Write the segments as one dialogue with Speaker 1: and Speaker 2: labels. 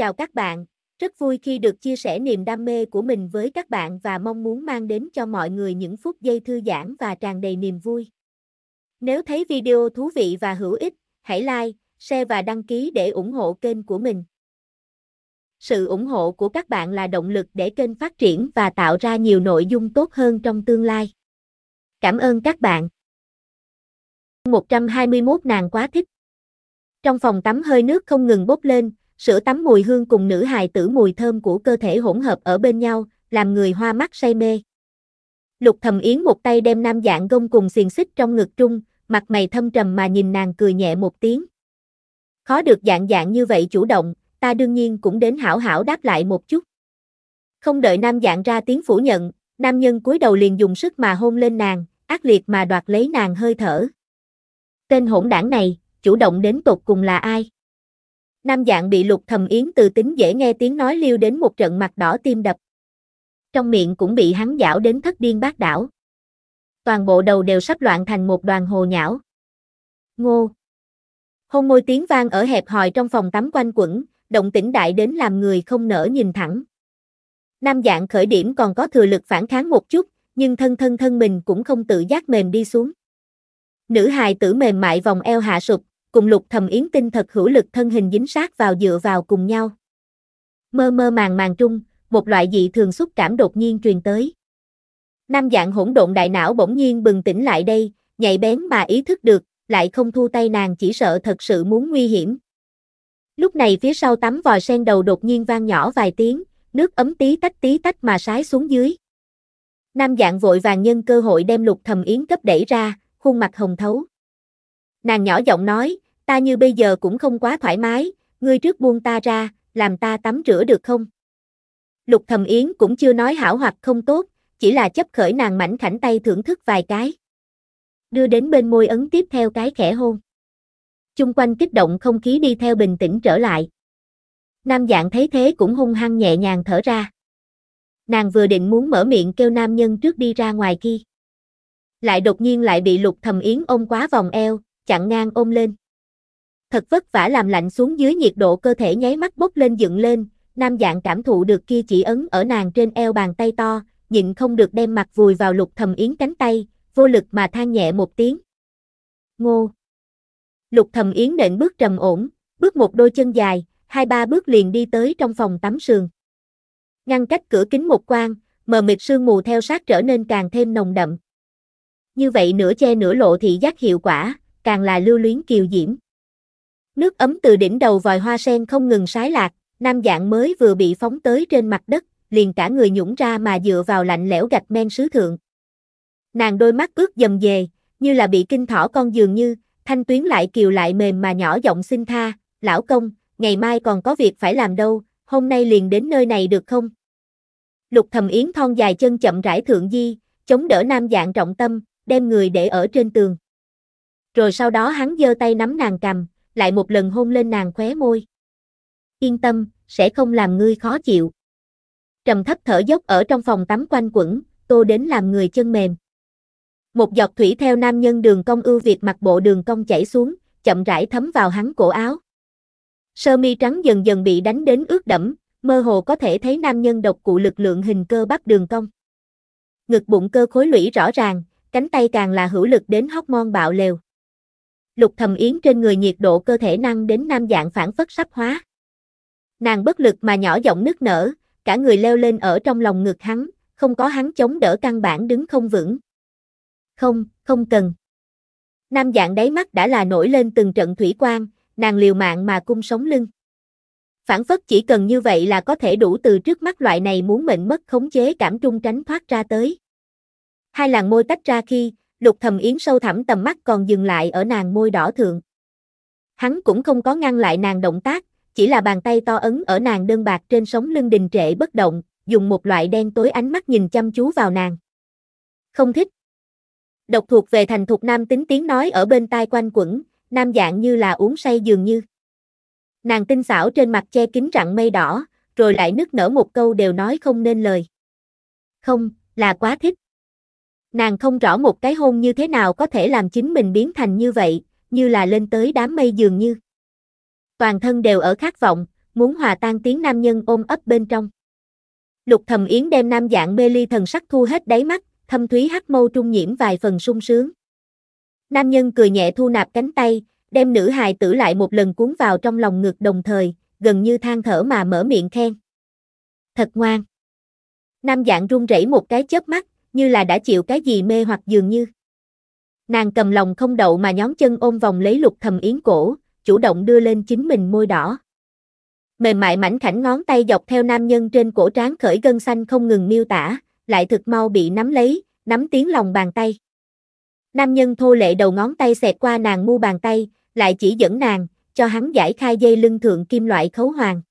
Speaker 1: Chào các bạn, rất vui khi được chia sẻ niềm đam mê của mình với các bạn và mong muốn mang đến cho mọi người những phút giây thư giãn và tràn đầy niềm vui. Nếu thấy video thú vị và hữu ích, hãy like, share và đăng ký để ủng hộ kênh của mình. Sự ủng hộ của các bạn là động lực để kênh phát triển và tạo ra nhiều nội dung tốt hơn trong tương lai. Cảm ơn các bạn. 121 nàng quá thích. Trong phòng tắm hơi nước không ngừng bốc lên, Sữa tắm mùi hương cùng nữ hài tử mùi thơm của cơ thể hỗn hợp ở bên nhau, làm người hoa mắt say mê. Lục Thầm Yến một tay đem nam dạng gông cùng xiềng xích trong ngực trung, mặt mày thâm trầm mà nhìn nàng cười nhẹ một tiếng. Khó được dạng dạng như vậy chủ động, ta đương nhiên cũng đến hảo hảo đáp lại một chút. Không đợi nam dạng ra tiếng phủ nhận, nam nhân cúi đầu liền dùng sức mà hôn lên nàng, ác liệt mà đoạt lấy nàng hơi thở. Tên hỗn đảng này, chủ động đến tột cùng là ai? Nam dạng bị lục thầm yến từ tính dễ nghe tiếng nói liêu đến một trận mặt đỏ tim đập. Trong miệng cũng bị hắn dảo đến thất điên bát đảo. Toàn bộ đầu đều sắp loạn thành một đoàn hồ nhão. Ngô. Hôn môi tiếng vang ở hẹp hòi trong phòng tắm quanh quẩn, động tĩnh đại đến làm người không nỡ nhìn thẳng. Nam dạng khởi điểm còn có thừa lực phản kháng một chút, nhưng thân thân thân mình cũng không tự giác mềm đi xuống. Nữ hài tử mềm mại vòng eo hạ sụp, cùng lục thầm yến tinh thật hữu lực thân hình dính sát vào dựa vào cùng nhau. Mơ mơ màng màng trung, một loại dị thường xúc cảm đột nhiên truyền tới. nam dạng hỗn độn đại não bỗng nhiên bừng tỉnh lại đây, nhạy bén mà ý thức được, lại không thu tay nàng chỉ sợ thật sự muốn nguy hiểm. Lúc này phía sau tắm vòi sen đầu đột nhiên vang nhỏ vài tiếng, nước ấm tí tách tí tách mà sái xuống dưới. Nam dạng vội vàng nhân cơ hội đem lục thầm yến cấp đẩy ra, khuôn mặt hồng thấu. Nàng nhỏ giọng nói, ta như bây giờ cũng không quá thoải mái, ngươi trước buông ta ra, làm ta tắm rửa được không? Lục Thầm Yến cũng chưa nói hảo hoặc không tốt, chỉ là chấp khởi nàng mảnh khảnh tay thưởng thức vài cái. Đưa đến bên môi ấn tiếp theo cái khẽ hôn. Trung quanh kích động không khí đi theo bình tĩnh trở lại. Nam dạng thấy thế cũng hung hăng nhẹ nhàng thở ra. Nàng vừa định muốn mở miệng kêu nam nhân trước đi ra ngoài kia. Lại đột nhiên lại bị lục thầm yến ôm quá vòng eo, chặn ngang ôm lên. Thật vất vả làm lạnh xuống dưới nhiệt độ cơ thể nháy mắt bốc lên dựng lên, nam dạng cảm thụ được kia chỉ ấn ở nàng trên eo bàn tay to, nhịn không được đem mặt vùi vào lục thầm yến cánh tay, vô lực mà than nhẹ một tiếng. Ngô Lục thầm yến nện bước trầm ổn, bước một đôi chân dài, hai ba bước liền đi tới trong phòng tắm sườn. Ngăn cách cửa kính một quan, mờ mịt sương mù theo sát trở nên càng thêm nồng đậm. Như vậy nửa che nửa lộ thị giác hiệu quả, càng là lưu luyến kiều diễm. Nước ấm từ đỉnh đầu vòi hoa sen không ngừng sái lạc, nam dạng mới vừa bị phóng tới trên mặt đất, liền cả người nhũng ra mà dựa vào lạnh lẽo gạch men sứ thượng. Nàng đôi mắt ướt dầm dề như là bị kinh thỏ con dường như, thanh tuyến lại kiều lại mềm mà nhỏ giọng xin tha, lão công, ngày mai còn có việc phải làm đâu, hôm nay liền đến nơi này được không? Lục thầm yến thon dài chân chậm rãi thượng di, chống đỡ nam dạng trọng tâm, đem người để ở trên tường rồi sau đó hắn giơ tay nắm nàng cầm, lại một lần hôn lên nàng khóe môi. Yên tâm, sẽ không làm ngươi khó chịu. Trầm thấp thở dốc ở trong phòng tắm quanh quẩn, tô đến làm người chân mềm. Một giọt thủy theo nam nhân đường cong ưu việt mặc bộ đường cong chảy xuống, chậm rãi thấm vào hắn cổ áo. Sơ mi trắng dần dần bị đánh đến ướt đẫm, mơ hồ có thể thấy nam nhân độc cụ lực lượng hình cơ bắt đường cong. Ngực bụng cơ khối lũy rõ ràng, cánh tay càng là hữu lực đến hóc môn bạo lều lục thầm yến trên người nhiệt độ cơ thể năng đến nam dạng phản phất sắp hóa. Nàng bất lực mà nhỏ giọng nức nở, cả người leo lên ở trong lòng ngực hắn, không có hắn chống đỡ căn bản đứng không vững. Không, không cần. Nam dạng đáy mắt đã là nổi lên từng trận thủy quang, nàng liều mạng mà cung sống lưng. Phản phất chỉ cần như vậy là có thể đủ từ trước mắt loại này muốn mệnh mất khống chế cảm trung tránh thoát ra tới. Hai làn môi tách ra khi, Lục Thầm Yến sâu thẳm tầm mắt còn dừng lại ở nàng môi đỏ thượng. Hắn cũng không có ngăn lại nàng động tác, chỉ là bàn tay to ấn ở nàng đơn bạc trên sống lưng đình trệ bất động, dùng một loại đen tối ánh mắt nhìn chăm chú vào nàng. Không thích. Độc thuộc về thành thục nam tính tiếng nói ở bên tai quanh quẩn, nam dạng như là uống say dường như. Nàng tinh xảo trên mặt che kín rặng mây đỏ, rồi lại nức nở một câu đều nói không nên lời. Không, là quá thích. Nàng không rõ một cái hôn như thế nào có thể làm chính mình biến thành như vậy, như là lên tới đám mây dường như. Toàn thân đều ở khát vọng, muốn hòa tan tiếng nam nhân ôm ấp bên trong. Lục Thầm Yến đem nam dạng mê ly thần sắc thu hết đáy mắt, thâm thúy hắc mâu trung nhiễm vài phần sung sướng. Nam nhân cười nhẹ thu nạp cánh tay, đem nữ hài tử lại một lần cuốn vào trong lòng ngực đồng thời, gần như than thở mà mở miệng khen. Thật ngoan. Nam dạng run rẩy một cái chớp mắt, như là đã chịu cái gì mê hoặc dường như. Nàng cầm lòng không đậu mà nhón chân ôm vòng lấy lục thầm yến cổ, chủ động đưa lên chính mình môi đỏ. Mềm mại mảnh khảnh ngón tay dọc theo nam nhân trên cổ trán khởi gân xanh không ngừng miêu tả, lại thực mau bị nắm lấy, nắm tiếng lòng bàn tay. Nam nhân thô lệ đầu ngón tay xẹt qua nàng mu bàn tay, lại chỉ dẫn nàng, cho hắn giải khai dây lưng thượng kim loại khấu hoàng.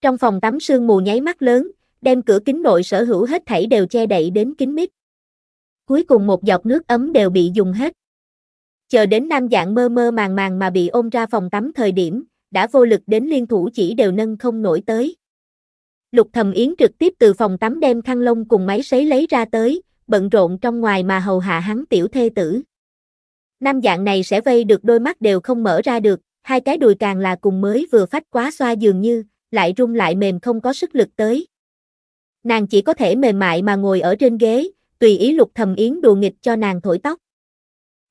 Speaker 1: Trong phòng tắm sương mù nháy mắt lớn, đem cửa kính nội sở hữu hết thảy đều che đậy đến kín mít. Cuối cùng một giọt nước ấm đều bị dùng hết. Chờ đến nam dạng mơ mơ màng màng mà bị ôm ra phòng tắm thời điểm, đã vô lực đến liên thủ chỉ đều nâng không nổi tới. Lục Thầm Yến trực tiếp từ phòng tắm đem khăn lông cùng máy sấy lấy ra tới, bận rộn trong ngoài mà hầu hạ hắn tiểu thê tử. Nam dạng này sẽ vây được đôi mắt đều không mở ra được, hai cái đùi càng là cùng mới vừa phách quá xoa dường như, lại rung lại mềm không có sức lực tới nàng chỉ có thể mềm mại mà ngồi ở trên ghế, tùy ý lục thầm yến đùa nghịch cho nàng thổi tóc.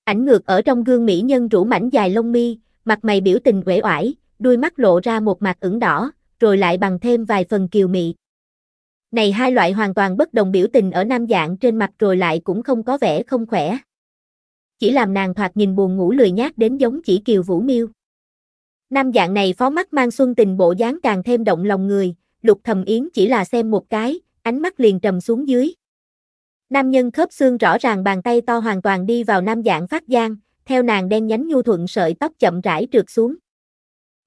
Speaker 1: Ảnh ngược ở trong gương mỹ nhân rủ mảnh dài lông mi, mặt mày biểu tình uể oải, đuôi mắt lộ ra một mặt ửng đỏ, rồi lại bằng thêm vài phần kiều mị. Này hai loại hoàn toàn bất đồng biểu tình ở nam dạng trên mặt rồi lại cũng không có vẻ không khỏe. Chỉ làm nàng thoạt nhìn buồn ngủ lười nhác đến giống chỉ kiều vũ miêu. Nam dạng này phó mắt mang xuân tình bộ dáng càng thêm động lòng người, lục thầm yến chỉ là xem một cái, ánh mắt liền trầm xuống dưới. Nam nhân khớp xương rõ ràng bàn tay to hoàn toàn đi vào nam dạng phát giang, theo nàng đen nhánh nhu thuận sợi tóc chậm rãi trượt xuống.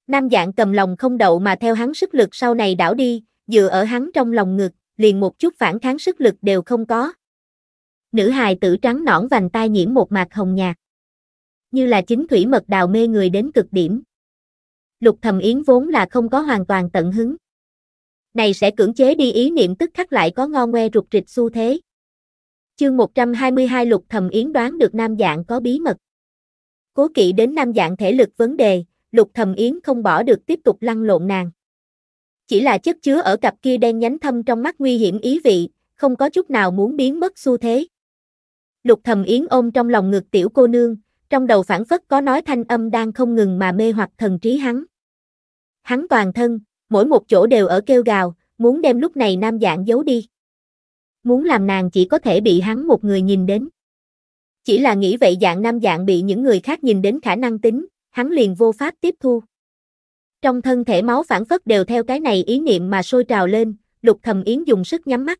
Speaker 1: Nam dạng cầm lòng không đậu mà theo hắn sức lực sau này đảo đi, dựa ở hắn trong lòng ngực, liền một chút phản kháng sức lực đều không có. Nữ hài tử trắng nõn vành tai nhiễm một mạc hồng nhạt. Như là chính thủy mật đào mê người đến cực điểm. Lục thầm yến vốn là không có hoàn toàn tận hứng này sẽ cưỡng chế đi ý niệm tức khắc lại có ngo ngoe rụt rịch xu thế. Chương 122 Lục Thầm Yến đoán được Nam Dạng có bí mật. Cố kỵ đến Nam Dạng thể lực vấn đề, Lục Thầm Yến không bỏ được tiếp tục lăn lộn nàng. Chỉ là chất chứa ở cặp kia đen nhánh thâm trong mắt nguy hiểm ý vị, không có chút nào muốn biến mất xu thế. Lục Thầm Yến ôm trong lòng ngực tiểu cô nương, trong đầu phản phất có nói thanh âm đang không ngừng mà mê hoặc thần trí hắn. Hắn toàn thân, mỗi một chỗ đều ở kêu gào, muốn đem lúc này nam dạng giấu đi. Muốn làm nàng chỉ có thể bị hắn một người nhìn đến. Chỉ là nghĩ vậy dạng nam dạng bị những người khác nhìn đến khả năng tính, hắn liền vô pháp tiếp thu. Trong thân thể máu phản phất đều theo cái này ý niệm mà sôi trào lên, lục thầm yến dùng sức nhắm mắt.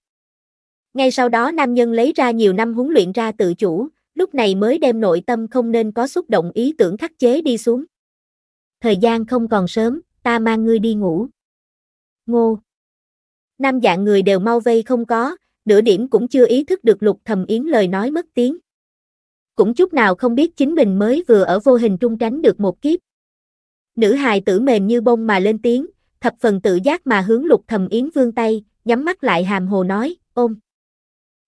Speaker 1: Ngay sau đó nam nhân lấy ra nhiều năm huấn luyện ra tự chủ, lúc này mới đem nội tâm không nên có xúc động ý tưởng khắc chế đi xuống. Thời gian không còn sớm, ta mang ngươi đi ngủ ngô. nam dạng người đều mau vây không có, nửa điểm cũng chưa ý thức được lục thầm yến lời nói mất tiếng. Cũng chút nào không biết chính mình mới vừa ở vô hình trung tránh được một kiếp. Nữ hài tử mềm như bông mà lên tiếng, thập phần tự giác mà hướng lục thầm yến vương tay, nhắm mắt lại hàm hồ nói, ôm.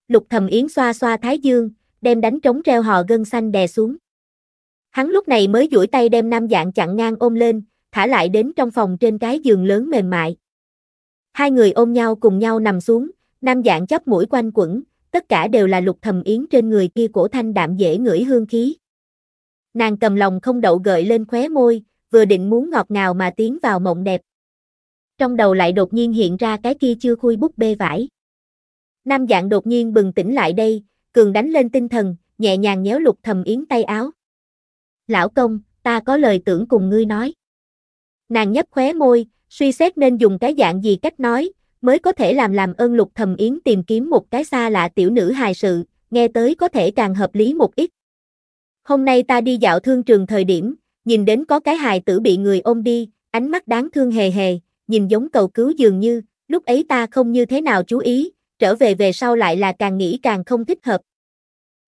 Speaker 1: Lục thầm yến xoa xoa thái dương, đem đánh trống treo hò gân xanh đè xuống. Hắn lúc này mới duỗi tay đem nam dạng chặn ngang ôm lên, thả lại đến trong phòng trên cái giường lớn mềm mại. Hai người ôm nhau cùng nhau nằm xuống, nam dạng chấp mũi quanh quẩn, tất cả đều là lục thầm yến trên người kia cổ thanh đạm dễ ngửi hương khí. Nàng cầm lòng không đậu gợi lên khóe môi, vừa định muốn ngọt ngào mà tiến vào mộng đẹp. Trong đầu lại đột nhiên hiện ra cái kia chưa khui bút bê vải. Nam dạng đột nhiên bừng tỉnh lại đây, cường đánh lên tinh thần, nhẹ nhàng nhéo lục thầm yến tay áo. Lão công, ta có lời tưởng cùng ngươi nói. Nàng nhấp khóe môi, suy xét nên dùng cái dạng gì cách nói, mới có thể làm làm ơn lục thầm yến tìm kiếm một cái xa lạ tiểu nữ hài sự, nghe tới có thể càng hợp lý một ít. Hôm nay ta đi dạo thương trường thời điểm, nhìn đến có cái hài tử bị người ôm đi, ánh mắt đáng thương hề hề, nhìn giống cầu cứu dường như, lúc ấy ta không như thế nào chú ý, trở về về sau lại là càng nghĩ càng không thích hợp.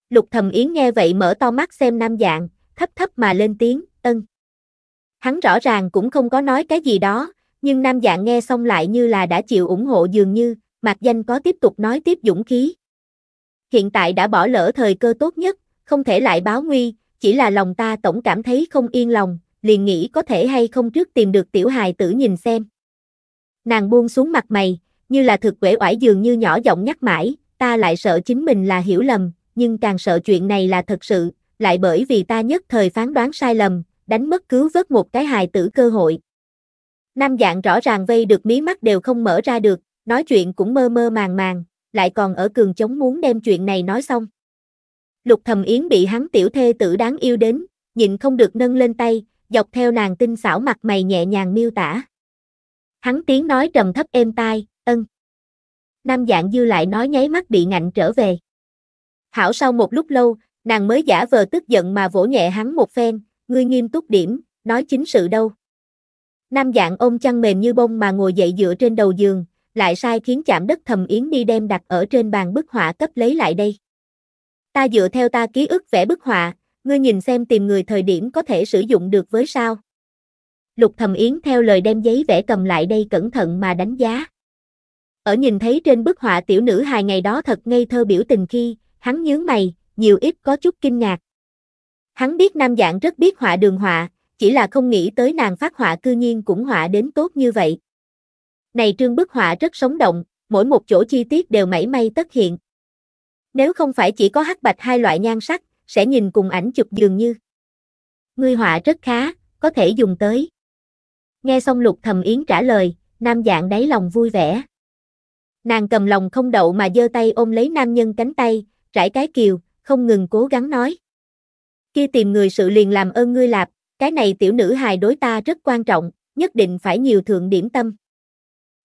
Speaker 1: Lục thầm yến nghe vậy mở to mắt xem nam dạng, thấp thấp mà lên tiếng, ân. Hắn rõ ràng cũng không có nói cái gì đó, nhưng nam dạng nghe xong lại như là đã chịu ủng hộ dường như, mạc danh có tiếp tục nói tiếp dũng khí. Hiện tại đã bỏ lỡ thời cơ tốt nhất, không thể lại báo nguy, chỉ là lòng ta tổng cảm thấy không yên lòng, liền nghĩ có thể hay không trước tìm được tiểu hài tử nhìn xem. Nàng buông xuống mặt mày, như là thực quể oải dường như nhỏ giọng nhắc mãi, ta lại sợ chính mình là hiểu lầm, nhưng càng sợ chuyện này là thật sự, lại bởi vì ta nhất thời phán đoán sai lầm, đánh mất cứu vớt một cái hài tử cơ hội. Nam dạng rõ ràng vây được mí mắt đều không mở ra được, nói chuyện cũng mơ mơ màng màng, lại còn ở cường chống muốn đem chuyện này nói xong. Lục thầm yến bị hắn tiểu thê tử đáng yêu đến, nhịn không được nâng lên tay, dọc theo nàng tinh xảo mặt mày nhẹ nhàng miêu tả. Hắn tiếng nói trầm thấp êm tai, ân. Nam dạng dư lại nói nháy mắt bị ngạnh trở về. Hảo sau một lúc lâu, nàng mới giả vờ tức giận mà vỗ nhẹ hắn một phen, ngươi nghiêm túc điểm, nói chính sự đâu. Nam dạng ôm chăn mềm như bông mà ngồi dậy dựa trên đầu giường, lại sai khiến chạm đất thầm yến đi đem đặt ở trên bàn bức họa cấp lấy lại đây. Ta dựa theo ta ký ức vẽ bức họa, ngươi nhìn xem tìm người thời điểm có thể sử dụng được với sao. Lục thầm yến theo lời đem giấy vẽ cầm lại đây cẩn thận mà đánh giá. Ở nhìn thấy trên bức họa tiểu nữ hài ngày đó thật ngây thơ biểu tình khi, hắn nhướng mày, nhiều ít có chút kinh ngạc. Hắn biết nam dạng rất biết họa đường họa, chỉ là không nghĩ tới nàng phát họa cư nhiên cũng họa đến tốt như vậy. Này trương bức họa rất sống động, mỗi một chỗ chi tiết đều mảy may tất hiện. Nếu không phải chỉ có hắc bạch hai loại nhan sắc, sẽ nhìn cùng ảnh chụp dường như. Ngươi họa rất khá, có thể dùng tới. Nghe xong lục thầm yến trả lời, nam dạng đáy lòng vui vẻ. Nàng cầm lòng không đậu mà giơ tay ôm lấy nam nhân cánh tay, trải cái kiều, không ngừng cố gắng nói. Kia tìm người sự liền làm ơn ngươi lạp, cái này tiểu nữ hài đối ta rất quan trọng, nhất định phải nhiều thượng điểm tâm.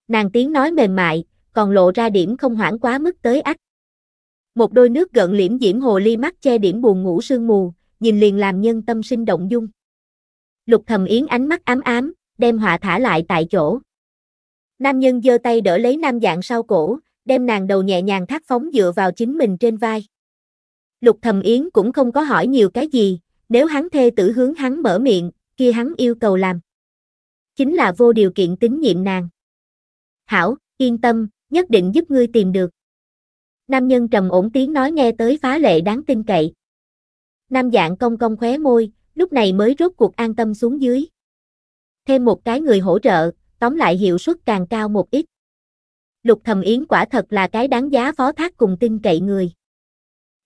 Speaker 1: Nàng tiếng nói mềm mại, còn lộ ra điểm không hoảng quá mức tới ách. Một đôi nước gợn liễm diễm hồ ly mắt che điểm buồn ngủ sương mù, nhìn liền làm nhân tâm sinh động dung. Lục thầm yến ánh mắt ám ám, đem họa thả lại tại chỗ. Nam nhân giơ tay đỡ lấy nam dạng sau cổ, đem nàng đầu nhẹ nhàng thác phóng dựa vào chính mình trên vai. Lục thầm yến cũng không có hỏi nhiều cái gì, nếu hắn thê tử hướng hắn mở miệng, kia hắn yêu cầu làm. Chính là vô điều kiện tín nhiệm nàng. Hảo, yên tâm, nhất định giúp ngươi tìm được. Nam nhân trầm ổn tiếng nói nghe tới phá lệ đáng tin cậy. Nam dạng công công khóe môi, lúc này mới rốt cuộc an tâm xuống dưới. Thêm một cái người hỗ trợ, tóm lại hiệu suất càng cao một ít. Lục Thầm Yến quả thật là cái đáng giá phó thác cùng tin cậy người.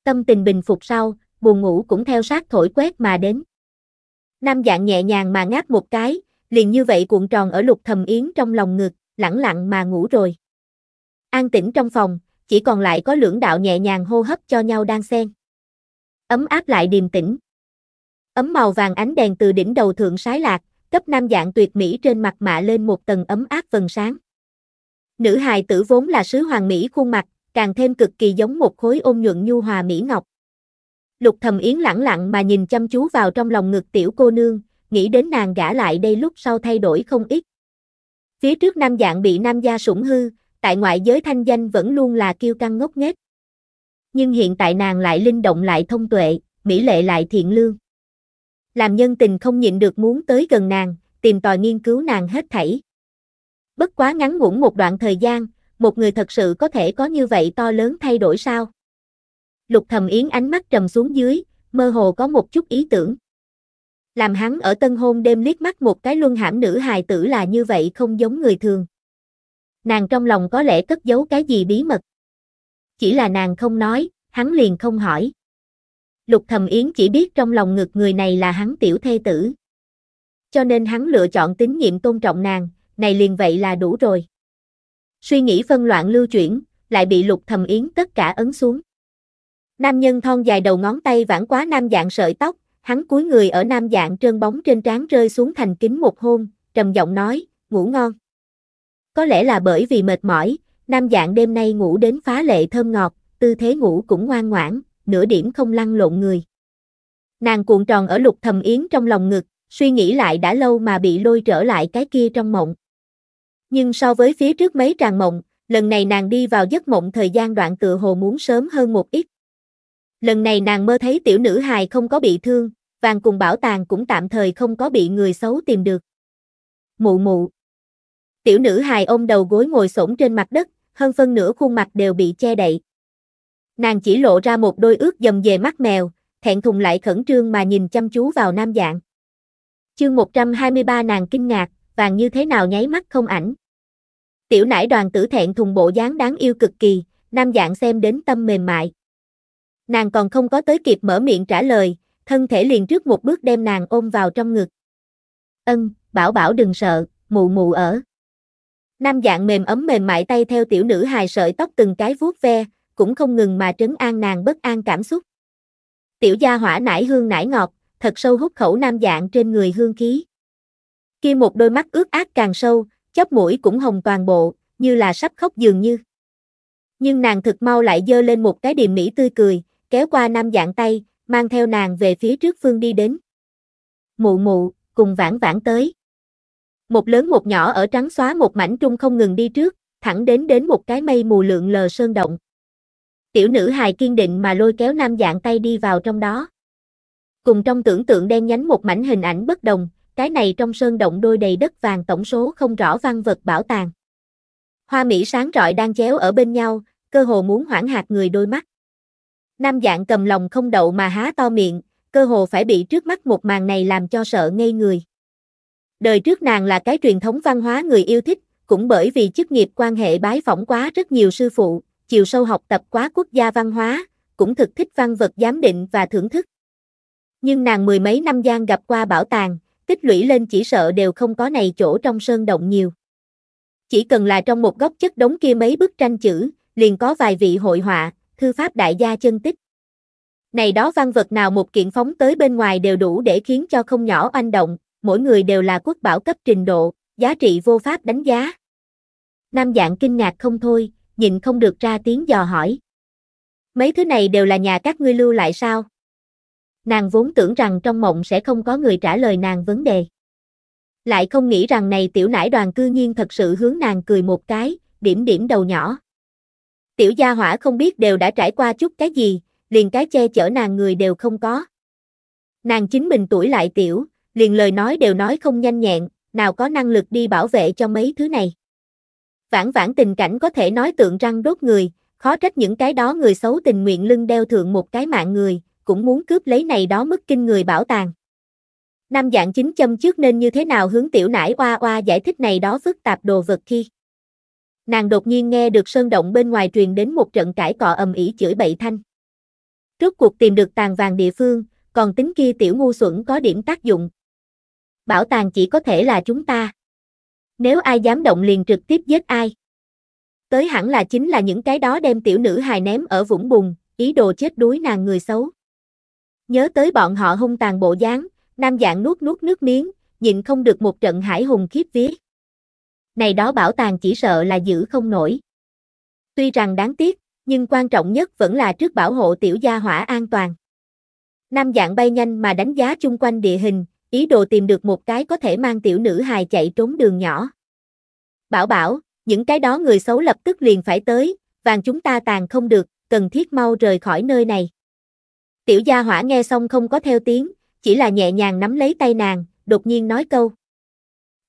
Speaker 1: Tâm tình bình phục sau, buồn ngủ cũng theo sát thổi quét mà đến. Nam dạng nhẹ nhàng mà ngáp một cái, liền như vậy cuộn tròn ở lục thầm yến trong lòng ngực, lẳng lặng mà ngủ rồi. An tĩnh trong phòng, chỉ còn lại có lưỡng đạo nhẹ nhàng hô hấp cho nhau đang xen. Ấm áp lại điềm tĩnh. Ấm màu vàng ánh đèn từ đỉnh đầu thượng sái lạc, cấp nam dạng tuyệt mỹ trên mặt mạ lên một tầng ấm áp vầng sáng. Nữ hài tử vốn là sứ hoàng mỹ khuôn mặt, càng thêm cực kỳ giống một khối ôn nhuận nhu hòa mỹ ngọc. Lục Thầm Yến lẳng lặng mà nhìn chăm chú vào trong lòng ngực tiểu cô nương, nghĩ đến nàng gả lại đây lúc sau thay đổi không ít. Phía trước nam dạng bị nam gia sủng hư, tại ngoại giới thanh danh vẫn luôn là kiêu căng ngốc nghếch. Nhưng hiện tại nàng lại linh động lại thông tuệ, mỹ lệ lại thiện lương. Làm nhân tình không nhịn được muốn tới gần nàng, tìm tòi nghiên cứu nàng hết thảy. Bất quá ngắn ngủn một đoạn thời gian, một người thật sự có thể có như vậy to lớn thay đổi sao? Lục Thầm Yến ánh mắt trầm xuống dưới, mơ hồ có một chút ý tưởng. Làm hắn ở tân hôn đêm liếc mắt một cái luân hãm nữ hài tử là như vậy không giống người thường. Nàng trong lòng có lẽ cất giấu cái gì bí mật. Chỉ là nàng không nói, hắn liền không hỏi. Lục Thầm Yến chỉ biết trong lòng ngực người này là hắn tiểu thê tử. Cho nên hắn lựa chọn tín nhiệm tôn trọng nàng, này liền vậy là đủ rồi. Suy nghĩ phân loạn lưu chuyển, lại bị Lục Thầm Yến tất cả ấn xuống. Nam nhân thon dài đầu ngón tay vãng quá nam dạng sợi tóc, hắn cúi người ở nam dạng trơn bóng trên trán rơi xuống thành kính một hôn, trầm giọng nói, ngủ ngon. Có lẽ là bởi vì mệt mỏi, nam dạng đêm nay ngủ đến phá lệ thơm ngọt, tư thế ngủ cũng ngoan ngoãn, nửa điểm không lăn lộn người. Nàng cuộn tròn ở lục thầm yến trong lòng ngực, suy nghĩ lại đã lâu mà bị lôi trở lại cái kia trong mộng. Nhưng so với phía trước mấy tràng mộng, lần này nàng đi vào giấc mộng thời gian đoạn tựa hồ muốn sớm hơn một ít. Lần này nàng mơ thấy tiểu nữ hài không có bị thương, vàng cùng bảo tàng cũng tạm thời không có bị người xấu tìm được. Mụ mụ. Tiểu nữ hài ôm đầu gối ngồi xổm trên mặt đất, hơn phân nửa khuôn mặt đều bị che đậy. Nàng chỉ lộ ra một đôi ướt dầm về mắt mèo, thẹn thùng lại khẩn trương mà nhìn chăm chú vào nam dạng. Chương 123 nàng kinh ngạc, vàng như thế nào nháy mắt không ảnh. Tiểu nải đoàn tử thẹn thùng bộ dáng đáng yêu cực kỳ, nam dạng xem đến tâm mềm mại. Nàng còn không có tới kịp mở miệng trả lời, thân thể liền trước một bước đem nàng ôm vào trong ngực. Ân, bảo bảo đừng sợ, mụ mụ ở. Nam dạng mềm ấm mềm mại tay theo tiểu nữ hài sợi tóc từng cái vuốt ve, cũng không ngừng mà trấn an nàng bất an cảm xúc. Tiểu gia hỏa nải hương nải ngọt, thật sâu hút khẩu nam dạng trên người hương khí. Khi một đôi mắt ướt át càng sâu, chóp mũi cũng hồng toàn bộ, như là sắp khóc dường như. Nhưng nàng thực mau lại dơ lên một cái điềm mỹ tươi cười, kéo qua nam dạng tay, mang theo nàng về phía trước phương đi đến. Mụ mụ, cùng vãn vãn tới. Một lớn một nhỏ ở trắng xóa một mảnh trung không ngừng đi trước, thẳng đến đến một cái mây mù lượng lờ sơn động. Tiểu nữ hài kiên định mà lôi kéo nam dạng tay đi vào trong đó. Cùng trong tưởng tượng đen nhánh một mảnh hình ảnh bất đồng, cái này trong sơn động đôi đầy đất vàng tổng số không rõ văn vật bảo tàng. Hoa mỹ sáng rọi đang chéo ở bên nhau, cơ hồ muốn hoảng hạt người đôi mắt. Nam dạng cầm lòng không đậu mà há to miệng, cơ hồ phải bị trước mắt một màn này làm cho sợ ngây người. Đời trước nàng là cái truyền thống văn hóa người yêu thích, cũng bởi vì chức nghiệp quan hệ bái phỏng quá rất nhiều sư phụ, chiều sâu học tập quá quốc gia văn hóa, cũng thực thích văn vật giám định và thưởng thức. Nhưng nàng mười mấy năm gian gặp qua bảo tàng, tích lũy lên chỉ sợ đều không có này chỗ trong sơn động nhiều. Chỉ cần là trong một góc chất đống kia mấy bức tranh chữ, liền có vài vị hội họa, thư pháp đại gia chân tích. Này đó văn vật nào một kiện phóng tới bên ngoài đều đủ để khiến cho không nhỏ oanh động, mỗi người đều là quốc bảo cấp trình độ, giá trị vô pháp đánh giá. Nam dạng kinh ngạc không thôi, nhìn không được ra tiếng dò hỏi. Mấy thứ này đều là nhà các ngươi lưu lại sao? Nàng vốn tưởng rằng trong mộng sẽ không có người trả lời nàng vấn đề. Lại không nghĩ rằng này tiểu nãi đoàn cư nhiên thật sự hướng nàng cười một cái, điểm điểm đầu nhỏ. Tiểu gia hỏa không biết đều đã trải qua chút cái gì, liền cái che chở nàng người đều không có. Nàng chính mình tuổi lại tiểu, liền lời nói đều nói không nhanh nhẹn, nào có năng lực đi bảo vệ cho mấy thứ này. Vãn vãn tình cảnh có thể nói tượng răng đốt người, khó trách những cái đó người xấu tình nguyện lưng đeo thượng một cái mạng người, cũng muốn cướp lấy này đó mức kinh người bảo tàng. Nam dạng chính châm trước nên như thế nào hướng tiểu nải oa oa giải thích này đó phức tạp đồ vật khi nàng đột nhiên nghe được sơn động bên ngoài truyền đến một trận cãi cọ ầm ĩ chửi bậy thanh. trước cuộc tìm được tàn vàng địa phương, còn tính kia tiểu ngu xuẩn có điểm tác dụng. Bảo tàng chỉ có thể là chúng ta. Nếu ai dám động liền trực tiếp giết ai. Tới hẳn là chính là những cái đó đem tiểu nữ hài ném ở vũng bùn, ý đồ chết đuối nàng người xấu. Nhớ tới bọn họ hung tàn bộ dáng, nam dạng nuốt nuốt nước miếng, nhịn không được một trận hải hùng khiếp viết này đó bảo tàng chỉ sợ là giữ không nổi. Tuy rằng đáng tiếc, nhưng quan trọng nhất vẫn là trước bảo hộ tiểu gia hỏa an toàn. Nam dạng bay nhanh mà đánh giá chung quanh địa hình, ý đồ tìm được một cái có thể mang tiểu nữ hài chạy trốn đường nhỏ. Bảo bảo, những cái đó người xấu lập tức liền phải tới, vàng chúng ta tàn không được, cần thiết mau rời khỏi nơi này. Tiểu gia hỏa nghe xong không có theo tiếng, chỉ là nhẹ nhàng nắm lấy tay nàng, đột nhiên nói câu.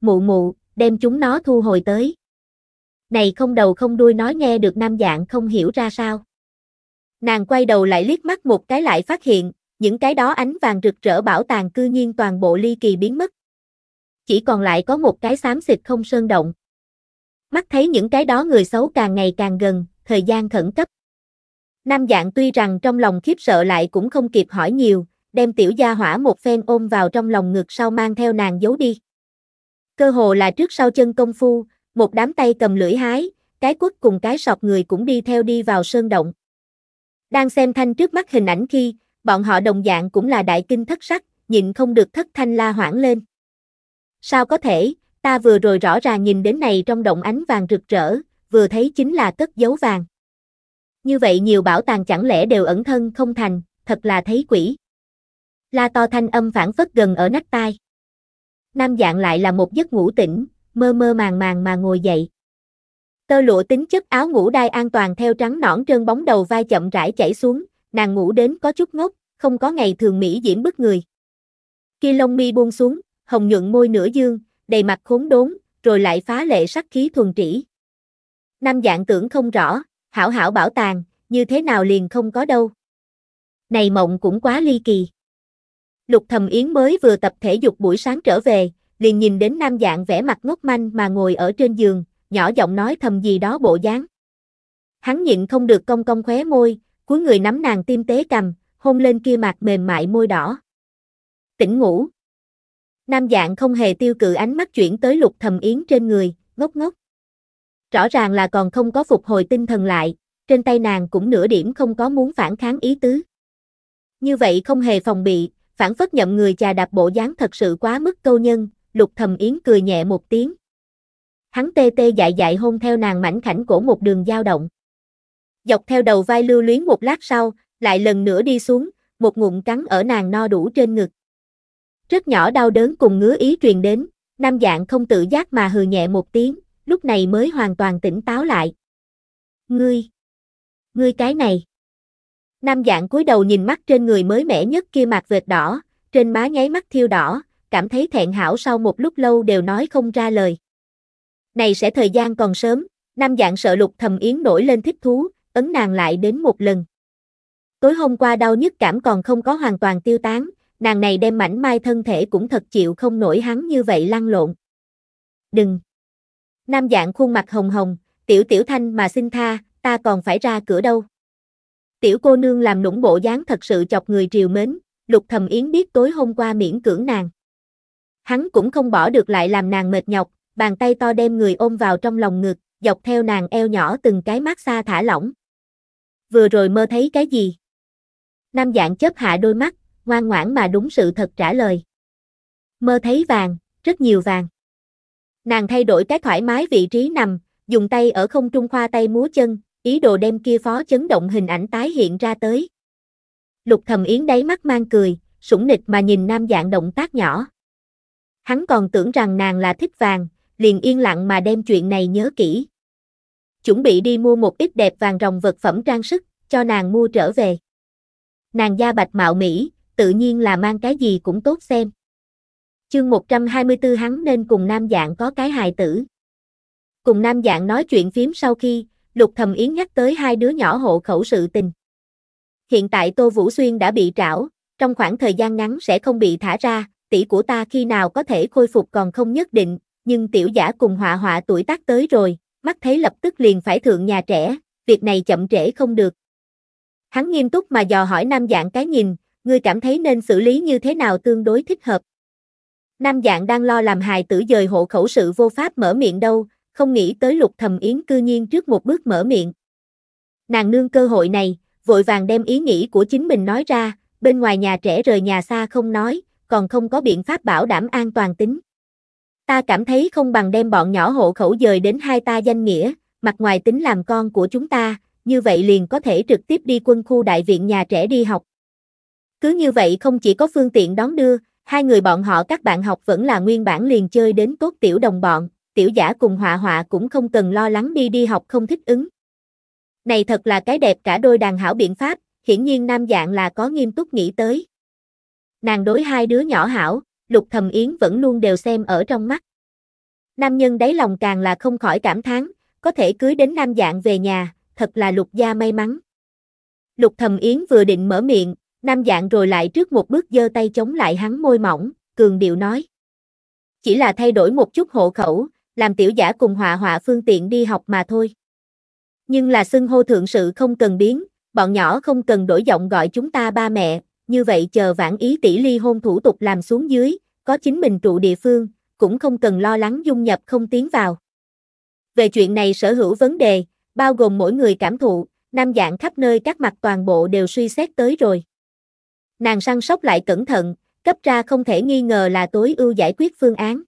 Speaker 1: Mụ mụ, đem chúng nó thu hồi tới. Này không đầu không đuôi nói nghe được nam dạng không hiểu ra sao. Nàng quay đầu lại liếc mắt một cái lại phát hiện, những cái đó ánh vàng rực rỡ bảo tàng cư nhiên toàn bộ ly kỳ biến mất. Chỉ còn lại có một cái xám xịt không sơn động. Mắt thấy những cái đó người xấu càng ngày càng gần, thời gian khẩn cấp. Nam dạng tuy rằng trong lòng khiếp sợ lại cũng không kịp hỏi nhiều, đem tiểu gia hỏa một phen ôm vào trong lòng ngực sau mang theo nàng giấu đi. Cơ hồ là trước sau chân công phu, một đám tay cầm lưỡi hái, cái quất cùng cái sọt người cũng đi theo đi vào sơn động. Đang xem thanh trước mắt hình ảnh khi, bọn họ đồng dạng cũng là đại kinh thất sắc, nhịn không được thất thanh la hoảng lên. Sao có thể, ta vừa rồi rõ ràng nhìn đến này trong động ánh vàng rực rỡ, vừa thấy chính là cất dấu vàng. Như vậy nhiều bảo tàng chẳng lẽ đều ẩn thân không thành, thật là thấy quỷ. La to thanh âm phản phất gần ở nách tai. Nam dạng lại là một giấc ngủ tỉnh, mơ mơ màng màng mà ngồi dậy. Tơ lụa tính chất áo ngủ đai an toàn theo trắng nõn trơn bóng đầu vai chậm rãi chảy xuống, nàng ngủ đến có chút ngốc, không có ngày thường mỹ diễm bức người. Khi lông mi buông xuống, hồng nhuận môi nửa dương, đầy mặt khốn đốn, rồi lại phá lệ sắc khí thuần trĩ. Nam dạng tưởng không rõ, hảo hảo bảo tàng, như thế nào liền không có đâu. Này mộng cũng quá ly kỳ. Lục Thầm Yến mới vừa tập thể dục buổi sáng trở về, liền nhìn đến nam dạng vẻ mặt ngốc manh mà ngồi ở trên giường, nhỏ giọng nói thầm gì đó bộ dáng. Hắn nhịn không được cong cong khóe môi, cuối người nắm nàng tim tế cầm, hôn lên kia mặt mềm mại môi đỏ. Tỉnh ngủ. Nam dạng không hề tiêu cự ánh mắt chuyển tới lục thầm yến trên người, ngốc ngốc. Rõ ràng là còn không có phục hồi tinh thần lại, trên tay nàng cũng nửa điểm không có muốn phản kháng ý tứ. Như vậy không hề phòng bị, phản phất nhậm người chà đạp bộ dáng thật sự quá mức câu nhân, lục thầm yến cười nhẹ một tiếng. Hắn tê tê dại dại hôn theo nàng mảnh khảnh cổ một đường dao động. Dọc theo đầu vai lưu luyến một lát sau, lại lần nữa đi xuống, một ngụm cắn ở nàng no đủ trên ngực. Rất nhỏ đau đớn cùng ngứa ý truyền đến, nam dạng không tự giác mà hừ nhẹ một tiếng, lúc này mới hoàn toàn tỉnh táo lại. Ngươi! Ngươi cái này! Nam dạng cúi đầu nhìn mắt trên người mới mẻ nhất kia mặt vệt đỏ, trên má nháy mắt thiêu đỏ, cảm thấy thẹn hảo sau một lúc lâu đều nói không ra lời. Này sẽ thời gian còn sớm, Nam dạng sợ lục thầm yến nổi lên thích thú, ấn nàng lại đến một lần. Tối hôm qua đau nhức cảm còn không có hoàn toàn tiêu tán, nàng này đem mảnh mai thân thể cũng thật chịu không nổi hắn như vậy lăn lộn. Đừng! Nam dạng khuôn mặt hồng hồng, tiểu tiểu thanh mà xin tha, ta còn phải ra cửa đâu. Tiểu cô nương làm nũng bộ dáng thật sự chọc người triều mến, Lục Thầm Yến biết tối hôm qua miễn cưỡng nàng. Hắn cũng không bỏ được lại làm nàng mệt nhọc, bàn tay to đem người ôm vào trong lòng ngực, dọc theo nàng eo nhỏ từng cái mát xa thả lỏng. Vừa rồi mơ thấy cái gì? Nam dạng chớp hạ đôi mắt, ngoan ngoãn mà đúng sự thật trả lời. Mơ thấy vàng, rất nhiều vàng. Nàng thay đổi cái thoải mái vị trí nằm, dùng tay ở không trung khoa tay múa chân, ý đồ đem kia phó chấn động hình ảnh tái hiện ra tới. Lục thầm yến đáy mắt mang cười, sủng nịch mà nhìn nam dạng động tác nhỏ. Hắn còn tưởng rằng nàng là thích vàng, liền yên lặng mà đem chuyện này nhớ kỹ. Chuẩn bị đi mua một ít đẹp vàng rồng vật phẩm trang sức, cho nàng mua trở về. Nàng da bạch mạo Mỹ, tự nhiên là mang cái gì cũng tốt xem. Chương 124 hắn nên cùng nam dạng có cái hài tử. Cùng nam dạng nói chuyện phím sau khi, Lục Thầm Yến nhắc tới hai đứa nhỏ hộ khẩu sự tình. Hiện tại Tô Vũ Xuyên đã bị trảo, trong khoảng thời gian ngắn sẽ không bị thả ra, tỷ của ta khi nào có thể khôi phục còn không nhất định, nhưng tiểu giả cùng họa họa tuổi tác tới rồi, mắt thấy lập tức liền phải thượng nhà trẻ, việc này chậm trễ không được. Hắn nghiêm túc mà dò hỏi nam dạng cái nhìn, ngươi cảm thấy nên xử lý như thế nào tương đối thích hợp. Nam dạng đang lo làm hài tử dời hộ khẩu sự vô pháp mở miệng đâu, không nghĩ tới lục thầm yến cư nhiên trước một bước mở miệng. Nàng nương cơ hội này, vội vàng đem ý nghĩ của chính mình nói ra, bên ngoài nhà trẻ rời nhà xa không nói, còn không có biện pháp bảo đảm an toàn tính. Ta cảm thấy không bằng đem bọn nhỏ hộ khẩu dời đến hai ta danh nghĩa, mặt ngoài tính làm con của chúng ta, như vậy liền có thể trực tiếp đi quân khu đại viện nhà trẻ đi học. Cứ như vậy không chỉ có phương tiện đón đưa, hai người bọn họ các bạn học vẫn là nguyên bản liền chơi đến tốt tiểu đồng bọn, tiểu giả cùng họa họa cũng không cần lo lắng đi đi học không thích ứng. Này thật là cái đẹp cả đôi đàn hảo biện pháp, hiển nhiên nam dạng là có nghiêm túc nghĩ tới. Nàng đối hai đứa nhỏ hảo, lục thầm yến vẫn luôn đều xem ở trong mắt. Nam nhân đáy lòng càng là không khỏi cảm thán, có thể cưới đến nam dạng về nhà, thật là lục gia may mắn. Lục thầm yến vừa định mở miệng, nam dạng rồi lại trước một bước giơ tay chống lại hắn môi mỏng, cường điệu nói. Chỉ là thay đổi một chút hộ khẩu, làm tiểu giả cùng họa họa phương tiện đi học mà thôi. Nhưng là xưng hô thượng sự không cần biến, bọn nhỏ không cần đổi giọng gọi chúng ta ba mẹ, như vậy chờ vãn ý tỷ ly hôn thủ tục làm xuống dưới, có chính mình trụ địa phương, cũng không cần lo lắng dung nhập không tiến vào. Về chuyện này sở hữu vấn đề, bao gồm mỗi người cảm thụ, nam dạng khắp nơi các mặt toàn bộ đều suy xét tới rồi. Nàng săn sóc lại cẩn thận, cấp ra không thể nghi ngờ là tối ưu giải quyết phương án.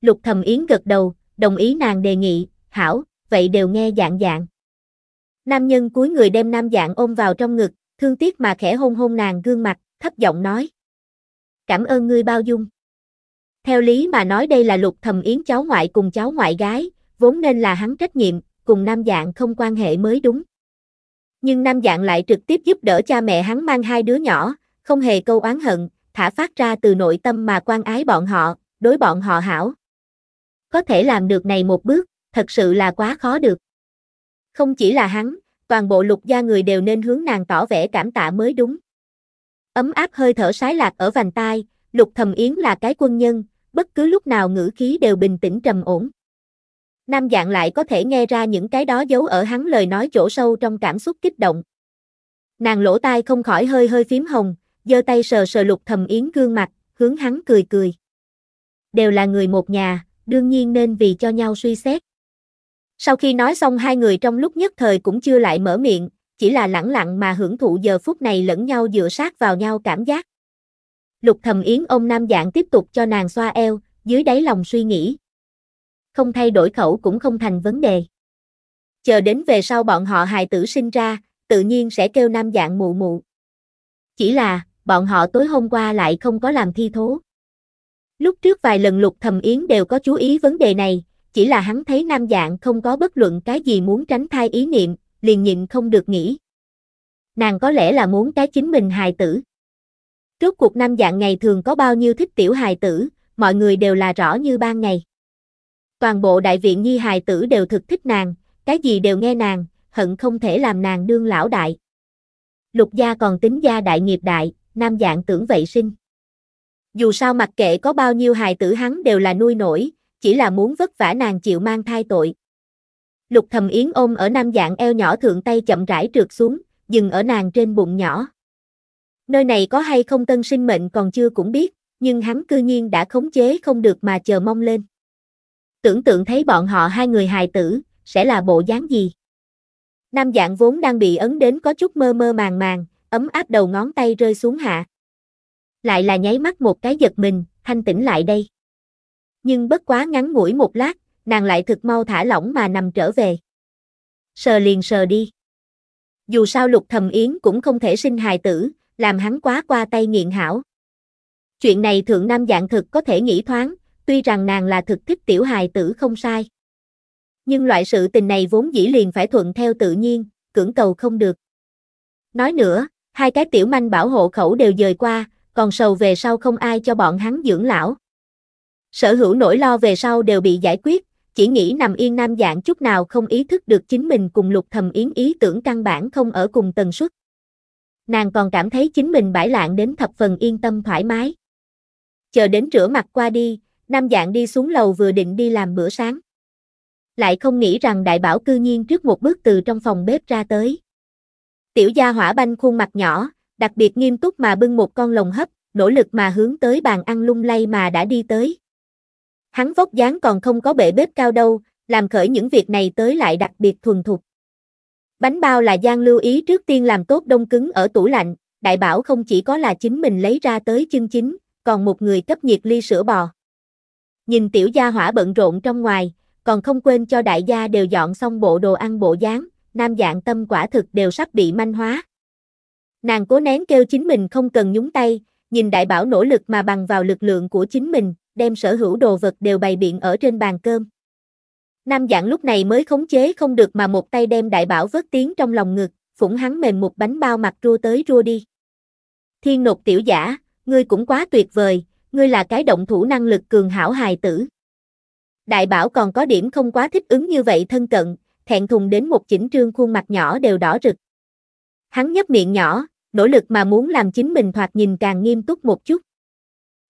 Speaker 1: Lục Thầm Yến gật đầu, đồng ý nàng đề nghị, hảo, vậy đều nghe dạng dạng. Nam nhân cuối người đem nam dạng ôm vào trong ngực, thương tiếc mà khẽ hôn hôn nàng gương mặt, thấp giọng nói. Cảm ơn ngươi bao dung. Theo lý mà nói đây là lục thầm yến cháu ngoại cùng cháu ngoại gái, vốn nên là hắn trách nhiệm, cùng nam dạng không quan hệ mới đúng. Nhưng nam dạng lại trực tiếp giúp đỡ cha mẹ hắn mang hai đứa nhỏ, không hề câu oán hận, thả phát ra từ nội tâm mà quan ái bọn họ, đối bọn họ hảo, có thể làm được này một bước, thật sự là quá khó được. Không chỉ là hắn, toàn bộ lục gia người đều nên hướng nàng tỏ vẻ cảm tạ mới đúng. Ấm áp hơi thở sái lạc ở vành tai, lục thầm yến là cái quân nhân, bất cứ lúc nào ngữ khí đều bình tĩnh trầm ổn. Nam dạng lại có thể nghe ra những cái đó giấu ở hắn lời nói chỗ sâu trong cảm xúc kích động. Nàng lỗ tai không khỏi hơi hơi phím hồng, giơ tay sờ sờ lục thầm yến gương mặt, hướng hắn cười cười. Đều là người một nhà, đương nhiên nên vì cho nhau suy xét. Sau khi nói xong hai người trong lúc nhất thời cũng chưa lại mở miệng, chỉ là lặng lặng mà hưởng thụ giờ phút này lẫn nhau dựa sát vào nhau cảm giác. Lục thầm yến ông nam dạng tiếp tục cho nàng xoa eo, dưới đáy lòng suy nghĩ. Không thay đổi khẩu cũng không thành vấn đề. Chờ đến về sau bọn họ hài tử sinh ra, tự nhiên sẽ kêu nam dạng mụ mụ. Chỉ là, bọn họ tối hôm qua lại không có làm thi thố. Lúc trước vài lần lục thầm yến đều có chú ý vấn đề này, chỉ là hắn thấy nam dạng không có bất luận cái gì muốn tránh thai ý niệm, liền nhịn không được nghĩ. Nàng có lẽ là muốn cái chính mình hài tử. trước cuộc nam dạng ngày thường có bao nhiêu thích tiểu hài tử, mọi người đều là rõ như ban ngày. Toàn bộ đại viện nhi hài tử đều thực thích nàng, cái gì đều nghe nàng, hận không thể làm nàng đương lão đại. Lục gia còn tính gia đại nghiệp đại, nam dạng tưởng vậy sinh dù sao mặc kệ có bao nhiêu hài tử hắn đều là nuôi nổi, chỉ là muốn vất vả nàng chịu mang thai tội. Lục thầm yến ôm ở nam dạng eo nhỏ thượng tay chậm rãi trượt xuống, dừng ở nàng trên bụng nhỏ. Nơi này có hay không tân sinh mệnh còn chưa cũng biết, nhưng hắn cư nhiên đã khống chế không được mà chờ mong lên. Tưởng tượng thấy bọn họ hai người hài tử, sẽ là bộ dáng gì? Nam dạng vốn đang bị ấn đến có chút mơ mơ màng màng, ấm áp đầu ngón tay rơi xuống hạ lại là nháy mắt một cái giật mình, thanh tỉnh lại đây. Nhưng bất quá ngắn ngủi một lát, nàng lại thực mau thả lỏng mà nằm trở về. Sờ liền sờ đi. Dù sao lục thầm yến cũng không thể sinh hài tử, làm hắn quá qua tay nghiện hảo. Chuyện này thượng nam dạng thực có thể nghĩ thoáng, tuy rằng nàng là thực thích tiểu hài tử không sai. Nhưng loại sự tình này vốn dĩ liền phải thuận theo tự nhiên, cưỡng cầu không được. Nói nữa, hai cái tiểu manh bảo hộ khẩu đều dời qua, còn sầu về sau không ai cho bọn hắn dưỡng lão. Sở hữu nỗi lo về sau đều bị giải quyết, chỉ nghĩ nằm yên nam dạng chút nào không ý thức được chính mình cùng lục thầm yến ý tưởng căn bản không ở cùng tần suất. Nàng còn cảm thấy chính mình bãi lạng đến thập phần yên tâm thoải mái. Chờ đến rửa mặt qua đi, nam dạng đi xuống lầu vừa định đi làm bữa sáng. Lại không nghĩ rằng đại bảo cư nhiên trước một bước từ trong phòng bếp ra tới. Tiểu gia hỏa banh khuôn mặt nhỏ, đặc biệt nghiêm túc mà bưng một con lồng hấp, nỗ lực mà hướng tới bàn ăn lung lay mà đã đi tới. Hắn vóc dáng còn không có bệ bếp cao đâu, làm khởi những việc này tới lại đặc biệt thuần thục. Bánh bao là Giang lưu ý trước tiên làm tốt đông cứng ở tủ lạnh, đại bảo không chỉ có là chính mình lấy ra tới chân chính, còn một người cấp nhiệt ly sữa bò. Nhìn tiểu gia hỏa bận rộn trong ngoài, còn không quên cho đại gia đều dọn xong bộ đồ ăn bộ dáng, nam dạng tâm quả thực đều sắp bị manh hóa. Nàng cố nén kêu chính mình không cần nhúng tay, nhìn đại bảo nỗ lực mà bằng vào lực lượng của chính mình, đem sở hữu đồ vật đều bày biện ở trên bàn cơm. Nam giảng lúc này mới khống chế không được mà một tay đem đại bảo vớt tiếng trong lòng ngực, phủng hắn mềm một bánh bao mặt rua tới rua đi. Thiên nột tiểu giả, ngươi cũng quá tuyệt vời, ngươi là cái động thủ năng lực cường hảo hài tử. Đại bảo còn có điểm không quá thích ứng như vậy thân cận, thẹn thùng đến một chỉnh trương khuôn mặt nhỏ đều đỏ rực. Hắn nhấp miệng nhỏ, nỗ lực mà muốn làm chính mình thoạt nhìn càng nghiêm túc một chút.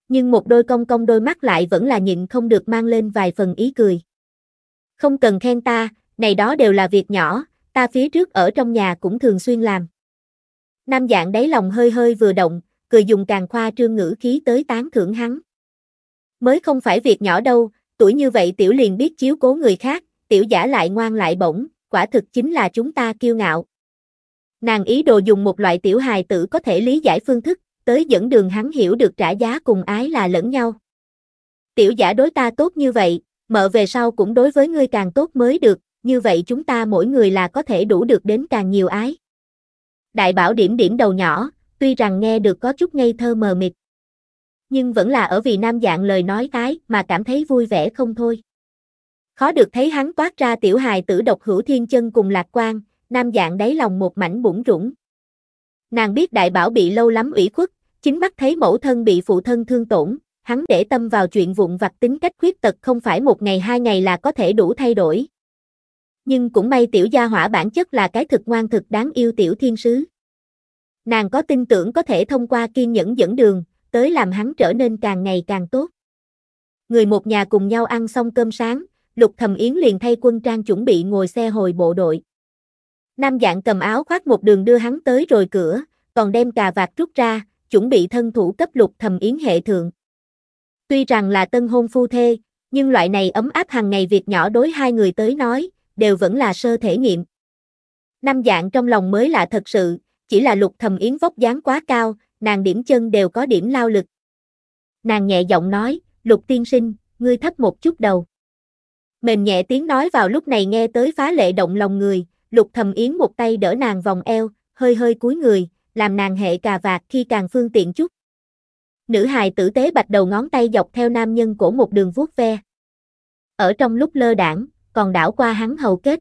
Speaker 1: Nhưng một đôi công công đôi mắt lại vẫn là nhịn không được mang lên vài phần ý cười. Không cần khen ta, này đó đều là việc nhỏ, ta phía trước ở trong nhà cũng thường xuyên làm. Nam dạng đáy lòng hơi hơi vừa động, cười dùng càng khoa trương ngữ khí tới tán thưởng hắn. Mới không phải việc nhỏ đâu, tuổi như vậy tiểu liền biết chiếu cố người khác, tiểu giả lại ngoan lại bổng, quả thực chính là chúng ta kiêu ngạo. Nàng ý đồ dùng một loại tiểu hài tử có thể lý giải phương thức, tới dẫn đường hắn hiểu được trả giá cùng ái là lẫn nhau. Tiểu giả đối ta tốt như vậy, mợ về sau cũng đối với ngươi càng tốt mới được, như vậy chúng ta mỗi người là có thể đủ được đến càng nhiều ái. Đại bảo điểm điểm đầu nhỏ, tuy rằng nghe được có chút ngây thơ mờ mịt, nhưng vẫn là ở vì nam dạng lời nói cái mà cảm thấy vui vẻ không thôi. Khó được thấy hắn toát ra tiểu hài tử độc hữu thiên chân cùng lạc quan, nam dạng đáy lòng một mảnh bủng rủng. Nàng biết đại bảo bị lâu lắm ủy khuất, chính mắt thấy mẫu thân bị phụ thân thương tổn, hắn để tâm vào chuyện vụn vặt tính cách khuyết tật không phải một ngày hai ngày là có thể đủ thay đổi. Nhưng cũng may tiểu gia hỏa bản chất là cái thực ngoan thực đáng yêu tiểu thiên sứ. Nàng có tin tưởng có thể thông qua kiên nhẫn dẫn đường, tới làm hắn trở nên càng ngày càng tốt. Người một nhà cùng nhau ăn xong cơm sáng, Lục Thầm Yến liền thay quân trang chuẩn bị ngồi xe hồi bộ đội. Nam dạng cầm áo khoác một đường đưa hắn tới rồi cửa, còn đem cà vạt rút ra, chuẩn bị thân thủ cấp lục thầm yến hệ thượng. Tuy rằng là tân hôn phu thê, nhưng loại này ấm áp hàng ngày việc nhỏ đối hai người tới nói, đều vẫn là sơ thể nghiệm. Nam dạng trong lòng mới là thật sự, chỉ là lục thầm yến vóc dáng quá cao, nàng điểm chân đều có điểm lao lực. Nàng nhẹ giọng nói, lục tiên sinh, ngươi thấp một chút đầu. Mềm nhẹ tiếng nói vào lúc này nghe tới phá lệ động lòng người, Lục Thầm Yến một tay đỡ nàng vòng eo, hơi hơi cúi người, làm nàng hệ cà vạt khi càng phương tiện chút. Nữ hài tử tế bạch đầu ngón tay dọc theo nam nhân cổ một đường vuốt ve. Ở trong lúc lơ đảng, còn đảo qua hắn hầu kết.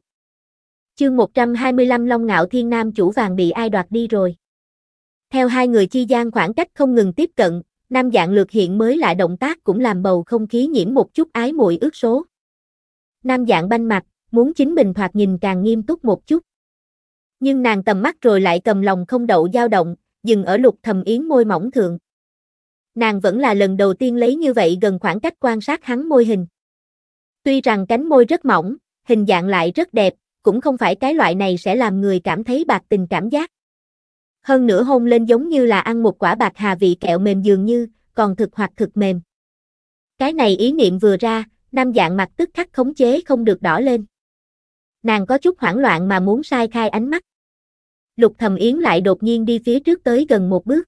Speaker 1: Chương 125 Long Ngạo Thiên Nam chủ vàng bị ai đoạt đi rồi. Theo hai người chi gian khoảng cách không ngừng tiếp cận, nam dạng lược hiện mới lại động tác cũng làm bầu không khí nhiễm một chút ái muội ước số. Nam dạng banh mặt, muốn chính mình thoạt nhìn càng nghiêm túc một chút. Nhưng nàng tầm mắt rồi lại cầm lòng không đậu dao động, dừng ở lục thầm yến môi mỏng thượng. Nàng vẫn là lần đầu tiên lấy như vậy gần khoảng cách quan sát hắn môi hình. Tuy rằng cánh môi rất mỏng, hình dạng lại rất đẹp, cũng không phải cái loại này sẽ làm người cảm thấy bạc tình cảm giác. Hơn nữa hôn lên giống như là ăn một quả bạc hà vị kẹo mềm dường như, còn thực hoặc thực mềm. Cái này ý niệm vừa ra, nam dạng mặt tức khắc khống chế không được đỏ lên nàng có chút hoảng loạn mà muốn sai khai ánh mắt. Lục Thầm Yến lại đột nhiên đi phía trước tới gần một bước.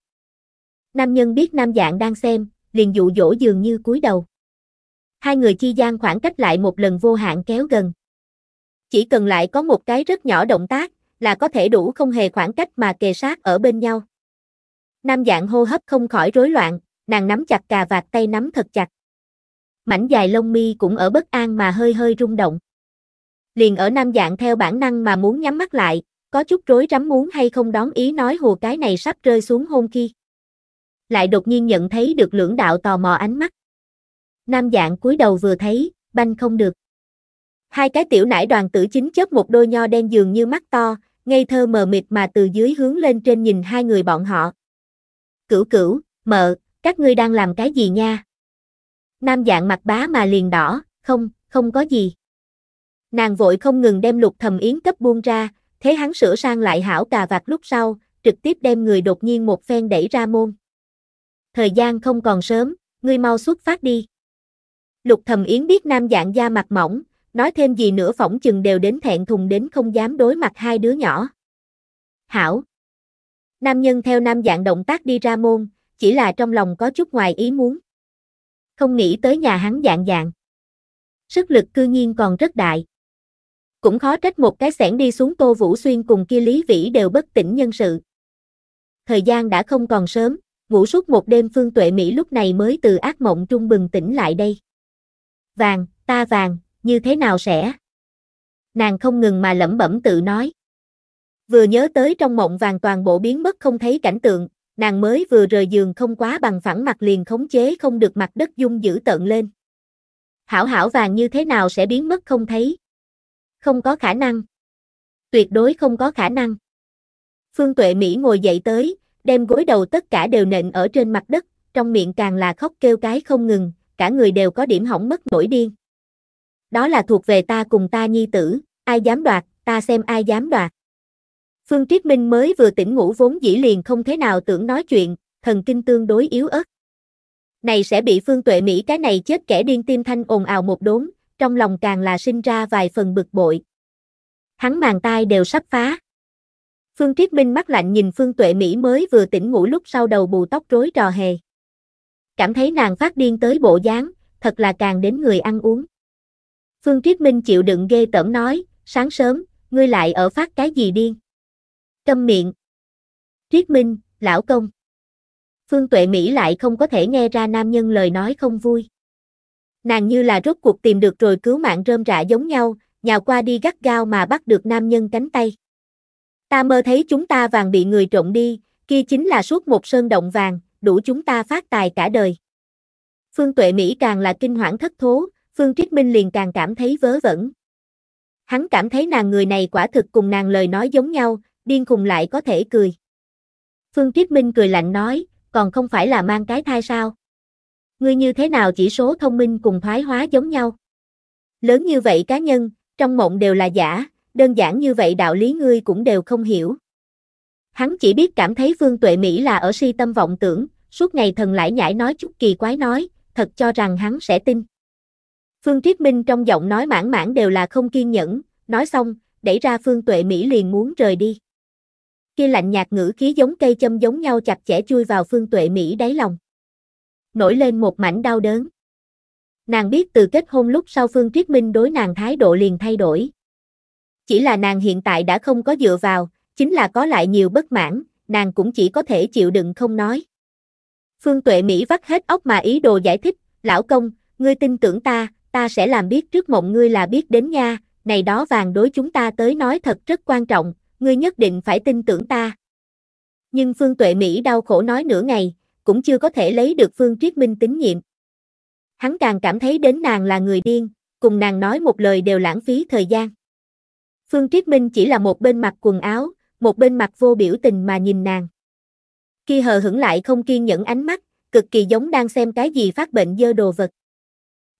Speaker 1: Nam nhân biết nam dạng đang xem, liền dụ dỗ dường như cúi đầu. Hai người chi gian khoảng cách lại một lần vô hạn kéo gần. Chỉ cần lại có một cái rất nhỏ động tác, là có thể đủ không hề khoảng cách mà kề sát ở bên nhau. Nam dạng hô hấp không khỏi rối loạn, nàng nắm chặt cà vạt tay nắm thật chặt. Mảnh dài lông mi cũng ở bất an mà hơi hơi rung động liền ở nam dạng theo bản năng mà muốn nhắm mắt lại, có chút rối rắm muốn hay không đón ý nói hồ cái này sắp rơi xuống hôn khi. Lại đột nhiên nhận thấy được lưỡng đạo tò mò ánh mắt. Nam dạng cúi đầu vừa thấy, banh không được. Hai cái tiểu nải đoàn tử chính chớp một đôi nho đen dường như mắt to, ngây thơ mờ mịt mà từ dưới hướng lên trên nhìn hai người bọn họ. Cửu cửu, mợ, các ngươi đang làm cái gì nha? Nam dạng mặt bá mà liền đỏ, không, không có gì. Nàng vội không ngừng đem lục thầm yến cấp buông ra, thế hắn sửa sang lại hảo cà vạt lúc sau, trực tiếp đem người đột nhiên một phen đẩy ra môn. Thời gian không còn sớm, ngươi mau xuất phát đi. Lục thầm yến biết nam dạng da mặt mỏng, nói thêm gì nữa phỏng chừng đều đến thẹn thùng đến không dám đối mặt hai đứa nhỏ. Hảo. Nam nhân theo nam dạng động tác đi ra môn, chỉ là trong lòng có chút ngoài ý muốn. Không nghĩ tới nhà hắn dạng dạng. Sức lực cư nhiên còn rất đại. Cũng khó trách một cái xẻng đi xuống Tô Vũ Xuyên cùng kia Lý Vĩ đều bất tỉnh nhân sự. Thời gian đã không còn sớm, ngủ suốt một đêm Phương Tuệ Mỹ lúc này mới từ ác mộng trung bừng tỉnh lại đây. Vàng, ta vàng, như thế nào sẽ? Nàng không ngừng mà lẩm bẩm tự nói. Vừa nhớ tới trong mộng vàng toàn bộ biến mất không thấy cảnh tượng, nàng mới vừa rời giường không quá bằng phẳng mặt liền khống chế không được mặt đất dung giữ tận lên. Hảo hảo vàng như thế nào sẽ biến mất không thấy, không có khả năng. Tuyệt đối không có khả năng. Phương Tuệ Mỹ ngồi dậy tới, đem gối đầu tất cả đều nện ở trên mặt đất, trong miệng càng là khóc kêu cái không ngừng, cả người đều có điểm hỏng mất nổi điên. Đó là thuộc về ta cùng ta nhi tử, ai dám đoạt, ta xem ai dám đoạt. Phương Triết Minh mới vừa tỉnh ngủ vốn dĩ liền không thế nào tưởng nói chuyện, thần kinh tương đối yếu ớt. Này sẽ bị Phương Tuệ Mỹ cái này chết kẻ điên tim thanh ồn ào một đốn, trong lòng càng là sinh ra vài phần bực bội. Hắn màn tai đều sắp phá. Phương Triết Minh mắt lạnh nhìn Phương Tuệ Mỹ mới vừa tỉnh ngủ lúc sau đầu bù tóc rối trò hề. Cảm thấy nàng phát điên tới bộ dáng, thật là càng đến người ăn uống. Phương Triết Minh chịu đựng ghê tởm nói, sáng sớm, ngươi lại ở phát cái gì điên. Câm miệng. Triết Minh, lão công. Phương Tuệ Mỹ lại không có thể nghe ra nam nhân lời nói không vui. Nàng như là rốt cuộc tìm được rồi cứu mạng rơm rạ giống nhau, nhào qua đi gắt gao mà bắt được nam nhân cánh tay. Ta mơ thấy chúng ta vàng bị người trộn đi, kia chính là suốt một sơn động vàng, đủ chúng ta phát tài cả đời. Phương Tuệ Mỹ càng là kinh hoảng thất thố, Phương Triết Minh liền càng cảm thấy vớ vẩn. Hắn cảm thấy nàng người này quả thực cùng nàng lời nói giống nhau, điên khùng lại có thể cười. Phương Triết Minh cười lạnh nói, còn không phải là mang cái thai sao? ngươi như thế nào chỉ số thông minh cùng thoái hóa giống nhau. Lớn như vậy cá nhân, trong mộng đều là giả, đơn giản như vậy đạo lý ngươi cũng đều không hiểu. Hắn chỉ biết cảm thấy Phương Tuệ Mỹ là ở si tâm vọng tưởng, suốt ngày thần lại nhãi nói chút kỳ quái nói, thật cho rằng hắn sẽ tin. Phương Triết Minh trong giọng nói mãn mãn đều là không kiên nhẫn, nói xong, đẩy ra Phương Tuệ Mỹ liền muốn rời đi. Kia lạnh nhạt ngữ khí giống cây châm giống nhau chặt chẽ chui vào Phương Tuệ Mỹ đáy lòng nổi lên một mảnh đau đớn. Nàng biết từ kết hôn lúc sau Phương Triết Minh đối nàng thái độ liền thay đổi. Chỉ là nàng hiện tại đã không có dựa vào, chính là có lại nhiều bất mãn, nàng cũng chỉ có thể chịu đựng không nói. Phương Tuệ Mỹ vắt hết óc mà ý đồ giải thích, lão công, ngươi tin tưởng ta, ta sẽ làm biết trước mộng ngươi là biết đến nha, này đó vàng đối chúng ta tới nói thật rất quan trọng, ngươi nhất định phải tin tưởng ta. Nhưng Phương Tuệ Mỹ đau khổ nói nửa ngày, cũng chưa có thể lấy được Phương Triết Minh tín nhiệm. Hắn càng cảm thấy đến nàng là người điên, cùng nàng nói một lời đều lãng phí thời gian. Phương Triết Minh chỉ là một bên mặc quần áo, một bên mặt vô biểu tình mà nhìn nàng. Khi hờ hững lại không kiên nhẫn ánh mắt, cực kỳ giống đang xem cái gì phát bệnh dơ đồ vật.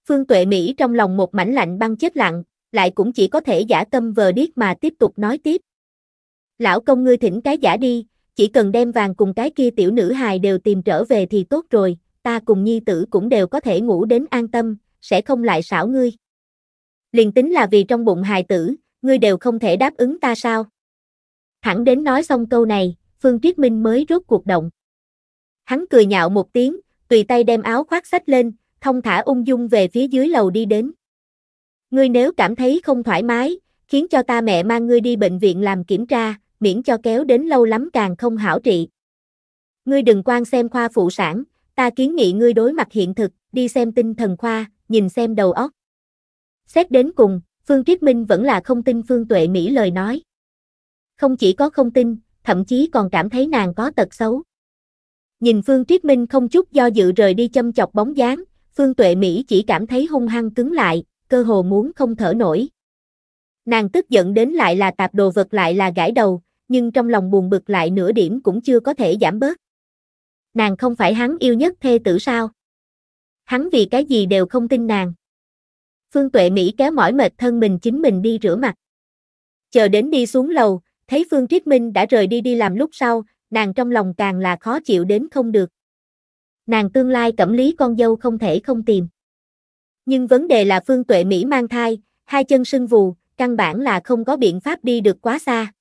Speaker 1: Phương Tuệ Mỹ trong lòng một mảnh lạnh băng chết lặng, lại cũng chỉ có thể giả tâm vờ điếc mà tiếp tục nói tiếp. Lão công ngươi thỉnh cái giả đi, chỉ cần đem vàng cùng cái kia tiểu nữ hài đều tìm trở về thì tốt rồi, ta cùng nhi tử cũng đều có thể ngủ đến an tâm, sẽ không lại xảo ngươi. Liền tính là vì trong bụng hài tử, ngươi đều không thể đáp ứng ta sao? Thẳng đến nói xong câu này, Phương Triết Minh mới rốt cuộc động. Hắn cười nhạo một tiếng, tùy tay đem áo khoác sách lên, thông thả ung dung về phía dưới lầu đi đến. Ngươi nếu cảm thấy không thoải mái, khiến cho ta mẹ mang ngươi đi bệnh viện làm kiểm tra, miễn cho kéo đến lâu lắm càng không hảo trị. Ngươi đừng quan xem khoa phụ sản, ta kiến nghị ngươi đối mặt hiện thực, đi xem tinh thần khoa, nhìn xem đầu óc. Xét đến cùng, Phương Triết Minh vẫn là không tin Phương Tuệ Mỹ lời nói. Không chỉ có không tin, thậm chí còn cảm thấy nàng có tật xấu. Nhìn Phương Triết Minh không chút do dự rời đi châm chọc bóng dáng, Phương Tuệ Mỹ chỉ cảm thấy hung hăng cứng lại, cơ hồ muốn không thở nổi. Nàng tức giận đến lại là tạp đồ vật lại là gãi đầu, nhưng trong lòng buồn bực lại nửa điểm cũng chưa có thể giảm bớt. Nàng không phải hắn yêu nhất thê tử sao? Hắn vì cái gì đều không tin nàng. Phương Tuệ Mỹ kéo mỏi mệt thân mình chính mình đi rửa mặt. Chờ đến đi xuống lầu, thấy Phương Triết Minh đã rời đi đi làm lúc sau, nàng trong lòng càng là khó chịu đến không được. Nàng tương lai cẩm lý con dâu không thể không tìm. Nhưng vấn đề là Phương Tuệ Mỹ mang thai, hai chân sưng vù, căn bản là không có biện pháp đi được quá xa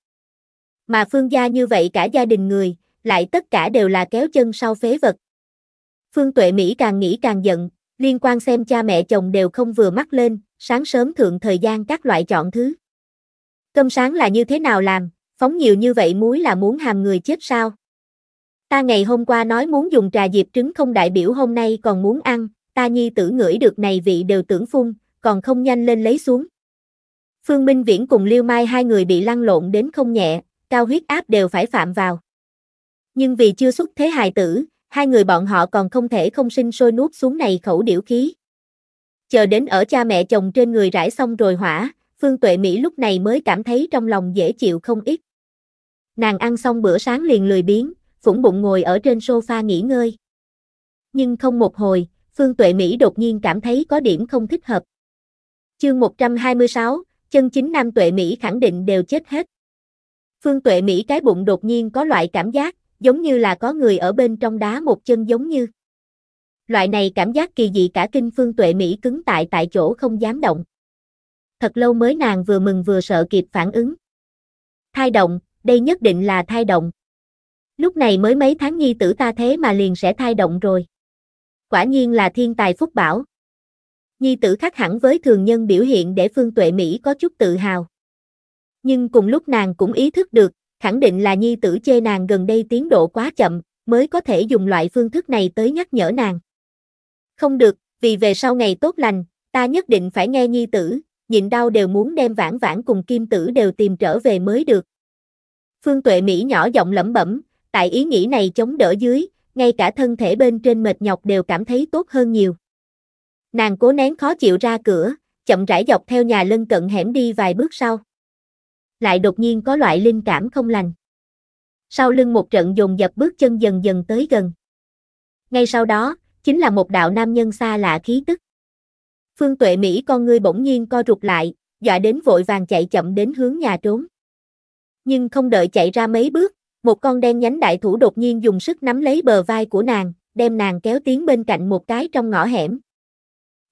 Speaker 1: mà phương gia như vậy cả gia đình người, lại tất cả đều là kéo chân sau phế vật. Phương Tuệ Mỹ càng nghĩ càng giận, liên quan xem cha mẹ chồng đều không vừa mắt lên, sáng sớm thượng thời gian các loại chọn thứ. Cơm sáng là như thế nào làm, phóng nhiều như vậy muối là muốn hàm người chết sao? Ta ngày hôm qua nói muốn dùng trà diệp trứng không đại biểu hôm nay còn muốn ăn, ta nhi tử ngửi được này vị đều tưởng phun, còn không nhanh lên lấy xuống. Phương Minh Viễn cùng Liêu Mai hai người bị lăn lộn đến không nhẹ, cao huyết áp đều phải phạm vào. Nhưng vì chưa xuất thế hài tử, hai người bọn họ còn không thể không sinh sôi nuốt xuống này khẩu điểu khí. Chờ đến ở cha mẹ chồng trên người rải xong rồi hỏa, Phương Tuệ Mỹ lúc này mới cảm thấy trong lòng dễ chịu không ít. Nàng ăn xong bữa sáng liền lười biếng, phủng bụng ngồi ở trên sofa nghỉ ngơi. Nhưng không một hồi, Phương Tuệ Mỹ đột nhiên cảm thấy có điểm không thích hợp. Chương 126, chân chính Nam Tuệ Mỹ khẳng định đều chết hết. Phương Tuệ Mỹ cái bụng đột nhiên có loại cảm giác, giống như là có người ở bên trong đá một chân giống như. Loại này cảm giác kỳ dị cả kinh Phương Tuệ Mỹ cứng tại tại chỗ không dám động. Thật lâu mới nàng vừa mừng vừa sợ kịp phản ứng. Thai động, đây nhất định là thai động. Lúc này mới mấy tháng nhi tử ta thế mà liền sẽ thai động rồi. Quả nhiên là thiên tài phúc bảo. Nhi tử khác hẳn với thường nhân biểu hiện để Phương Tuệ Mỹ có chút tự hào nhưng cùng lúc nàng cũng ý thức được, khẳng định là nhi tử chê nàng gần đây tiến độ quá chậm, mới có thể dùng loại phương thức này tới nhắc nhở nàng. Không được, vì về sau ngày tốt lành, ta nhất định phải nghe nhi tử, nhịn đau đều muốn đem vãn vãn cùng kim tử đều tìm trở về mới được. Phương Tuệ Mỹ nhỏ giọng lẩm bẩm, tại ý nghĩ này chống đỡ dưới, ngay cả thân thể bên trên mệt nhọc đều cảm thấy tốt hơn nhiều. Nàng cố nén khó chịu ra cửa, chậm rãi dọc theo nhà lân cận hẻm đi vài bước sau lại đột nhiên có loại linh cảm không lành. Sau lưng một trận dồn dập bước chân dần dần tới gần. Ngay sau đó, chính là một đạo nam nhân xa lạ khí tức. Phương Tuệ Mỹ con ngươi bỗng nhiên co rụt lại, dọa đến vội vàng chạy chậm đến hướng nhà trốn. Nhưng không đợi chạy ra mấy bước, một con đen nhánh đại thủ đột nhiên dùng sức nắm lấy bờ vai của nàng, đem nàng kéo tiến bên cạnh một cái trong ngõ hẻm.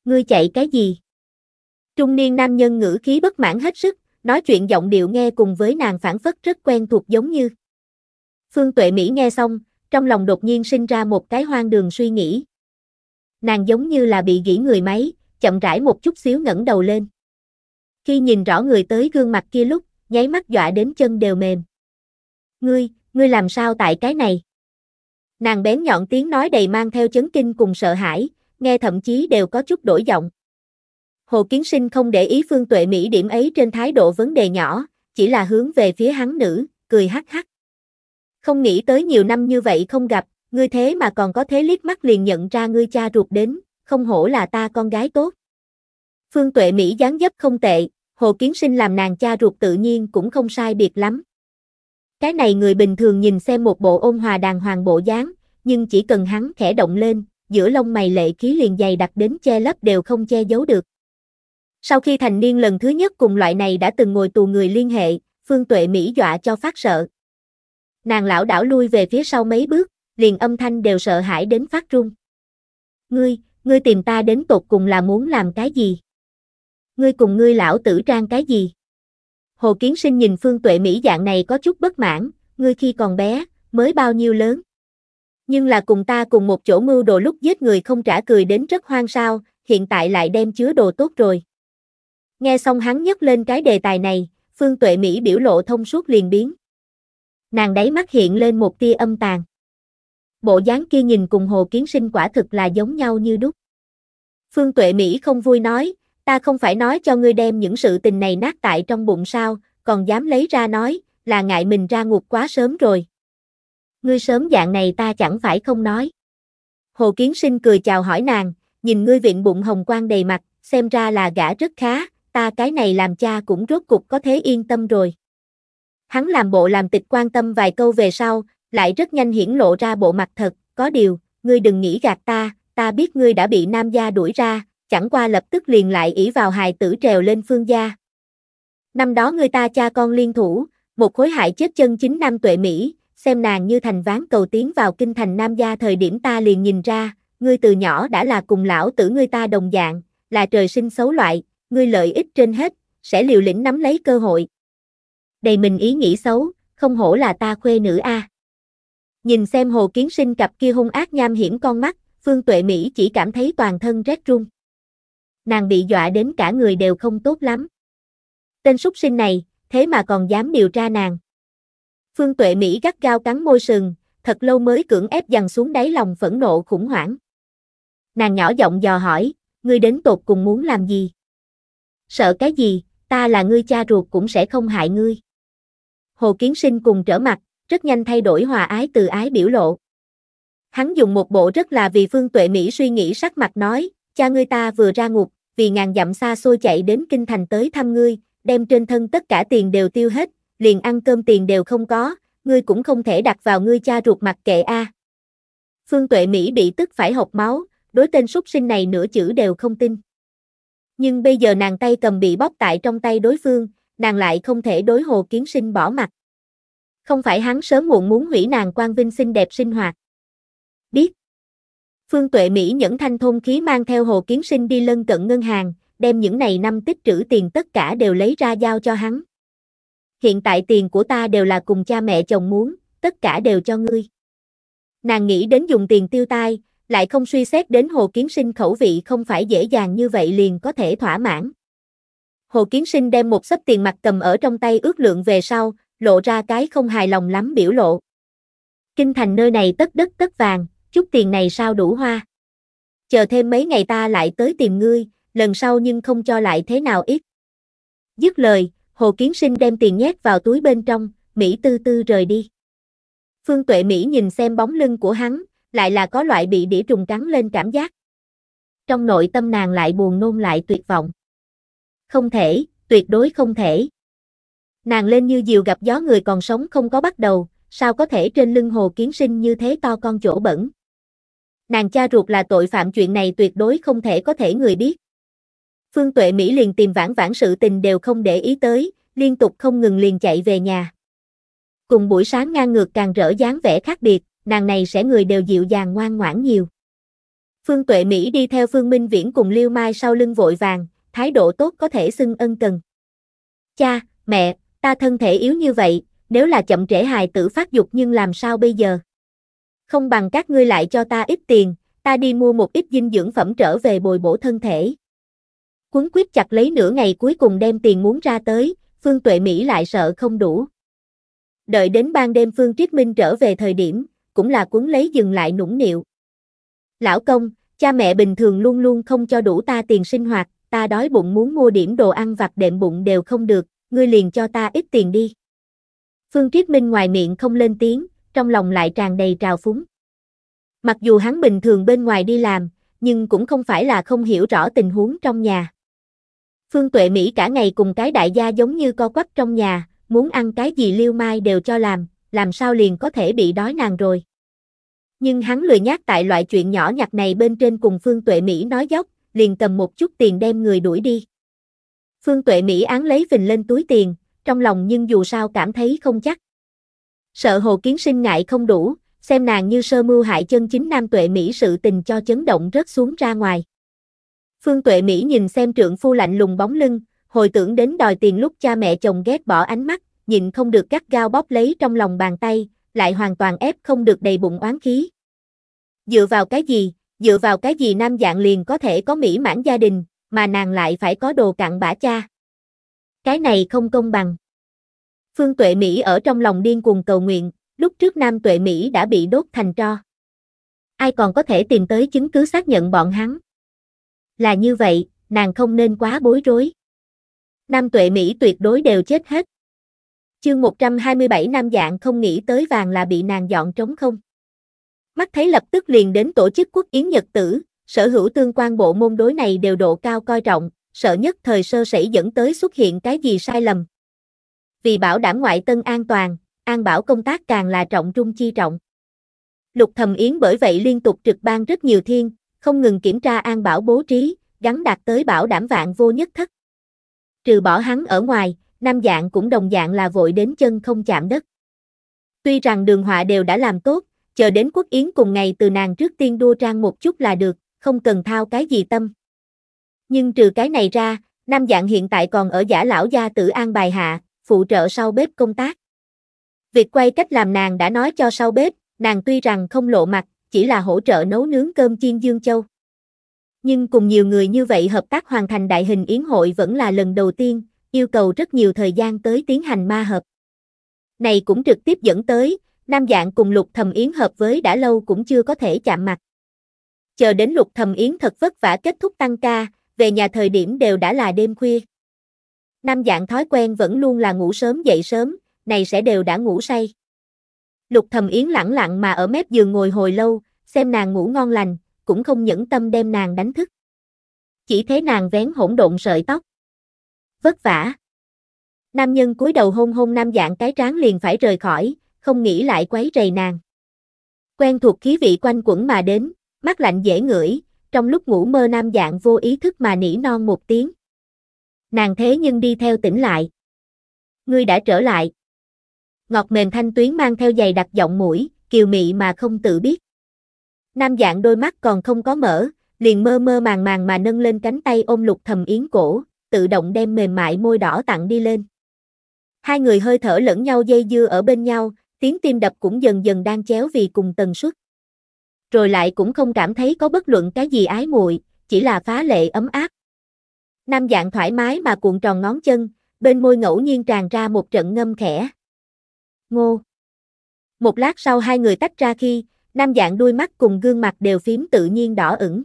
Speaker 1: Ngươi chạy cái gì? Trung niên nam nhân ngữ khí bất mãn hết sức, nói chuyện giọng điệu nghe cùng với nàng phản phất rất quen thuộc giống như. Phương Tuệ Mỹ nghe xong, trong lòng đột nhiên sinh ra một cái hoang đường suy nghĩ. Nàng giống như là bị gỉ người máy, chậm rãi một chút xíu ngẩng đầu lên. Khi nhìn rõ người tới gương mặt kia lúc, nháy mắt dọa đến chân đều mềm. Ngươi, ngươi làm sao tại cái này? Nàng bén nhọn tiếng nói đầy mang theo chấn kinh cùng sợ hãi, nghe thậm chí đều có chút đổi giọng. Hồ Kiến Sinh không để ý Phương Tuệ Mỹ điểm ấy trên thái độ vấn đề nhỏ, chỉ là hướng về phía hắn nữ, cười hắc hắc. Không nghĩ tới nhiều năm như vậy không gặp, ngươi thế mà còn có thế liếc mắt liền nhận ra ngươi cha ruột đến, không hổ là ta con gái tốt. Phương Tuệ Mỹ dáng dấp không tệ, Hồ Kiến Sinh làm nàng cha ruột tự nhiên cũng không sai biệt lắm. Cái này người bình thường nhìn xem một bộ ôn hòa đàng hoàng bộ dáng, nhưng chỉ cần hắn khẽ động lên, giữa lông mày lệ khí liền dày đặc đến che lấp đều không che giấu được. Sau khi thành niên lần thứ nhất cùng loại này đã từng ngồi tù người liên hệ, Phương Tuệ Mỹ dọa cho phát sợ. Nàng lão đảo lui về phía sau mấy bước, liền âm thanh đều sợ hãi đến phát run. Ngươi, ngươi tìm ta đến tột cùng là muốn làm cái gì? Ngươi cùng ngươi lão tử trang cái gì? Hồ Kiến Sinh nhìn Phương Tuệ Mỹ dạng này có chút bất mãn, ngươi khi còn bé, mới bao nhiêu lớn. Nhưng là cùng ta cùng một chỗ mưu đồ lúc giết người không trả cười đến rất hoang sao, hiện tại lại đem chứa đồ tốt rồi. Nghe xong hắn nhấc lên cái đề tài này, Phương Tuệ Mỹ biểu lộ thông suốt liền biến. Nàng đáy mắt hiện lên một tia âm tàn. Bộ dáng kia nhìn cùng Hồ Kiến Sinh quả thực là giống nhau như đúc. Phương Tuệ Mỹ không vui nói, ta không phải nói cho ngươi đem những sự tình này nát tại trong bụng sao, còn dám lấy ra nói, là ngại mình ra ngục quá sớm rồi. Ngươi sớm dạng này ta chẳng phải không nói. Hồ Kiến Sinh cười chào hỏi nàng, nhìn ngươi viện bụng hồng quang đầy mặt, xem ra là gã rất khá, ta cái này làm cha cũng rốt cục có thế yên tâm rồi. Hắn làm bộ làm tịch quan tâm vài câu về sau, lại rất nhanh hiển lộ ra bộ mặt thật, có điều, ngươi đừng nghĩ gạt ta, ta biết ngươi đã bị nam gia đuổi ra, chẳng qua lập tức liền lại ỷ vào hài tử trèo lên phương gia. Năm đó ngươi ta cha con liên thủ, một khối hại chết chân chính nam tuệ Mỹ, xem nàng như thành ván cầu tiến vào kinh thành nam gia thời điểm ta liền nhìn ra, ngươi từ nhỏ đã là cùng lão tử ngươi ta đồng dạng, là trời sinh xấu loại, ngươi lợi ích trên hết, sẽ liều lĩnh nắm lấy cơ hội. Đầy mình ý nghĩ xấu, không hổ là ta khuê nữ a. Nhìn xem Hồ Kiến Sinh cặp kia hung ác nham hiểm con mắt, Phương Tuệ Mỹ chỉ cảm thấy toàn thân rét run. Nàng bị dọa đến cả người đều không tốt lắm. Tên súc sinh này, thế mà còn dám điều tra nàng. Phương Tuệ Mỹ gắt gao cắn môi sừng, thật lâu mới cưỡng ép dằn xuống đáy lòng phẫn nộ khủng hoảng. Nàng nhỏ giọng dò hỏi, ngươi đến tột cùng muốn làm gì? Sợ cái gì, ta là ngươi cha ruột cũng sẽ không hại ngươi. Hồ Kiến Sinh cùng trở mặt, rất nhanh thay đổi hòa ái từ ái biểu lộ. Hắn dùng một bộ rất là vì Phương Tuệ Mỹ suy nghĩ sắc mặt nói, cha ngươi ta vừa ra ngục, vì ngàn dặm xa xôi chạy đến kinh thành tới thăm ngươi, đem trên thân tất cả tiền đều tiêu hết, liền ăn cơm tiền đều không có, ngươi cũng không thể đặt vào ngươi cha ruột mặt kệ a. Phương Tuệ Mỹ bị tức phải hộc máu, đối tên súc sinh này nửa chữ đều không tin. Nhưng bây giờ nàng tay cầm bị bóp tại trong tay đối phương, nàng lại không thể đối hồ kiến sinh bỏ mặt. Không phải hắn sớm muộn muốn hủy nàng quan vinh xinh đẹp sinh hoạt. Biết. Phương Tuệ Mỹ nhẫn thanh thôn khí mang theo hồ kiến sinh đi lân cận ngân hàng, đem những này năm tích trữ tiền tất cả đều lấy ra giao cho hắn. Hiện tại tiền của ta đều là cùng cha mẹ chồng muốn, tất cả đều cho ngươi. Nàng nghĩ đến dùng tiền tiêu tai, lại không suy xét đến Hồ Kiến Sinh khẩu vị không phải dễ dàng như vậy liền có thể thỏa mãn. Hồ Kiến Sinh đem một sấp tiền mặt cầm ở trong tay ước lượng về sau, lộ ra cái không hài lòng lắm biểu lộ. Kinh thành nơi này tất đất tất vàng, chút tiền này sao đủ hoa. Chờ thêm mấy ngày ta lại tới tìm ngươi, lần sau nhưng không cho lại thế nào ít. Dứt lời, Hồ Kiến Sinh đem tiền nhét vào túi bên trong, Mỹ tư tư rời đi. Phương Tuệ Mỹ nhìn xem bóng lưng của hắn, lại là có loại bị đĩa trùng cắn lên cảm giác. Trong nội tâm nàng lại buồn nôn lại tuyệt vọng. Không thể, tuyệt đối không thể. Nàng lên như diều gặp gió người còn sống không có bắt đầu, sao có thể trên lưng hồ kiến sinh như thế to con chỗ bẩn. Nàng cha ruột là tội phạm chuyện này tuyệt đối không thể có thể người biết. Phương Tuệ Mỹ liền tìm vãn vãn sự tình đều không để ý tới, liên tục không ngừng liền chạy về nhà. Cùng buổi sáng ngang ngược càng rỡ dáng vẻ khác biệt, nàng này sẽ người đều dịu dàng ngoan ngoãn nhiều. Phương Tuệ Mỹ đi theo Phương Minh Viễn cùng Liêu Mai sau lưng vội vàng, thái độ tốt có thể xưng ân cần. Cha, mẹ, ta thân thể yếu như vậy, nếu là chậm trễ hài tử phát dục nhưng làm sao bây giờ? Không bằng các ngươi lại cho ta ít tiền, ta đi mua một ít dinh dưỡng phẩm trở về bồi bổ thân thể. Quấn quyết chặt lấy nửa ngày cuối cùng đem tiền muốn ra tới, Phương Tuệ Mỹ lại sợ không đủ. Đợi đến ban đêm Phương Triết Minh trở về thời điểm, cũng là cuốn lấy dừng lại nũng nịu. Lão công, cha mẹ bình thường luôn luôn không cho đủ ta tiền sinh hoạt, ta đói bụng muốn mua điểm đồ ăn vặt đệm bụng đều không được, ngươi liền cho ta ít tiền đi. Phương Triết Minh ngoài miệng không lên tiếng, trong lòng lại tràn đầy trào phúng. Mặc dù hắn bình thường bên ngoài đi làm, nhưng cũng không phải là không hiểu rõ tình huống trong nhà. Phương Tuệ Mỹ cả ngày cùng cái đại gia giống như co quắp trong nhà, muốn ăn cái gì liêu mai đều cho làm, làm sao liền có thể bị đói nàng rồi. Nhưng hắn lười nhát tại loại chuyện nhỏ nhặt này bên trên cùng Phương Tuệ Mỹ nói dốc, liền cầm một chút tiền đem người đuổi đi. Phương Tuệ Mỹ án lấy phình lên túi tiền, trong lòng nhưng dù sao cảm thấy không chắc. Sợ Hồ Kiến Sinh ngại không đủ, xem nàng như sơ mưu hại chân chính Nam Tuệ Mỹ sự tình cho chấn động rớt xuống ra ngoài. Phương Tuệ Mỹ nhìn xem trượng phu lạnh lùng bóng lưng, hồi tưởng đến đòi tiền lúc cha mẹ chồng ghét bỏ ánh mắt, nhịn không được gắt gao bóp lấy trong lòng bàn tay, lại hoàn toàn ép không được đầy bụng oán khí. Dựa vào cái gì, dựa vào cái gì nam dạng liền có thể có mỹ mãn gia đình, mà nàng lại phải có đồ cặn bã cha. Cái này không công bằng. Phương Tuệ Mỹ ở trong lòng điên cuồng cầu nguyện, lúc trước Nam Tuệ Mỹ đã bị đốt thành tro. Ai còn có thể tìm tới chứng cứ xác nhận bọn hắn? Là như vậy, nàng không nên quá bối rối. Nam Tuệ Mỹ tuyệt đối đều chết hết. Chương 127 Nam dạng không nghĩ tới vàng là bị nàng dọn trống không. Mắt thấy lập tức liền đến tổ chức quốc yến nhật tử, sở hữu tương quan bộ môn đối này đều độ cao coi trọng, sợ nhất thời sơ sẩy dẫn tới xuất hiện cái gì sai lầm. Vì bảo đảm ngoại tân an toàn, an bảo công tác càng là trọng trung chi trọng. Lục Thầm Yến bởi vậy liên tục trực ban rất nhiều thiên, không ngừng kiểm tra an bảo bố trí, gắn đạt tới bảo đảm vạn vô nhất thất. Trừ bỏ hắn ở ngoài, Nam dạng cũng đồng dạng là vội đến chân không chạm đất. Tuy rằng đường họa đều đã làm tốt, chờ đến quốc yến cùng ngày từ nàng trước tiên đua trang một chút là được, không cần thao cái gì tâm. Nhưng trừ cái này ra, Nam dạng hiện tại còn ở giả lão gia tử an bài hạ, phụ trợ sau bếp công tác. Việc quay cách làm nàng đã nói cho sau bếp, nàng tuy rằng không lộ mặt, chỉ là hỗ trợ nấu nướng cơm chiên dương châu. Nhưng cùng nhiều người như vậy hợp tác hoàn thành đại hình yến hội vẫn là lần đầu tiên, yêu cầu rất nhiều thời gian tới tiến hành ma hợp. Này cũng trực tiếp dẫn tới, Nam Dạng cùng Lục Thầm Yến hợp với đã lâu cũng chưa có thể chạm mặt. Chờ đến Lục Thầm Yến thật vất vả kết thúc tăng ca, về nhà thời điểm đều đã là đêm khuya. Nam Dạng thói quen vẫn luôn là ngủ sớm dậy sớm, này sẽ đều đã ngủ say. Lục Thầm Yến lẳng lặng mà ở mép giường ngồi hồi lâu, xem nàng ngủ ngon lành, cũng không nhẫn tâm đem nàng đánh thức. Chỉ thấy nàng vén hỗn độn sợi tóc vất vả. Nam nhân cúi đầu hôn hôn nam dạng cái trán liền phải rời khỏi, không nghĩ lại quấy rầy nàng. Quen thuộc khí vị quanh quẩn mà đến, mắt lạnh dễ ngửi, trong lúc ngủ mơ nam dạng vô ý thức mà nỉ non một tiếng. Nàng thế nhưng đi theo tỉnh lại. Ngươi đã trở lại. Ngọt mềm thanh tuyến mang theo giày đặc giọng mũi, kiều mị mà không tự biết. Nam dạng đôi mắt còn không có mở, liền mơ mơ màng màng mà nâng lên cánh tay ôm lục thầm yến cổ, tự động đem mềm mại môi đỏ tặng đi lên. Hai người hơi thở lẫn nhau dây dưa ở bên nhau, tiếng tim đập cũng dần dần đang chéo vì cùng tần suất. Rồi lại cũng không cảm thấy có bất luận cái gì ái muội, chỉ là phá lệ ấm áp. Nam dạng thoải mái mà cuộn tròn ngón chân, bên môi ngẫu nhiên tràn ra một trận ngâm khẽ. Ngô. Một lát sau hai người tách ra khi, nam dạng đôi mắt cùng gương mặt đều phím tự nhiên đỏ ửng.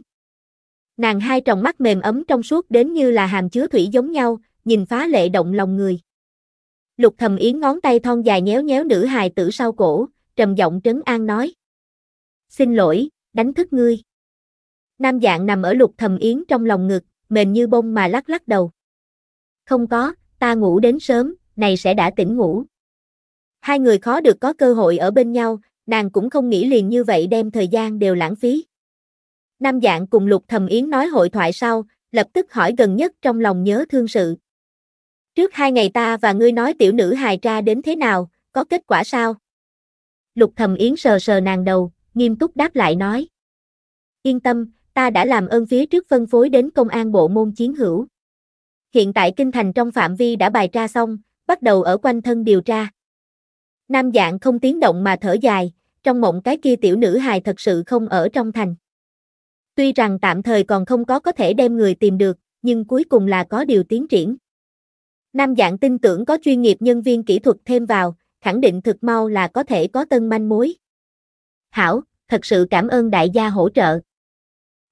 Speaker 1: Nàng hai tròng mắt mềm ấm trong suốt đến như là hàm chứa thủy giống nhau, nhìn phá lệ động lòng người. Lục Thầm Yến ngón tay thon dài nhéo nhéo nữ hài tử sau cổ, trầm giọng trấn an nói: "Xin lỗi, đánh thức ngươi." Nam dạng nằm ở Lục Thầm Yến trong lòng ngực, mềm như bông mà lắc lắc đầu. "Không có, ta ngủ đến sớm, này sẽ đã tỉnh ngủ." Hai người khó được có cơ hội ở bên nhau, nàng cũng không nghĩ liền như vậy đem thời gian đều lãng phí. Nam Dạng cùng Lục Thầm Yến nói hội thoại sau, lập tức hỏi gần nhất trong lòng nhớ thương sự. Trước hai ngày ta và ngươi nói tiểu nữ hài tra đến thế nào, có kết quả sao? Lục Thầm Yến sờ sờ nàng đầu, nghiêm túc đáp lại nói. Yên tâm, ta đã làm ơn phía trước phân phối đến công an bộ môn chiến hữu. Hiện tại kinh thành trong phạm vi đã bài tra xong, bắt đầu ở quanh thân điều tra. Nam dạng không tiếng động mà thở dài, trong mộng cái kia tiểu nữ hài thật sự không ở trong thành. Tuy rằng tạm thời còn không có có thể đem người tìm được, nhưng cuối cùng là có điều tiến triển. Nam dạng tin tưởng có chuyên nghiệp nhân viên kỹ thuật thêm vào, khẳng định thực mau là có thể có tân manh mối. Hảo, thật sự cảm ơn đại gia hỗ trợ.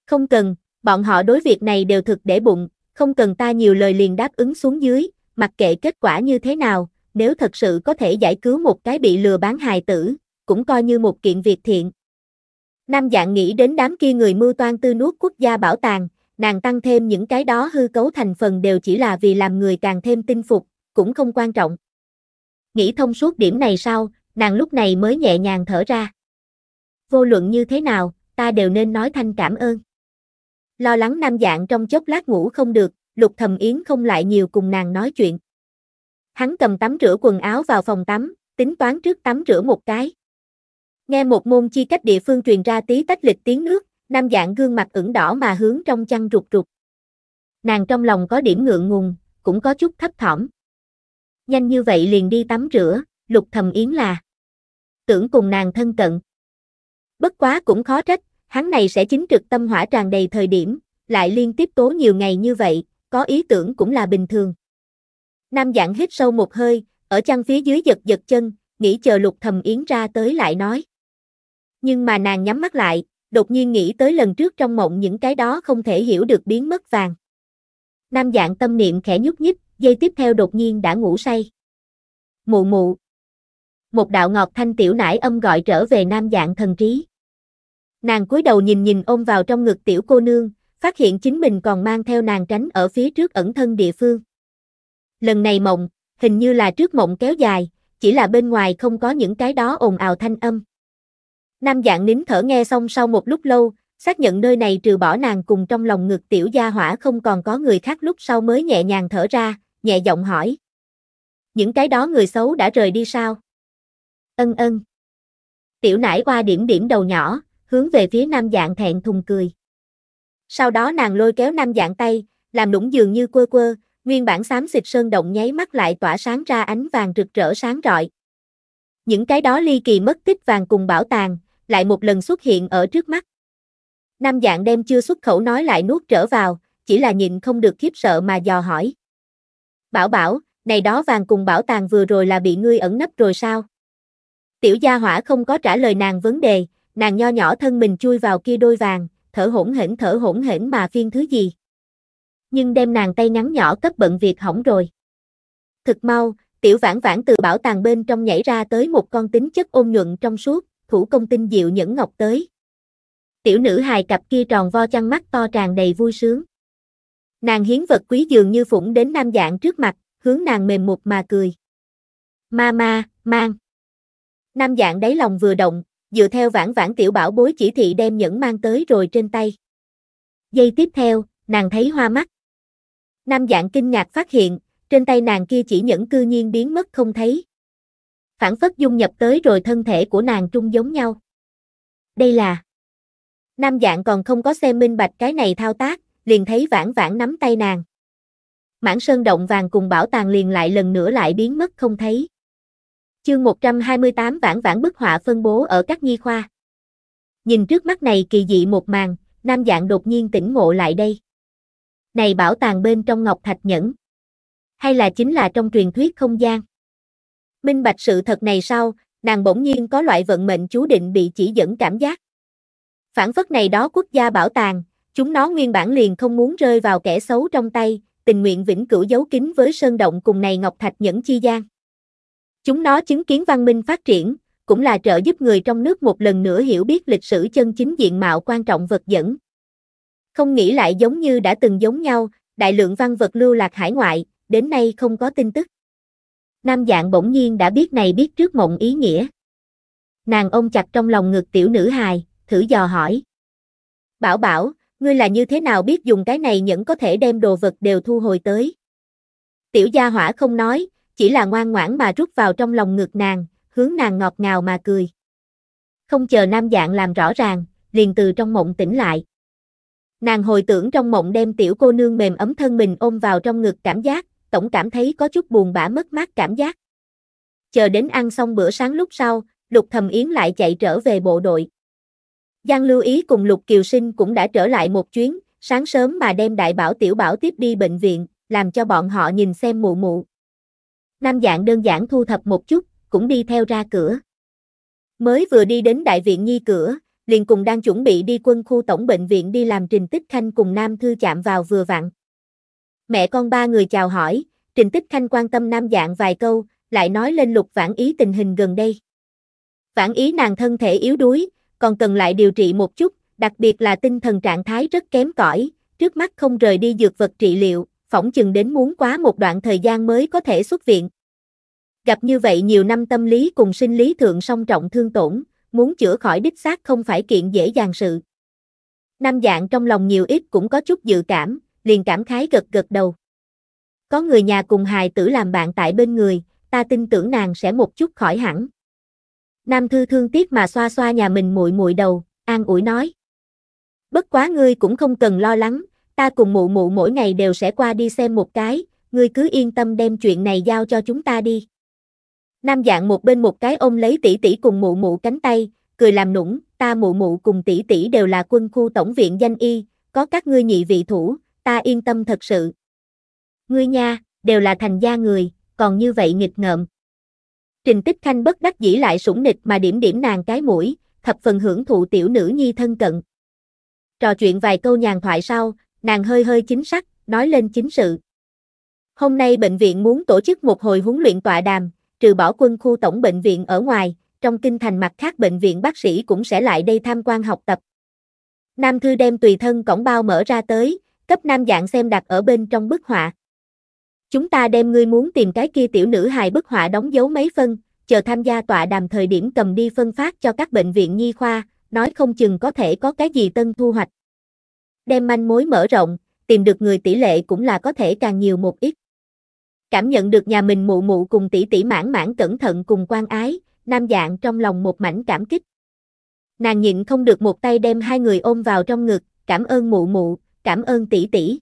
Speaker 1: Không cần, bọn họ đối việc này đều thực để bụng, không cần ta nhiều lời liền đáp ứng xuống dưới, mặc kệ kết quả như thế nào, nếu thật sự có thể giải cứu một cái bị lừa bán hài tử, cũng coi như một kiện việc thiện. Nam dạng nghĩ đến đám kia người mưu toan tư nuốt quốc gia bảo tàng, nàng tăng thêm những cái đó hư cấu thành phần đều chỉ là vì làm người càng thêm tin phục, cũng không quan trọng. Nghĩ thông suốt điểm này sau, nàng lúc này mới nhẹ nhàng thở ra. Vô luận như thế nào, ta đều nên nói thanh cảm ơn. Lo lắng nam dạng trong chốc lát ngủ không được, lục thầm yến không lại nhiều cùng nàng nói chuyện. Hắn cầm tắm rửa quần áo vào phòng tắm, tính toán trước tắm rửa một cái. Nghe một môn chi cách địa phương truyền ra tí tách lịch tiếng nước, nam dạng gương mặt ửng đỏ mà hướng trong chăn rụt rụt. Nàng trong lòng có điểm ngượng ngùng, cũng có chút thấp thỏm. Nhanh như vậy liền đi tắm rửa, lục thầm yến là. Tưởng cùng nàng thân cận. Bất quá cũng khó trách, hắn này sẽ chính trực tâm hỏa tràn đầy thời điểm, lại liên tiếp tố nhiều ngày như vậy, có ý tưởng cũng là bình thường. Nam dạng hít sâu một hơi, ở chăn phía dưới giật giật chân, nghĩ chờ lục thầm yến ra tới lại nói nhưng mà nàng nhắm mắt lại, đột nhiên nghĩ tới lần trước trong mộng những cái đó không thể hiểu được biến mất vàng. Nam dạng tâm niệm khẽ nhúc nhích, dây tiếp theo đột nhiên đã ngủ say. Mụ mụ. Một đạo ngọt thanh tiểu nải âm gọi trở về nam dạng thần trí. Nàng cúi đầu nhìn nhìn ôm vào trong ngực tiểu cô nương, phát hiện chính mình còn mang theo nàng tránh ở phía trước ẩn thân địa phương. Lần này mộng, hình như là trước mộng kéo dài, chỉ là bên ngoài không có những cái đó ồn ào thanh âm. Nam dạng nín thở nghe xong sau một lúc lâu, xác nhận nơi này trừ bỏ nàng cùng trong lòng ngực tiểu gia hỏa không còn có người khác lúc sau mới nhẹ nhàng thở ra, nhẹ giọng hỏi. Những cái đó người xấu đã rời đi sao? Ân ân. Tiểu nải qua điểm điểm đầu nhỏ, hướng về phía nam dạng thẹn thùng cười. Sau đó nàng lôi kéo nam dạng tay, làm lũng dường như quơ quơ, nguyên bản xám xịt sơn động nháy mắt lại tỏa sáng ra ánh vàng rực rỡ sáng rọi. Những cái đó ly kỳ mất tích vàng cùng bảo tàng, lại một lần xuất hiện ở trước mắt. Nam dạng đem chưa xuất khẩu nói lại nuốt trở vào, chỉ là nhìn không được khiếp sợ mà dò hỏi. Bảo bảo, này đó vàng cùng bảo tàng vừa rồi là bị ngươi ẩn nấp rồi sao? Tiểu gia hỏa không có trả lời nàng vấn đề, nàng nho nhỏ thân mình chui vào kia đôi vàng, thở hổn hển thở hổn hển mà phiên thứ gì. Nhưng đem nàng tay ngắn nhỏ cấp bận việc hỏng rồi. Thực mau, tiểu vãn vãn từ bảo tàng bên trong nhảy ra tới một con tính chất ôn nhuận trong suốt, thủ công tinh diệu nhẫn ngọc tới. Tiểu nữ hài cặp kia tròn vo chăn mắt to tràn đầy vui sướng. Nàng hiến vật quý dường như phụng đến nam dạng trước mặt, hướng nàng mềm một mà cười. Ma ma, mang. Nam dạng đáy lòng vừa động, dựa theo vãn vãn tiểu bảo bối chỉ thị đem nhẫn mang tới rồi trên tay. Giây tiếp theo, nàng thấy hoa mắt. Nam dạng kinh ngạc phát hiện, trên tay nàng kia chỉ nhẫn cư nhiên biến mất không thấy phản phất dung nhập tới rồi thân thể của nàng trung giống nhau. Đây là Nam dạng còn không có xem minh bạch cái này thao tác, liền thấy vãn vãn nắm tay nàng. Mãn sơn động vàng cùng bảo tàng liền lại lần nữa lại biến mất không thấy. Chương 128 vãn vãn bức họa phân bố ở các nhi khoa. Nhìn trước mắt này kỳ dị một màn, nam dạng đột nhiên tỉnh ngộ lại đây. Này bảo tàng bên trong ngọc thạch nhẫn. Hay là chính là trong truyền thuyết không gian minh bạch sự thật này sau, nàng bỗng nhiên có loại vận mệnh chú định bị chỉ dẫn cảm giác. Phản phất này đó quốc gia bảo tàng, chúng nó nguyên bản liền không muốn rơi vào kẻ xấu trong tay, tình nguyện vĩnh cửu giấu kín với sơn động cùng này ngọc thạch nhẫn chi gian. Chúng nó chứng kiến văn minh phát triển, cũng là trợ giúp người trong nước một lần nữa hiểu biết lịch sử chân chính diện mạo quan trọng vật dẫn. Không nghĩ lại giống như đã từng giống nhau, đại lượng văn vật lưu lạc hải ngoại, đến nay không có tin tức. Nam dạng bỗng nhiên đã biết này biết trước mộng ý nghĩa. Nàng ôm chặt trong lòng ngực tiểu nữ hài, thử dò hỏi. Bảo bảo, ngươi là như thế nào biết dùng cái này nhẫn có thể đem đồ vật đều thu hồi tới. Tiểu gia hỏa không nói, chỉ là ngoan ngoãn mà rút vào trong lòng ngực nàng, hướng nàng ngọt ngào mà cười. Không chờ nam dạng làm rõ ràng, liền từ trong mộng tỉnh lại. Nàng hồi tưởng trong mộng đem tiểu cô nương mềm ấm thân mình ôm vào trong ngực cảm giác, tổng cảm thấy có chút buồn bã mất mát cảm giác. Chờ đến ăn xong bữa sáng lúc sau, Lục Thầm Yến lại chạy trở về bộ đội. Giang Lưu Ý cùng Lục Kiều Sinh cũng đã trở lại một chuyến, sáng sớm mà đem đại bảo tiểu bảo tiếp đi bệnh viện, làm cho bọn họ nhìn xem mụ mụ. Nam dạng đơn giản thu thập một chút, cũng đi theo ra cửa. Mới vừa đi đến đại viện nhi cửa, liền cùng đang chuẩn bị đi quân khu tổng bệnh viện đi làm trình tích khanh cùng Nam Thư chạm vào vừa vặn. Mẹ con ba người chào hỏi, Trình Tích Khanh quan tâm nam dạng vài câu, lại nói lên lục vãn ý tình hình gần đây. Vãn ý nàng thân thể yếu đuối, còn cần lại điều trị một chút, đặc biệt là tinh thần trạng thái rất kém cỏi, trước mắt không rời đi dược vật trị liệu, phỏng chừng đến muốn quá một đoạn thời gian mới có thể xuất viện. Gặp như vậy nhiều năm tâm lý cùng sinh lý thượng song trọng thương tổn, muốn chữa khỏi đích xác không phải kiện dễ dàng sự. Nam dạng trong lòng nhiều ít cũng có chút dự cảm, liền cảm khái gật gật đầu. Có người nhà cùng hài tử làm bạn tại bên người, ta tin tưởng nàng sẽ một chút khỏi hẳn. Nam thư thương tiếc mà xoa xoa nhà mình muội muội đầu, an ủi nói: "Bất quá ngươi cũng không cần lo lắng, ta cùng mụ mụ mỗi ngày đều sẽ qua đi xem một cái, ngươi cứ yên tâm đem chuyện này giao cho chúng ta đi." Nam dạng một bên một cái ôm lấy tỷ tỷ cùng mụ mụ cánh tay, cười làm nũng, ta mụ mụ cùng tỷ tỷ đều là quân khu tổng viện danh y, có các ngươi nhị vị thủ, ta yên tâm thật sự. Ngươi nha, đều là thành gia người, còn như vậy nghịch ngợm. Trình Tích Khanh bất đắc dĩ lại sủng nịch mà điểm điểm nàng cái mũi, thập phần hưởng thụ tiểu nữ nhi thân cận. Trò chuyện vài câu nhàn thoại sau, nàng hơi hơi chính sắc, nói lên chính sự. Hôm nay bệnh viện muốn tổ chức một hồi huấn luyện tọa đàm, trừ bỏ quân khu tổng bệnh viện ở ngoài, trong kinh thành mặt khác bệnh viện bác sĩ cũng sẽ lại đây tham quan học tập. Nam Thư đem tùy thân cổng bao mở ra tới, cấp nam dạng xem đặt ở bên trong bức họa. Chúng ta đem ngươi muốn tìm cái kia tiểu nữ hài bức họa đóng dấu mấy phân, chờ tham gia tọa đàm thời điểm cầm đi phân phát cho các bệnh viện nhi khoa, nói không chừng có thể có cái gì tân thu hoạch. Đem manh mối mở rộng, tìm được người tỷ lệ cũng là có thể càng nhiều một ít. Cảm nhận được nhà mình mụ mụ cùng tỷ tỷ mãn mãn cẩn thận cùng quan ái, nam dạng trong lòng một mảnh cảm kích. Nàng nhịn không được một tay đem hai người ôm vào trong ngực, cảm ơn mụ mụ, cảm ơn tỷ tỷ.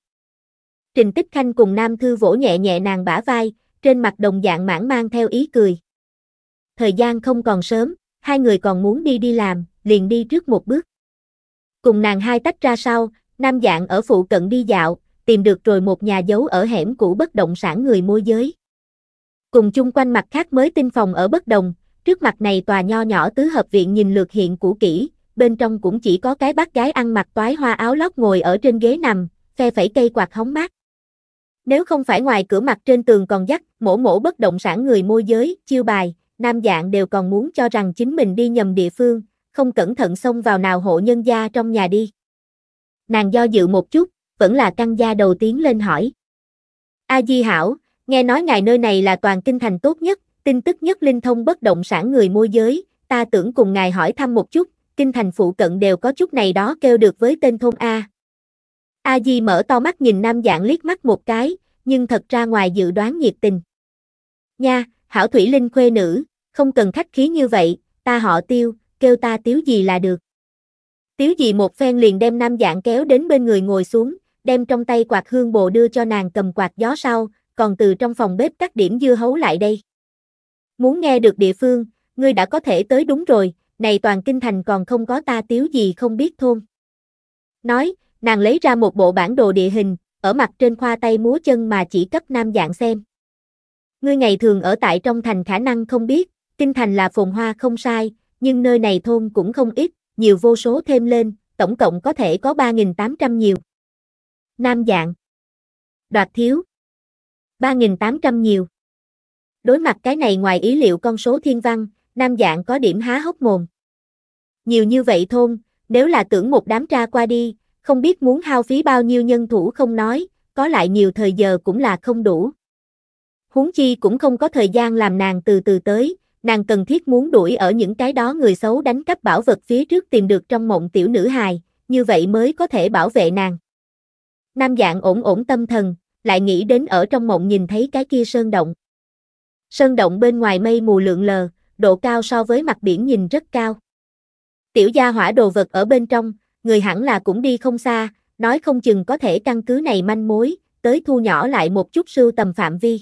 Speaker 1: Trình Tích Khanh cùng Nam Thư vỗ nhẹ nhẹ nàng bả vai, trên mặt đồng dạng mãn mang theo ý cười. Thời gian không còn sớm, hai người còn muốn đi đi làm, liền đi trước một bước. Cùng nàng hai tách ra sau, Nam Dạng ở phụ cận đi dạo, tìm được rồi một nhà giấu ở hẻm cũ bất động sản người môi giới. Cùng chung quanh mặt khác mới tinh phòng ở bất đồng, trước mặt này tòa nho nhỏ tứ hợp viện nhìn lược hiện cũ kỹ, bên trong cũng chỉ có cái bác gái ăn mặc toái hoa áo lót ngồi ở trên ghế nằm, phe phẩy cây quạt hóng mát. Nếu không phải ngoài cửa mặt trên tường còn dắt, mổ mổ bất động sản người môi giới, chiêu bài, nam dạng đều còn muốn cho rằng chính mình đi nhầm địa phương, không cẩn thận xông vào nào hộ nhân gia trong nhà đi. Nàng do dự một chút, vẫn là căn gia đầu tiến lên hỏi. A Di Hảo, nghe nói ngài nơi này là toàn kinh thành tốt nhất, tin tức nhất linh thông bất động sản người môi giới, ta tưởng cùng ngài hỏi thăm một chút, kinh thành phụ cận đều có chút này đó kêu được với tên thôn A. A Di mở to mắt nhìn nam dạng liếc mắt một cái, nhưng thật ra ngoài dự đoán nhiệt tình. Nha, hảo thủy linh khuê nữ, không cần khách khí như vậy, ta họ tiêu, kêu ta tiếu gì là được. Tiếu gì một phen liền đem nam dạng kéo đến bên người ngồi xuống, đem trong tay quạt hương bồ đưa cho nàng cầm quạt gió sau, còn từ trong phòng bếp cắt điểm dưa hấu lại đây. Muốn nghe được địa phương, ngươi đã có thể tới đúng rồi, này toàn kinh thành còn không có ta tiếu gì không biết thôn. Nói, nàng lấy ra một bộ bản đồ địa hình, ở mặt trên khoa tay múa chân mà chỉ cấp nam dạng xem. Ngươi ngày thường ở tại trong thành khả năng không biết, kinh thành là phồn hoa không sai, nhưng nơi này thôn cũng không ít, nhiều vô số thêm lên, tổng cộng có thể có 3.800 nhiều. Nam dạng. Đoạt thiếu. 3.800 nhiều. Đối mặt cái này ngoài ý liệu con số thiên văn, nam dạng có điểm há hốc mồm. Nhiều như vậy thôn, nếu là tưởng một đám tra qua đi, không biết muốn hao phí bao nhiêu nhân thủ không nói, có lại nhiều thời giờ cũng là không đủ. Huống chi cũng không có thời gian làm nàng từ từ tới, nàng cần thiết muốn đuổi ở những cái đó người xấu đánh cắp bảo vật phía trước tìm được trong mộng tiểu nữ hài, như vậy mới có thể bảo vệ nàng. Nam dạng ổn ổn tâm thần, lại nghĩ đến ở trong mộng nhìn thấy cái kia sơn động. Sơn động bên ngoài mây mù lượn lờ, độ cao so với mặt biển nhìn rất cao. Tiểu gia hỏa đồ vật ở bên trong, người hẳn là cũng đi không xa, nói không chừng có thể căn cứ này manh mối, tới thu nhỏ lại một chút sưu tầm phạm vi.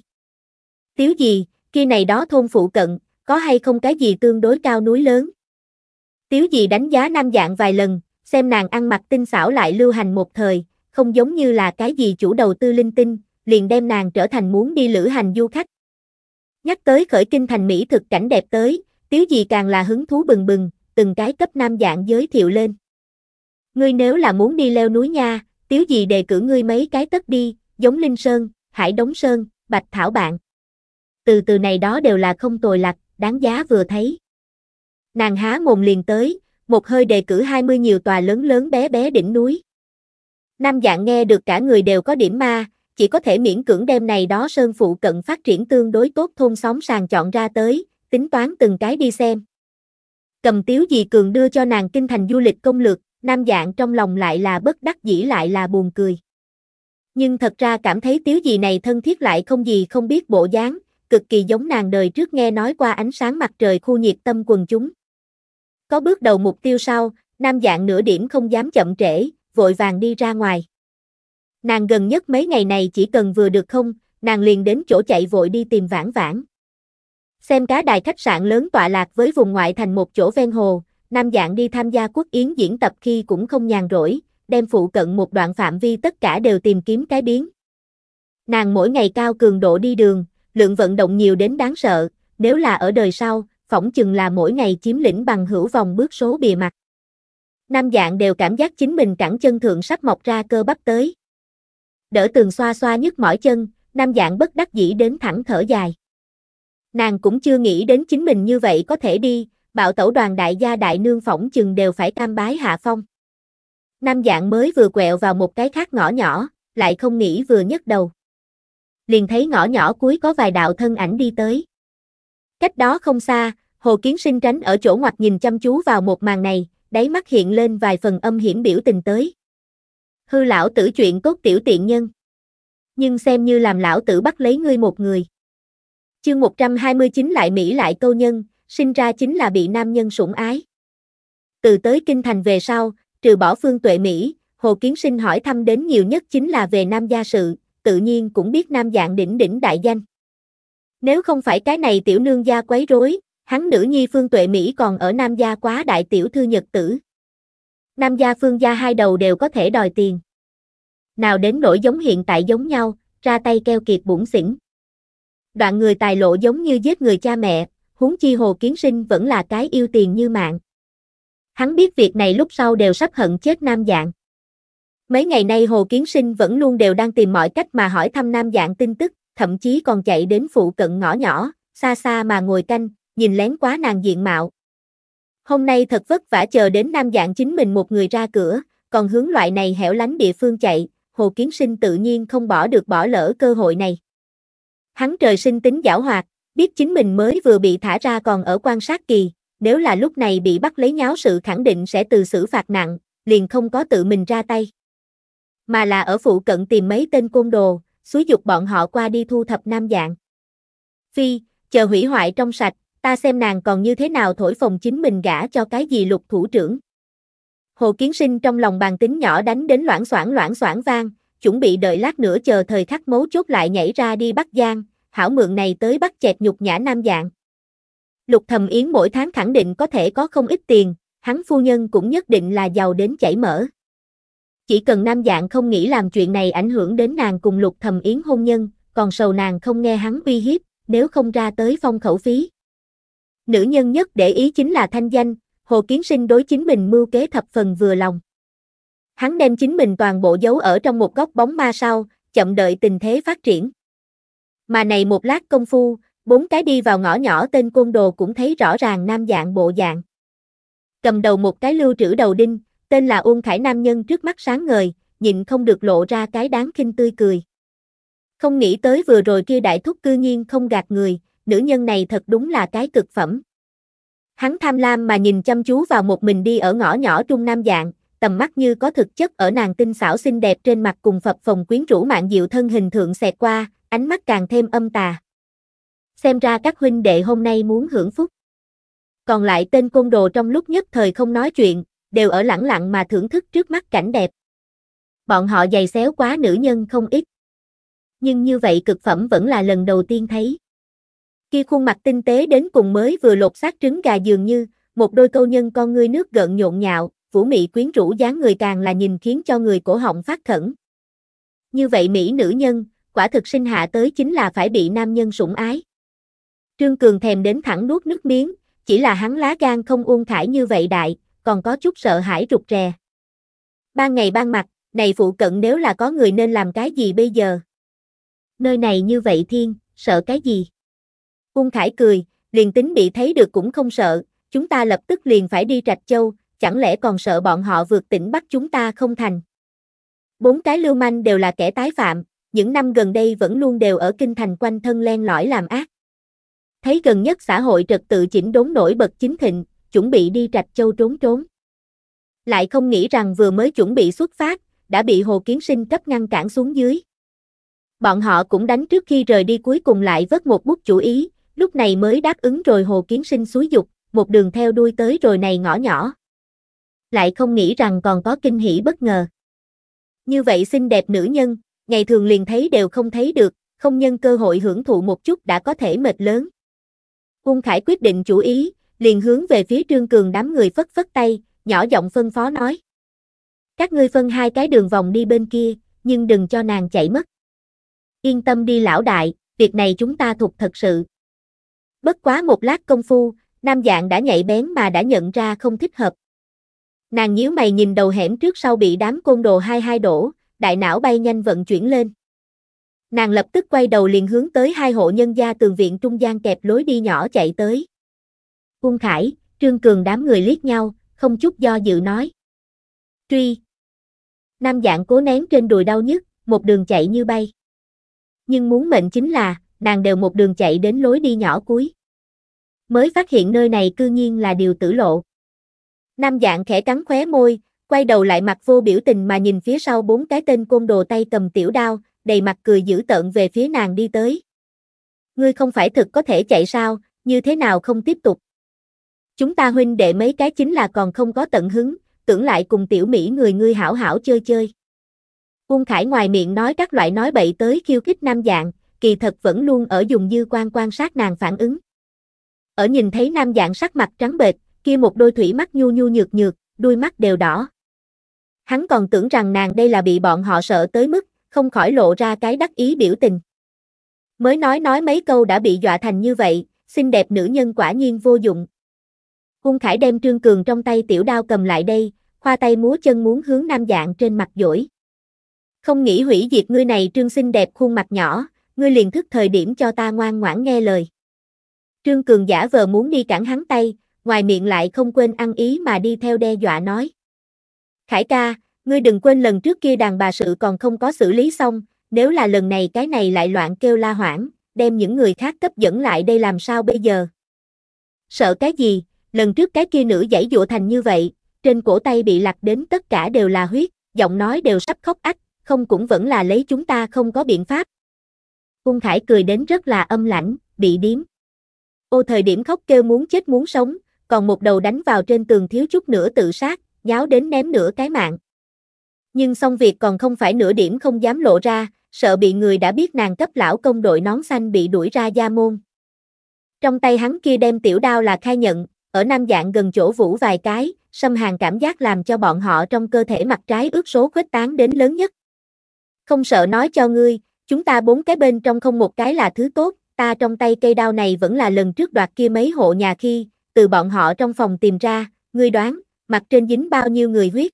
Speaker 1: Tiếu gì, kia này đó thôn phụ cận, có hay không cái gì tương đối cao núi lớn? Tiếu gì đánh giá nam dạng vài lần, xem nàng ăn mặc tinh xảo lại lưu hành một thời, không giống như là cái gì chủ đầu tư linh tinh, liền đem nàng trở thành muốn đi lữ hành du khách. Nhắc tới khởi kinh thành Mỹ thực cảnh đẹp tới, tiếu gì càng là hứng thú bừng bừng, từng cái cấp nam dạng giới thiệu lên. Ngươi nếu là muốn đi leo núi nha, tiếu gì đề cử ngươi mấy cái tất đi, giống Linh Sơn, Hải Đống Sơn, Bạch Thảo Bạn. Từ từ này đó đều là không tồi lạc, đáng giá vừa thấy. Nàng há mồm liền tới, một hơi đề cử hai mươi nhiều tòa lớn lớn bé bé đỉnh núi. Nam dạng nghe được cả người đều có điểm ma, chỉ có thể miễn cưỡng đem này đó sơn phụ cận phát triển tương đối tốt thôn xóm sàng chọn ra tới, tính toán từng cái đi xem. Cầm tiếu gì cường đưa cho nàng kinh thành du lịch công lược, nam dạng trong lòng lại là bất đắc dĩ lại là buồn cười. Nhưng thật ra cảm thấy tiếu gì này thân thiết lại không gì không biết bộ dáng, cực kỳ giống nàng đời trước nghe nói qua ánh sáng mặt trời khu nhiệt tâm quần chúng. Có bước đầu mục tiêu sau, nam dạng nửa điểm không dám chậm trễ, vội vàng đi ra ngoài. Nàng gần nhất mấy ngày này chỉ cần vừa được không, nàng liền đến chỗ chạy vội đi tìm vãn vãn. Xem cá đài khách sạn lớn tọa lạc với vùng ngoại thành một chỗ ven hồ, Nam Dạng đi tham gia quốc yến diễn tập khi cũng không nhàn rỗi, đem phụ cận một đoạn phạm vi tất cả đều tìm kiếm cái biến. Nàng mỗi ngày cao cường độ đi đường, lượng vận động nhiều đến đáng sợ, nếu là ở đời sau, phỏng chừng là mỗi ngày chiếm lĩnh bằng hữu vòng bước số bìa mặt. Nam Dạng đều cảm giác chính mình cẳng chân thượng sắp mọc ra cơ bắp tới đỡ tường xoa xoa nhức mỏi chân, nam dạng bất đắc dĩ đến thẳng thở dài. Nàng cũng chưa nghĩ đến chính mình như vậy có thể đi, bạo tẩu đoàn đại gia đại nương phỏng chừng đều phải cam bái hạ phong. Nam dạng mới vừa quẹo vào một cái khác ngõ nhỏ, lại không nghĩ vừa nhấc đầu. Liền thấy ngõ nhỏ cuối có vài đạo thân ảnh đi tới. Cách đó không xa, Hồ Kiến Sinh tránh ở chỗ ngoặt nhìn chăm chú vào một màn này, đáy mắt hiện lên vài phần âm hiểm biểu tình tới hư lão tử chuyện tốt tiểu tiện nhân. Nhưng xem như làm lão tử bắt lấy ngươi một người. Chương 129 lại Mỹ lại câu nhân, sinh ra chính là bị nam nhân sủng ái. Từ tới kinh thành về sau, trừ bỏ phương tuệ Mỹ, Hồ Kiến Sinh hỏi thăm đến nhiều nhất chính là về nam gia sự, tự nhiên cũng biết nam dạng đỉnh đỉnh đại danh. Nếu không phải cái này tiểu nương gia quấy rối, hắn nữ nhi phương tuệ Mỹ còn ở nam gia quá đại tiểu thư nhật tử. Nam gia phương gia hai đầu đều có thể đòi tiền. Nào đến nỗi giống hiện tại giống nhau, ra tay keo kiệt bủn xỉn. Đoạn người tài lộ giống như giết người cha mẹ, huống chi hồ kiến sinh vẫn là cái yêu tiền như mạng. Hắn biết việc này lúc sau đều sắp hận chết nam dạng. Mấy ngày nay Hồ Kiến Sinh vẫn luôn đều đang tìm mọi cách mà hỏi thăm nam dạng tin tức, thậm chí còn chạy đến phụ cận ngõ nhỏ, xa xa mà ngồi canh, nhìn lén quá nàng diện mạo, Hôm nay thật vất vả chờ đến nam dạng chính mình một người ra cửa, còn hướng loại này hẻo lánh địa phương chạy, Hồ Kiến Sinh tự nhiên không bỏ được bỏ lỡ cơ hội này. Hắn trời sinh tính giảo hoạt, biết chính mình mới vừa bị thả ra còn ở quan sát kỳ, nếu là lúc này bị bắt lấy nháo sự khẳng định sẽ từ xử phạt nặng, liền không có tự mình ra tay. Mà là ở phụ cận tìm mấy tên côn đồ, xúi dục bọn họ qua đi thu thập nam dạng. Phi, chờ hủy hoại trong sạch, ta xem nàng còn như thế nào thổi phồng chính mình gả cho cái gì lục thủ trưởng. Hồ Kiến Sinh trong lòng bàn tính nhỏ đánh đến loãng xoảng loãng xoảng vang, chuẩn bị đợi lát nữa chờ thời khắc mấu chốt lại nhảy ra đi bắt Giang, hảo mượn này tới bắt chẹt nhục nhã nam dạng. Lục Thầm Yến mỗi tháng khẳng định có thể có không ít tiền, hắn phu nhân cũng nhất định là giàu đến chảy mỡ. Chỉ cần nam dạng không nghĩ làm chuyện này ảnh hưởng đến nàng cùng Lục Thầm Yến hôn nhân, còn sầu nàng không nghe hắn uy hiếp, nếu không ra tới phong khẩu phí. Nữ nhân nhất để ý chính là thanh danh, Hồ Kiến Sinh đối chính mình mưu kế thập phần vừa lòng. Hắn đem chính mình toàn bộ giấu ở trong một góc bóng ma sau, chậm đợi tình thế phát triển. Mà này một lát công phu, bốn cái đi vào ngõ nhỏ tên côn đồ cũng thấy rõ ràng nam dạng bộ dạng. Cầm đầu một cái lưu trữ đầu đinh, tên là Uông Khải Nam Nhân trước mắt sáng ngời, nhịn không được lộ ra cái đáng kinh tươi cười. Không nghĩ tới vừa rồi kia đại thúc cư nhiên không gạt người, nữ nhân này thật đúng là cái cực phẩm. Hắn tham lam mà nhìn chăm chú vào một mình đi ở ngõ nhỏ trung nam dạng, tầm mắt như có thực chất ở nàng tinh xảo xinh đẹp trên mặt cùng phập phòng quyến rũ mạng diệu thân hình thượng xẹt qua, ánh mắt càng thêm âm tà. Xem ra các huynh đệ hôm nay muốn hưởng phúc. Còn lại tên côn đồ trong lúc nhất thời không nói chuyện, đều ở lẳng lặng mà thưởng thức trước mắt cảnh đẹp. Bọn họ giày xéo quá nữ nhân không ít. Nhưng như vậy cực phẩm vẫn là lần đầu tiên thấy. Kia khuôn mặt tinh tế đến cùng mới vừa lột xác trứng gà dường như, một đôi câu nhân con ngươi nước gợn nhộn nhạo, vũ mị quyến rũ dáng người càng là nhìn khiến cho người cổ họng phát khẩn. Như vậy mỹ nữ nhân, quả thực sinh hạ tới chính là phải bị nam nhân sủng ái. Trương Cường thèm đến thẳng nuốt nước miếng, chỉ là hắn lá gan không uông thải như vậy đại, còn có chút sợ hãi rụt rè. Ban ngày ban mặt, này phụ cận nếu là có người nên làm cái gì bây giờ? Nơi này như vậy thiên, sợ cái gì? Ung Khải cười, liền tính bị thấy được cũng không sợ, chúng ta lập tức liền phải đi Trạch Châu, chẳng lẽ còn sợ bọn họ vượt tỉnh bắt chúng ta không thành. Bốn cái lưu manh đều là kẻ tái phạm, những năm gần đây vẫn luôn đều ở kinh thành quanh thân len lỏi làm ác. Thấy gần nhất xã hội trật tự chỉnh đốn nổi bật chính thịnh, chuẩn bị đi Trạch Châu trốn trốn. Lại không nghĩ rằng vừa mới chuẩn bị xuất phát, đã bị Hồ Kiến Sinh cấp ngăn cản xuống dưới. Bọn họ cũng đánh trước khi rời đi cuối cùng lại vớt một bút chủ ý, lúc này mới đáp ứng rồi hồ kiến sinh suối dục, một đường theo đuôi tới rồi này ngõ nhỏ. Lại không nghĩ rằng còn có kinh hỉ bất ngờ. Như vậy xinh đẹp nữ nhân, ngày thường liền thấy đều không thấy được, không nhân cơ hội hưởng thụ một chút đã có thể mệt lớn. quân Khải quyết định chủ ý, liền hướng về phía Trương Cường đám người phất phất tay, nhỏ giọng phân phó nói. Các ngươi phân hai cái đường vòng đi bên kia, nhưng đừng cho nàng chạy mất. Yên tâm đi lão đại, việc này chúng ta thuộc thật sự, Bất quá một lát công phu, nam dạng đã nhạy bén mà đã nhận ra không thích hợp. Nàng nhíu mày nhìn đầu hẻm trước sau bị đám côn đồ hai hai đổ, đại não bay nhanh vận chuyển lên. Nàng lập tức quay đầu liền hướng tới hai hộ nhân gia tường viện trung gian kẹp lối đi nhỏ chạy tới. quân Khải, Trương Cường đám người liếc nhau, không chút do dự nói. Truy. Nam dạng cố nén trên đùi đau nhất một đường chạy như bay. Nhưng muốn mệnh chính là, nàng đều một đường chạy đến lối đi nhỏ cuối mới phát hiện nơi này cư nhiên là điều tử lộ. Nam dạng khẽ cắn khóe môi, quay đầu lại mặt vô biểu tình mà nhìn phía sau bốn cái tên côn đồ tay cầm tiểu đao, đầy mặt cười dữ tợn về phía nàng đi tới. Ngươi không phải thực có thể chạy sao, như thế nào không tiếp tục. Chúng ta huynh đệ mấy cái chính là còn không có tận hứng, tưởng lại cùng tiểu Mỹ người ngươi hảo hảo chơi chơi. Quân Khải ngoài miệng nói các loại nói bậy tới khiêu khích nam dạng, kỳ thật vẫn luôn ở dùng dư quan quan sát nàng phản ứng ở nhìn thấy nam dạng sắc mặt trắng bệch, kia một đôi thủy mắt nhu nhu nhược nhược, đuôi mắt đều đỏ. Hắn còn tưởng rằng nàng đây là bị bọn họ sợ tới mức, không khỏi lộ ra cái đắc ý biểu tình. Mới nói nói mấy câu đã bị dọa thành như vậy, xinh đẹp nữ nhân quả nhiên vô dụng. Hung Khải đem Trương Cường trong tay tiểu đao cầm lại đây, khoa tay múa chân muốn hướng nam dạng trên mặt dỗi. Không nghĩ hủy diệt ngươi này Trương xinh đẹp khuôn mặt nhỏ, ngươi liền thức thời điểm cho ta ngoan ngoãn nghe lời. Trương Cường giả vờ muốn đi cản hắn tay, ngoài miệng lại không quên ăn ý mà đi theo đe dọa nói. Khải ca, ngươi đừng quên lần trước kia đàn bà sự còn không có xử lý xong, nếu là lần này cái này lại loạn kêu la hoảng, đem những người khác cấp dẫn lại đây làm sao bây giờ? Sợ cái gì, lần trước cái kia nữ giải dụa thành như vậy, trên cổ tay bị lạc đến tất cả đều là huyết, giọng nói đều sắp khóc ách, không cũng vẫn là lấy chúng ta không có biện pháp. Cung Khải cười đến rất là âm lãnh, bị điếm. Ô thời điểm khóc kêu muốn chết muốn sống, còn một đầu đánh vào trên tường thiếu chút nữa tự sát, nháo đến ném nửa cái mạng. Nhưng xong việc còn không phải nửa điểm không dám lộ ra, sợ bị người đã biết nàng cấp lão công đội nón xanh bị đuổi ra gia môn. Trong tay hắn kia đem tiểu đao là khai nhận, ở nam dạng gần chỗ vũ vài cái, xâm hàn cảm giác làm cho bọn họ trong cơ thể mặt trái ước số khuếch tán đến lớn nhất. Không sợ nói cho ngươi, chúng ta bốn cái bên trong không một cái là thứ tốt, ta trong tay cây đao này vẫn là lần trước đoạt kia mấy hộ nhà khi, từ bọn họ trong phòng tìm ra, ngươi đoán, mặt trên dính bao nhiêu người huyết.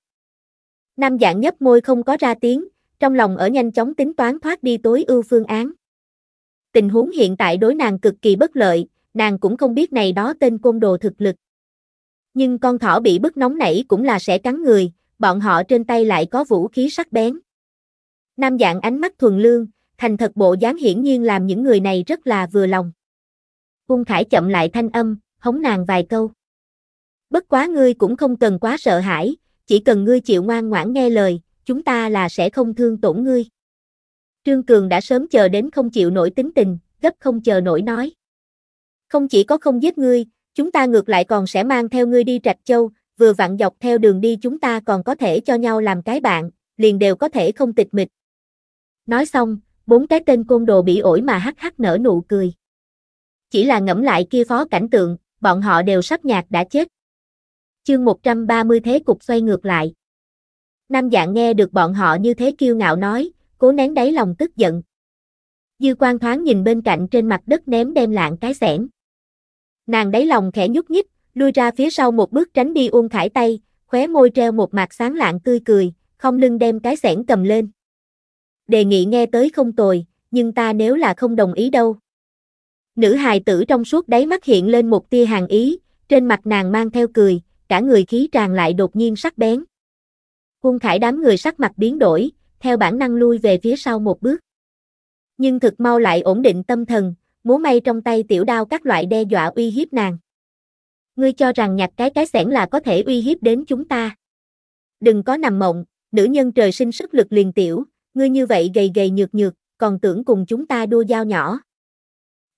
Speaker 1: Nam dạng nhấp môi không có ra tiếng, trong lòng ở nhanh chóng tính toán thoát đi tối ưu phương án. Tình huống hiện tại đối nàng cực kỳ bất lợi, nàng cũng không biết này đó tên côn đồ thực lực. Nhưng con thỏ bị bức nóng nảy cũng là sẽ cắn người, bọn họ trên tay lại có vũ khí sắc bén. Nam dạng ánh mắt thuần lương, thành thật bộ dáng hiển nhiên làm những người này rất là vừa lòng. Cung Khải chậm lại thanh âm, hống nàng vài câu. Bất quá ngươi cũng không cần quá sợ hãi, chỉ cần ngươi chịu ngoan ngoãn nghe lời, chúng ta là sẽ không thương tổn ngươi. Trương Cường đã sớm chờ đến không chịu nổi tính tình, gấp không chờ nổi nói. Không chỉ có không giết ngươi, chúng ta ngược lại còn sẽ mang theo ngươi đi Trạch Châu, vừa vặn dọc theo đường đi chúng ta còn có thể cho nhau làm cái bạn, liền đều có thể không tịch mịch. Nói xong, bốn cái tên côn đồ bị ổi mà hắc hắc nở nụ cười. Chỉ là ngẫm lại kia phó cảnh tượng, bọn họ đều sắp nhạt đã chết. Chương 130 thế cục xoay ngược lại. Nam dạng nghe được bọn họ như thế kiêu ngạo nói, cố nén đáy lòng tức giận. Dư quan thoáng nhìn bên cạnh trên mặt đất ném đem lạng cái xẻng. Nàng đáy lòng khẽ nhúc nhích, lui ra phía sau một bước tránh đi uông khải tay, khóe môi treo một mặt sáng lạng tươi cười, không lưng đem cái xẻng cầm lên đề nghị nghe tới không tồi, nhưng ta nếu là không đồng ý đâu. Nữ hài tử trong suốt đáy mắt hiện lên một tia hàng ý, trên mặt nàng mang theo cười, cả người khí tràn lại đột nhiên sắc bén. Quân khải đám người sắc mặt biến đổi, theo bản năng lui về phía sau một bước. Nhưng thực mau lại ổn định tâm thần, múa may trong tay tiểu đao các loại đe dọa uy hiếp nàng. Ngươi cho rằng nhặt cái cái sẻn là có thể uy hiếp đến chúng ta. Đừng có nằm mộng, nữ nhân trời sinh sức lực liền tiểu, ngươi như vậy gầy gầy nhược nhược, còn tưởng cùng chúng ta đua dao nhỏ.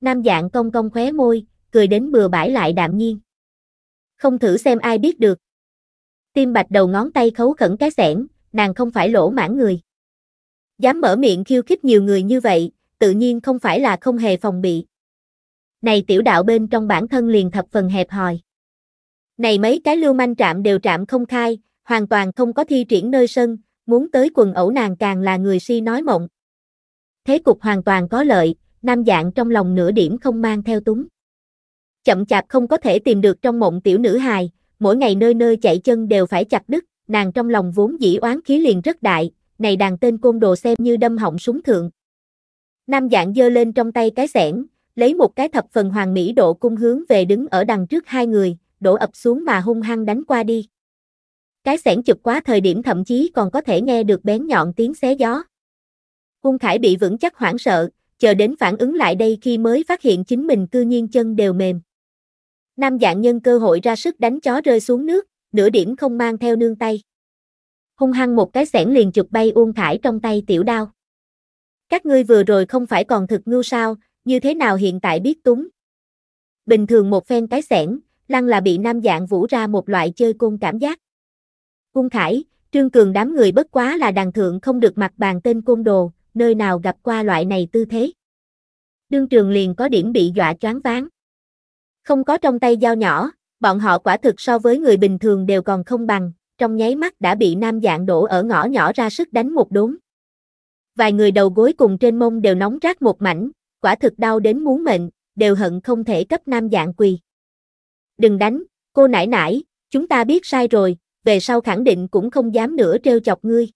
Speaker 1: Nam dạng cong cong khóe môi, cười đến bừa bãi lại đạm nhiên. Không thử xem ai biết được. Tim bạch đầu ngón tay khấu khẩn cái sẻn, nàng không phải lỗ mãn người. Dám mở miệng khiêu khích nhiều người như vậy, tự nhiên không phải là không hề phòng bị. Này tiểu đạo bên trong bản thân liền thập phần hẹp hòi. Này mấy cái lưu manh trạm đều trạm không khai, hoàn toàn không có thi triển nơi sân, muốn tới quần ẩu nàng càng là người si nói mộng. Thế cục hoàn toàn có lợi, nam dạng trong lòng nửa điểm không mang theo túng. Chậm chạp không có thể tìm được trong mộng tiểu nữ hài, mỗi ngày nơi nơi chạy chân đều phải chặt đứt, nàng trong lòng vốn dĩ oán khí liền rất đại, này đàn tên côn đồ xem như đâm họng súng thượng. Nam dạng giơ lên trong tay cái sẻn lấy một cái thập phần hoàng mỹ độ cung hướng về đứng ở đằng trước hai người, đổ ập xuống mà hung hăng đánh qua đi. Cái xẻng chụp quá thời điểm thậm chí còn có thể nghe được bén nhọn tiếng xé gió. Ung Khải bị vững chắc hoảng sợ, chờ đến phản ứng lại đây khi mới phát hiện chính mình cư nhiên chân đều mềm. Nam dạng nhân cơ hội ra sức đánh chó rơi xuống nước, nửa điểm không mang theo nương tay. Hung hăng một cái xẻng liền chụp bay Uông Khải trong tay tiểu đao. Các ngươi vừa rồi không phải còn thực ngu sao, như thế nào hiện tại biết túng. Bình thường một phen cái xẻng, lăng là bị nam dạng vũ ra một loại chơi côn cảm giác cung Khải, Trương Cường đám người bất quá là đàn thượng không được mặt bàn tên côn đồ, nơi nào gặp qua loại này tư thế. Đương trường liền có điểm bị dọa choáng váng. Không có trong tay dao nhỏ, bọn họ quả thực so với người bình thường đều còn không bằng, trong nháy mắt đã bị nam dạng đổ ở ngõ nhỏ ra sức đánh một đốn. Vài người đầu gối cùng trên mông đều nóng rát một mảnh, quả thực đau đến muốn mệnh, đều hận không thể cấp nam dạng quỳ. Đừng đánh, cô nải nải, chúng ta biết sai rồi, về sau khẳng định cũng không dám nữa trêu chọc ngươi.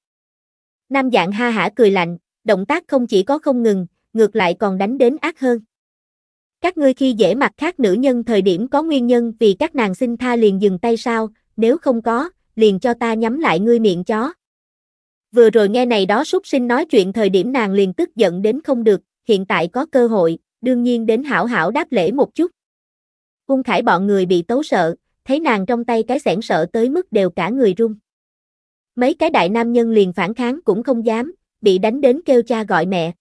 Speaker 1: Nam dạng ha hả cười lạnh, động tác không chỉ có không ngừng, ngược lại còn đánh đến ác hơn. Các ngươi khi dễ mặt khác nữ nhân thời điểm có nguyên nhân vì các nàng xin tha liền dừng tay sao, nếu không có, liền cho ta nhắm lại ngươi miệng chó. Vừa rồi nghe này đó súc sinh nói chuyện thời điểm nàng liền tức giận đến không được, hiện tại có cơ hội, đương nhiên đến hảo hảo đáp lễ một chút. Cung khải bọn người bị tấu sợ, thấy nàng trong tay cái xẻng sợ tới mức đều cả người run. Mấy cái đại nam nhân liền phản kháng cũng không dám, bị đánh đến kêu cha gọi mẹ.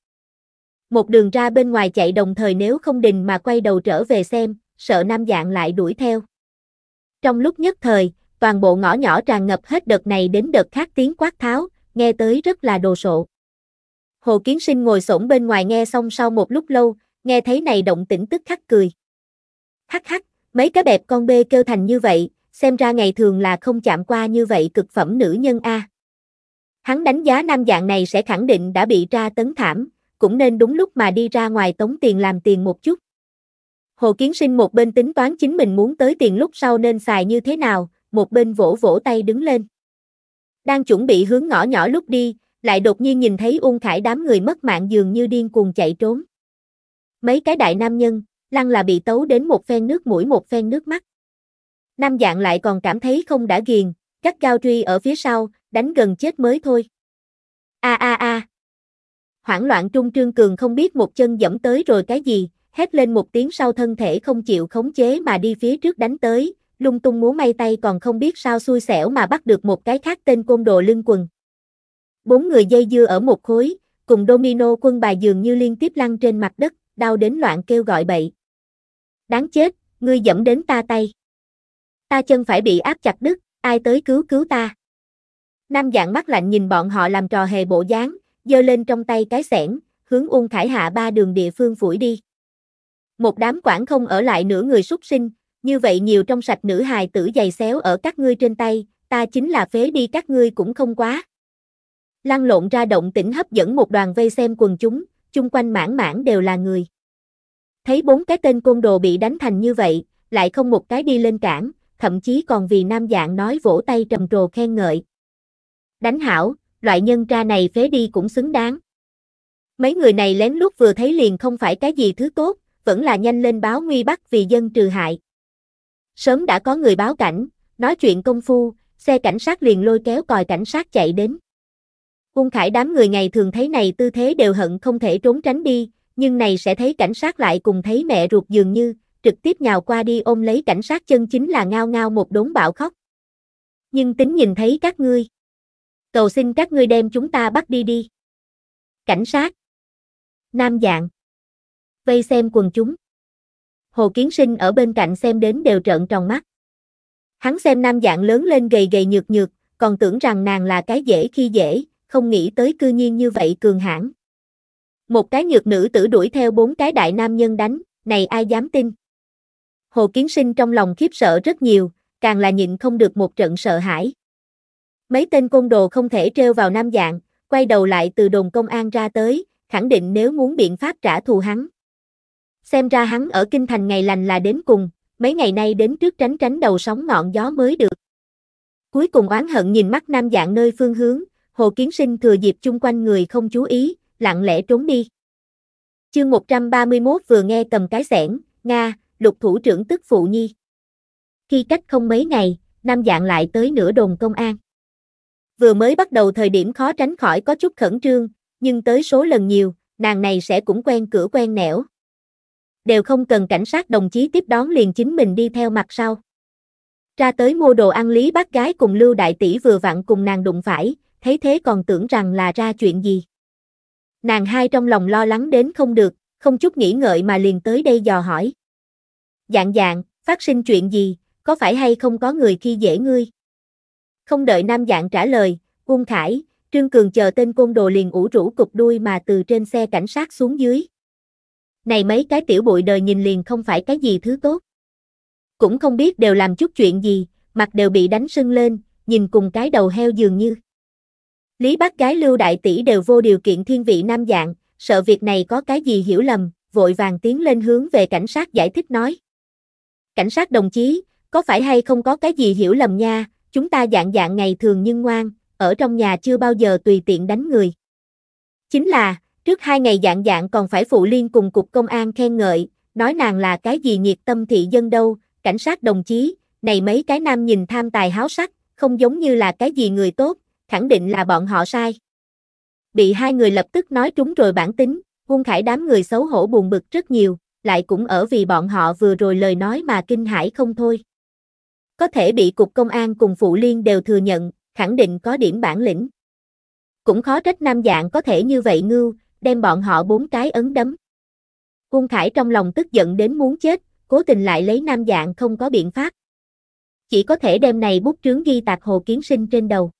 Speaker 1: Một đường ra bên ngoài chạy đồng thời nếu không đình mà quay đầu trở về xem, sợ nam dạng lại đuổi theo. Trong lúc nhất thời, toàn bộ ngõ nhỏ tràn ngập hết đợt này đến đợt khác tiếng quát tháo, nghe tới rất là đồ sộ. Hồ Kiến Sinh ngồi xổm bên ngoài nghe xong sau một lúc lâu, nghe thấy này động tĩnh tức khắc cười. Hắc hắc, Mấy cái bẹp con bê kêu thành như vậy, xem ra ngày thường là không chạm qua như vậy cực phẩm nữ nhân A. Hắn đánh giá nam dạng này sẽ khẳng định đã bị tra tấn thảm, cũng nên đúng lúc mà đi ra ngoài tống tiền làm tiền một chút. Hồ Kiến Sinh một bên tính toán chính mình muốn tới tiền lúc sau nên xài như thế nào, một bên vỗ vỗ tay đứng lên. Đang chuẩn bị hướng ngõ nhỏ lúc đi, lại đột nhiên nhìn thấy ung Khải đám người mất mạng dường như điên cuồng chạy trốn. Mấy cái đại nam nhân, Lăng là bị tấu đến một phen nước mũi một phen nước mắt. Nam dạng lại còn cảm thấy không đã ghiền, gắt cao truy ở phía sau, đánh gần chết mới thôi. A a a. Hoảng loạn trung trương cường không biết một chân dẫm tới rồi cái gì, hét lên một tiếng sau thân thể không chịu khống chế mà đi phía trước đánh tới, lung tung múa may tay còn không biết sao xui xẻo mà bắt được một cái khác tên côn đồ lưng quần. Bốn người dây dưa ở một khối, cùng domino quân bài dường như liên tiếp lăn trên mặt đất, đau đến loạn kêu gọi bậy. Đáng chết, ngươi dẫm đến ta tay. Ta chân phải bị áp chặt đứt, ai tới cứu cứu ta. Nam dạng mắt lạnh nhìn bọn họ làm trò hề bộ dáng, giơ lên trong tay cái xẻng, hướng Uông Khải Hạ ba đường địa phương phủi đi. Một đám quản không ở lại nửa người xuất sinh, như vậy nhiều trong sạch nữ hài tử dày xéo ở các ngươi trên tay, ta chính là phế đi các ngươi cũng không quá. Lăn lộn ra động tĩnh hấp dẫn một đoàn vây xem quần chúng, chung quanh mãn mãn đều là người. Thấy bốn cái tên côn đồ bị đánh thành như vậy, lại không một cái đi lên cản, thậm chí còn vì nam dạng nói vỗ tay trầm trồ khen ngợi. Đánh hảo, loại nhân tra này phế đi cũng xứng đáng. Mấy người này lén lút vừa thấy liền không phải cái gì thứ tốt, vẫn là nhanh lên báo nguy bắt vì dân trừ hại. Sớm đã có người báo cảnh, nói chuyện công phu, xe cảnh sát liền lôi kéo còi cảnh sát chạy đến. cung Khải đám người ngày thường thấy này tư thế đều hận không thể trốn tránh đi, nhưng này sẽ thấy cảnh sát lại cùng thấy mẹ ruột dường như, trực tiếp nhào qua đi ôm lấy cảnh sát chân chính là ngao ngao một đốn bạo khóc. Nhưng tính nhìn thấy các ngươi. Cầu xin các ngươi đem chúng ta bắt đi đi. Cảnh sát. Nam dạng. Vây xem quần chúng. Hồ Kiến Sinh ở bên cạnh xem đến đều trợn tròn mắt. Hắn xem nam dạng lớn lên gầy gầy nhược nhược, còn tưởng rằng nàng là cái dễ khi dễ, không nghĩ tới cư nhiên như vậy cường hãn. Một cái nhược nữ tử đuổi theo bốn cái đại nam nhân đánh, này ai dám tin. Hồ Kiến Sinh trong lòng khiếp sợ rất nhiều, càng là nhịn không được một trận sợ hãi. Mấy tên côn đồ không thể treo vào nam dạng, quay đầu lại từ đồn công an ra tới, khẳng định nếu muốn biện pháp trả thù hắn. Xem ra hắn ở kinh thành ngày lành là đến cùng, mấy ngày nay đến trước tránh tránh đầu sóng ngọn gió mới được. Cuối cùng oán hận nhìn mắt nam dạng nơi phương hướng, Hồ Kiến Sinh thừa dịp chung quanh người không chú ý, lặng lẽ trốn đi. Chương 131 vừa nghe cầm cái sẻn, Nga, lục thủ trưởng tức phụ nhi. Khi cách không mấy ngày, Nam Dạng lại tới nửa đồn công an. Vừa mới bắt đầu thời điểm khó tránh khỏi có chút khẩn trương, nhưng tới số lần nhiều, nàng này sẽ cũng quen cửa quen nẻo. Đều không cần cảnh sát đồng chí tiếp đón liền chính mình đi theo mặt sau. Ra tới mua đồ ăn lý bác gái cùng Lưu Đại Tỷ vừa vặn cùng nàng đụng phải, thấy thế còn tưởng rằng là ra chuyện gì. Nàng hai trong lòng lo lắng đến không được, không chút nghĩ ngợi mà liền tới đây dò hỏi. Dạng dạng, phát sinh chuyện gì, có phải hay không có người khi dễ ngươi? Không đợi nam dạng trả lời, Uông Khải, Trương Cường chờ tên côn đồ liền ủ rũ cục đuôi mà từ trên xe cảnh sát xuống dưới. Này mấy cái tiểu bụi đời nhìn liền không phải cái gì thứ tốt. Cũng không biết đều làm chút chuyện gì, mặt đều bị đánh sưng lên, nhìn cùng cái đầu heo dường như. Lý bác gái lưu đại tỷ đều vô điều kiện thiên vị nam dạng, sợ việc này có cái gì hiểu lầm, vội vàng tiến lên hướng về cảnh sát giải thích nói. Cảnh sát đồng chí, có phải hay không có cái gì hiểu lầm nha, chúng ta dạng dạng ngày thường nhưng ngoan, ở trong nhà chưa bao giờ tùy tiện đánh người. Chính là, trước hai ngày dạng dạng còn phải phụ liên cùng cục công an khen ngợi, nói nàng là cái gì nhiệt tâm thị dân đâu, cảnh sát đồng chí, này mấy cái nam nhìn tham tài háo sắc, không giống như là cái gì người tốt, khẳng định là bọn họ sai. Bị hai người lập tức nói trúng rồi bản tính, Quân Khải đám người xấu hổ buồn bực rất nhiều, lại cũng ở vì bọn họ vừa rồi lời nói mà kinh hãi không thôi. Có thể bị cục công an cùng phụ liên đều thừa nhận, khẳng định có điểm bản lĩnh. Cũng khó trách nam dạng có thể như vậy ngưu, đem bọn họ bốn cái ấn đấm. Quân Khải trong lòng tức giận đến muốn chết, cố tình lại lấy nam dạng không có biện pháp. Chỉ có thể đem này bút trướng ghi tạc hồ kiến sinh trên đầu.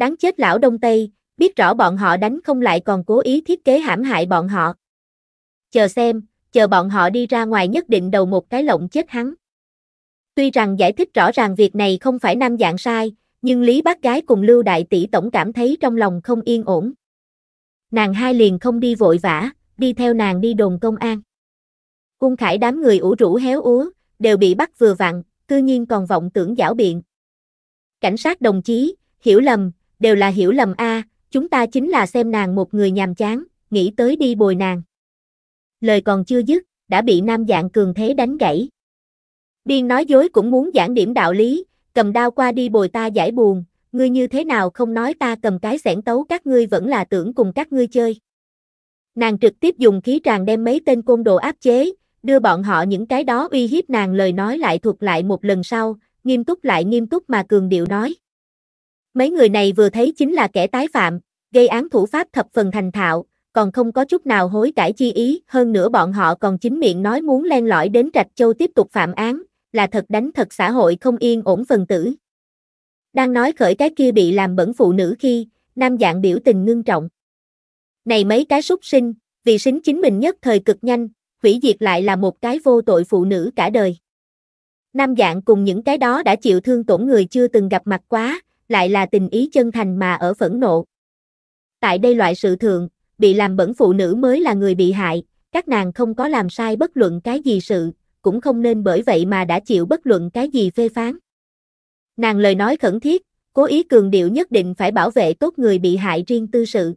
Speaker 1: Đáng chết lão Đông Tây, biết rõ bọn họ đánh không lại còn cố ý thiết kế hãm hại bọn họ. Chờ xem, chờ bọn họ đi ra ngoài nhất định đầu một cái lộng chết hắn. Tuy rằng giải thích rõ ràng việc này không phải nam dạng sai, nhưng Lý Bác Gái cùng Lưu Đại Tỷ Tổng cảm thấy trong lòng không yên ổn. Nàng hai liền không đi vội vã, đi theo nàng đi đồn công an. Cung khải đám người ủ rũ héo úa, đều bị bắt vừa vặn, cư nhiên còn vọng tưởng giảo biện. Cảnh sát đồng chí, hiểu lầm, đều là hiểu lầm a, chúng ta chính là xem nàng một người nhàm chán, nghĩ tới đi bồi nàng. Lời còn chưa dứt, đã bị nam dạng cường thế đánh gãy. Điên nói dối cũng muốn giảng điểm đạo lý, cầm đao qua đi bồi ta giải buồn, ngươi như thế nào không nói ta cầm cái xẻng tấu các ngươi vẫn là tưởng cùng các ngươi chơi. Nàng trực tiếp dùng khí tràn đem mấy tên côn đồ áp chế, đưa bọn họ những cái đó uy hiếp nàng lời nói lại thuộc lại một lần sau, nghiêm túc lại nghiêm túc mà cường điệu nói. Mấy người này vừa thấy chính là kẻ tái phạm, gây án thủ pháp thập phần thành thạo, còn không có chút nào hối cải chi ý, hơn nữa bọn họ còn chính miệng nói muốn len lỏi đến Trạch Châu tiếp tục phạm án, là thật đánh thật xã hội không yên ổn phần tử. Đang nói khởi cái kia bị làm bẩn phụ nữ khi, nam dạng biểu tình ngưng trọng. Này mấy cái súc sinh, vì sính chính mình nhất thời cực nhanh, hủy diệt lại là một cái vô tội phụ nữ cả đời. Nam dạng cùng những cái đó đã chịu thương tổn người chưa từng gặp mặt quá, lại là tình ý chân thành mà ở phẫn nộ. Tại đây loại sự thường, bị làm bẩn phụ nữ mới là người bị hại, các nàng không có làm sai bất luận cái gì sự, cũng không nên bởi vậy mà đã chịu bất luận cái gì phê phán. Nàng lời nói khẩn thiết, cố ý cường điệu nhất định phải bảo vệ tốt người bị hại riêng tư sự.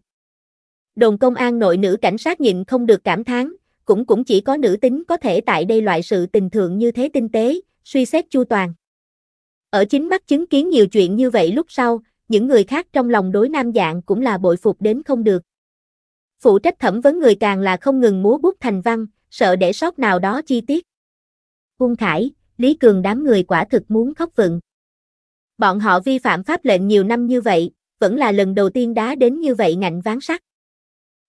Speaker 1: Đồn công an nội nữ cảnh sát nhịn không được cảm thán, cũng cũng chỉ có nữ tính có thể tại đây loại sự tình thượng như thế tinh tế, suy xét chu toàn. Ở chính mắt chứng kiến nhiều chuyện như vậy lúc sau, những người khác trong lòng đối nam dạng cũng là bội phục đến không được. Phụ trách thẩm vấn người càng là không ngừng múa bút thành văn, sợ để sót nào đó chi tiết. Quân Khải, Lý Cường đám người quả thực muốn khóc vựng. Bọn họ vi phạm pháp lệnh nhiều năm như vậy, vẫn là lần đầu tiên đá đến như vậy ngạnh ván sắt.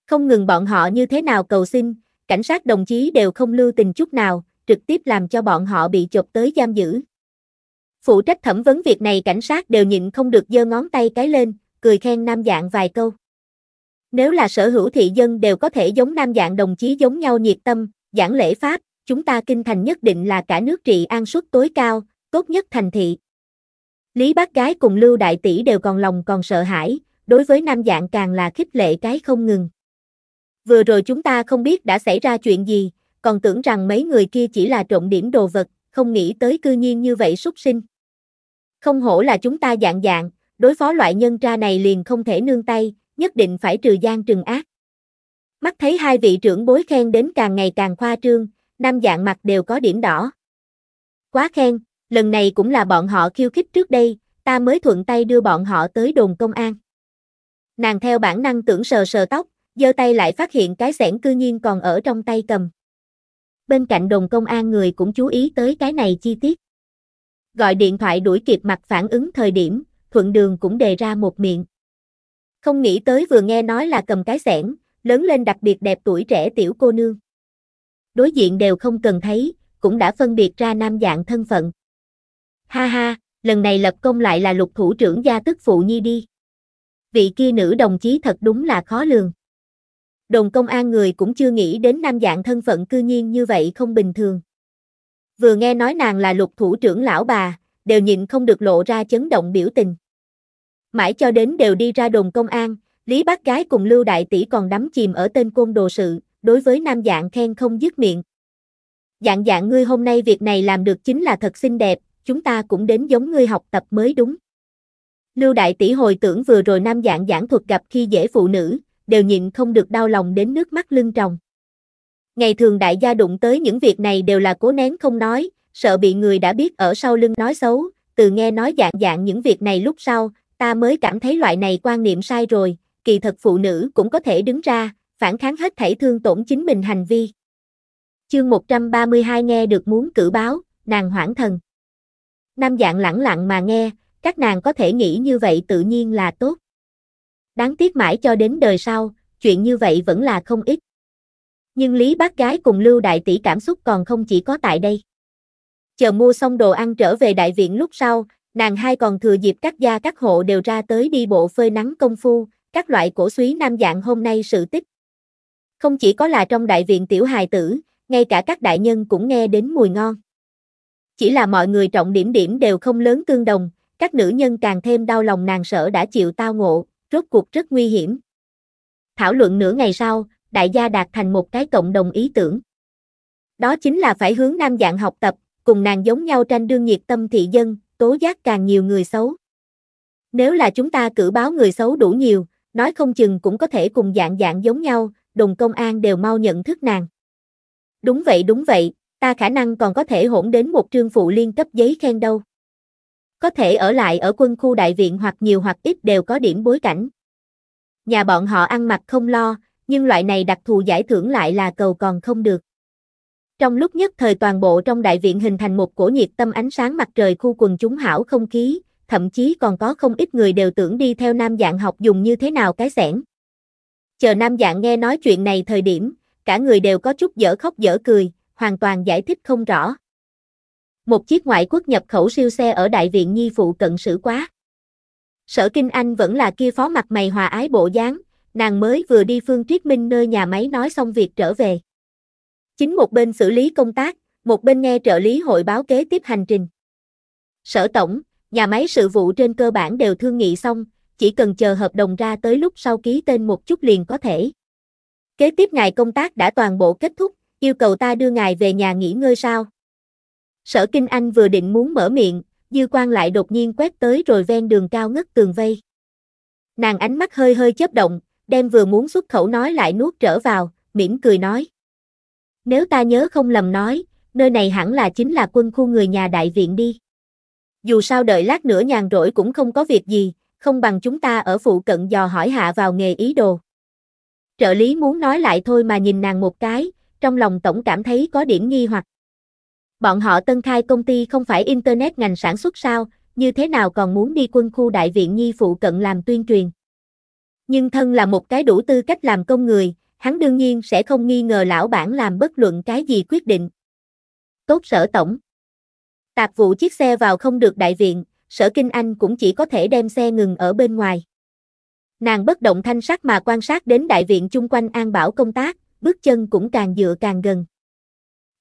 Speaker 1: Không ngừng bọn họ như thế nào cầu xin, cảnh sát đồng chí đều không lưu tình chút nào, trực tiếp làm cho bọn họ bị chộp tới giam giữ phụ trách thẩm vấn việc này cảnh sát đều nhịn không được giơ ngón tay cái lên, cười khen nam dạng vài câu. Nếu là sở hữu thị dân đều có thể giống nam dạng đồng chí giống nhau nhiệt tâm, giảng lễ pháp, chúng ta kinh thành nhất định là cả nước trị an suất tối cao, tốt nhất thành thị. Lý bác gái cùng Lưu Đại Tỷ đều còn lòng còn sợ hãi, đối với nam dạng càng là khích lệ cái không ngừng. Vừa rồi chúng ta không biết đã xảy ra chuyện gì, còn tưởng rằng mấy người kia chỉ là trộm điểm đồ vật, không nghĩ tới cư nhiên như vậy xuất sinh. Không hổ là chúng ta dạng dạng, đối phó loại nhân tra này liền không thể nương tay, nhất định phải trừ gian trừng ác. Mắt thấy hai vị trưởng bối khen đến càng ngày càng khoa trương, nam dạng mặt đều có điểm đỏ. Quá khen, lần này cũng là bọn họ khiêu khích trước đây, ta mới thuận tay đưa bọn họ tới đồn công an. Nàng theo bản năng tưởng sờ sờ tóc, giơ tay lại phát hiện cái xẻng cư nhiên còn ở trong tay cầm. Bên cạnh đồn công an người cũng chú ý tới cái này chi tiết gọi điện thoại đuổi kịp mặt phản ứng thời điểm, thuận đường cũng đề ra một miệng. Không nghĩ tới vừa nghe nói là cầm cái sẻn, lớn lên đặc biệt đẹp tuổi trẻ tiểu cô nương. Đối diện đều không cần thấy, cũng đã phân biệt ra nam dạng thân phận. Ha ha, lần này lập công lại là lục thủ trưởng gia tức phụ nhi đi. Vị kia nữ đồng chí thật đúng là khó lường. đồng công an người cũng chưa nghĩ đến nam dạng thân phận cư nhiên như vậy không bình thường vừa nghe nói nàng là lục thủ trưởng lão bà, đều nhịn không được lộ ra chấn động biểu tình. Mãi cho đến đều đi ra đồn công an, Lý Bác Gái cùng Lưu Đại Tỷ còn đắm chìm ở tên côn đồ sự, đối với nam dạng khen không dứt miệng. Dạng dạng ngươi hôm nay việc này làm được chính là thật xinh đẹp, chúng ta cũng đến giống ngươi học tập mới đúng. Lưu Đại Tỷ hồi tưởng vừa rồi nam dạng giảng thuật gặp khi dễ phụ nữ, đều nhịn không được đau lòng đến nước mắt lưng tròng. Ngày thường đại gia đụng tới những việc này đều là cố nén không nói, sợ bị người đã biết ở sau lưng nói xấu, từ nghe nói dạng dạng những việc này lúc sau, ta mới cảm thấy loại này quan niệm sai rồi, kỳ thật phụ nữ cũng có thể đứng ra, phản kháng hết thảy thương tổn chính mình hành vi. Chương 132 nghe được muốn cử báo, nàng hoảng thần. Nam dạng lẳng lặng mà nghe, các nàng có thể nghĩ như vậy tự nhiên là tốt. Đáng tiếc mãi cho đến đời sau, chuyện như vậy vẫn là không ít. Nhưng Lý bác gái cùng Lưu đại tỷ cảm xúc còn không chỉ có tại đây. Chờ mua xong đồ ăn trở về đại viện lúc sau, nàng hai còn thừa dịp các gia các hộ đều ra tới đi bộ phơi nắng công phu, các loại cổ suý nam dạng hôm nay sự tích. Không chỉ có là trong đại viện tiểu hài tử, ngay cả các đại nhân cũng nghe đến mùi ngon. Chỉ là mọi người trọng điểm điểm đều không lớn tương đồng, các nữ nhân càng thêm đau lòng nàng sợ đã chịu tao ngộ, rốt cuộc rất nguy hiểm. Thảo luận nửa ngày sau, đại gia đạt thành một cái cộng đồng ý tưởng. Đó chính là phải hướng nam dạng học tập, cùng nàng giống nhau tranh đương nhiệt tâm thị dân, tố giác càng nhiều người xấu. Nếu là chúng ta cử báo người xấu đủ nhiều, nói không chừng cũng có thể cùng dạng dạng giống nhau, đồng công an đều mau nhận thức nàng. Đúng vậy đúng vậy, ta khả năng còn có thể hỗn đến một trương phụ liên cấp giấy khen đâu. Có thể ở lại ở quân khu đại viện hoặc nhiều hoặc ít đều có điểm bối cảnh. Nhà bọn họ ăn mặc không lo, nhưng loại này đặc thù giải thưởng lại là cầu còn không được. Trong lúc nhất thời toàn bộ trong đại viện hình thành một cổ nhiệt tâm ánh sáng mặt trời khu quần chúng hảo không khí, thậm chí còn có không ít người đều tưởng đi theo nam dạng học dùng như thế nào cái sẻn. Chờ nam dạng nghe nói chuyện này thời điểm, cả người đều có chút dở khóc dở cười, hoàn toàn giải thích không rõ. Một chiếc ngoại quốc nhập khẩu siêu xe ở đại viện nhi phụ cận sử quá. Sở Kinh Anh vẫn là kia phó mặt mày hòa ái bộ dáng, nàng mới vừa đi Phương Tuyết Minh nơi nhà máy nói xong việc trở về. Chính một bên xử lý công tác, một bên nghe trợ lý hội báo kế tiếp hành trình. Sở tổng, nhà máy sự vụ trên cơ bản đều thương nghị xong, chỉ cần chờ hợp đồng ra tới lúc sau ký tên một chút liền có thể. Kế tiếp ngày công tác đã toàn bộ kết thúc, yêu cầu ta đưa ngài về nhà nghỉ ngơi sao? Sở Kinh Anh vừa định muốn mở miệng, Dư Quang lại đột nhiên quét tới rồi ven đường cao ngất tường vây. Nàng ánh mắt hơi hơi chớp động, đem vừa muốn xuất khẩu nói lại nuốt trở vào, mỉm cười nói. Nếu ta nhớ không lầm nói, nơi này hẳn là chính là quân khu người nhà đại viện đi. Dù sao đợi lát nữa nhàn rỗi cũng không có việc gì, không bằng chúng ta ở phụ cận dò hỏi hạ vào nghề ý đồ. Trợ lý muốn nói lại thôi mà nhìn nàng một cái, trong lòng tổng cảm thấy có điểm nghi hoặc. Bọn họ tân khai công ty không phải Internet ngành sản xuất sao, như thế nào còn muốn đi quân khu đại viện nhi phụ cận làm tuyên truyền. Nhưng thân là một cái đủ tư cách làm công người, hắn đương nhiên sẽ không nghi ngờ lão bản làm bất luận cái gì quyết định. Tốt sở tổng. Tạp vụ chiếc xe vào không được đại viện, sở kinh anh cũng chỉ có thể đem xe ngừng ở bên ngoài. Nàng bất động thanh sắc mà quan sát đến đại viện chung quanh an bảo công tác, bước chân cũng càng dựa càng gần.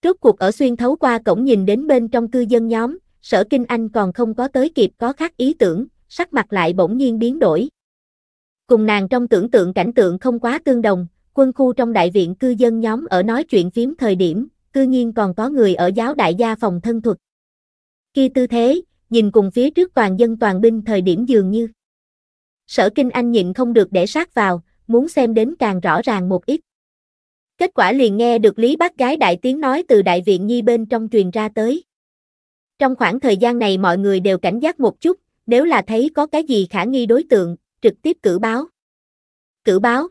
Speaker 1: Rốt cuộc ở xuyên thấu qua cổng nhìn đến bên trong cư dân nhóm, sở kinh anh còn không có tới kịp có khác ý tưởng, sắc mặt lại bỗng nhiên biến đổi, Cùng nàng trong tưởng tượng cảnh tượng không quá tương đồng, quân khu trong đại viện cư dân nhóm ở nói chuyện phím thời điểm, cư nhiên còn có người ở giáo đại gia phòng thân thuật. Khi tư thế, nhìn cùng phía trước toàn dân toàn binh thời điểm dường như. Sở Kinh Anh nhịn không được để sát vào, muốn xem đến càng rõ ràng một ít. Kết quả liền nghe được Lý Bác Gái đại tiếng nói từ đại viện nhi bên trong truyền ra tới. Trong khoảng thời gian này mọi người đều cảnh giác một chút, nếu là thấy có cái gì khả nghi đối tượng, trực tiếp cử báo. Cử báo?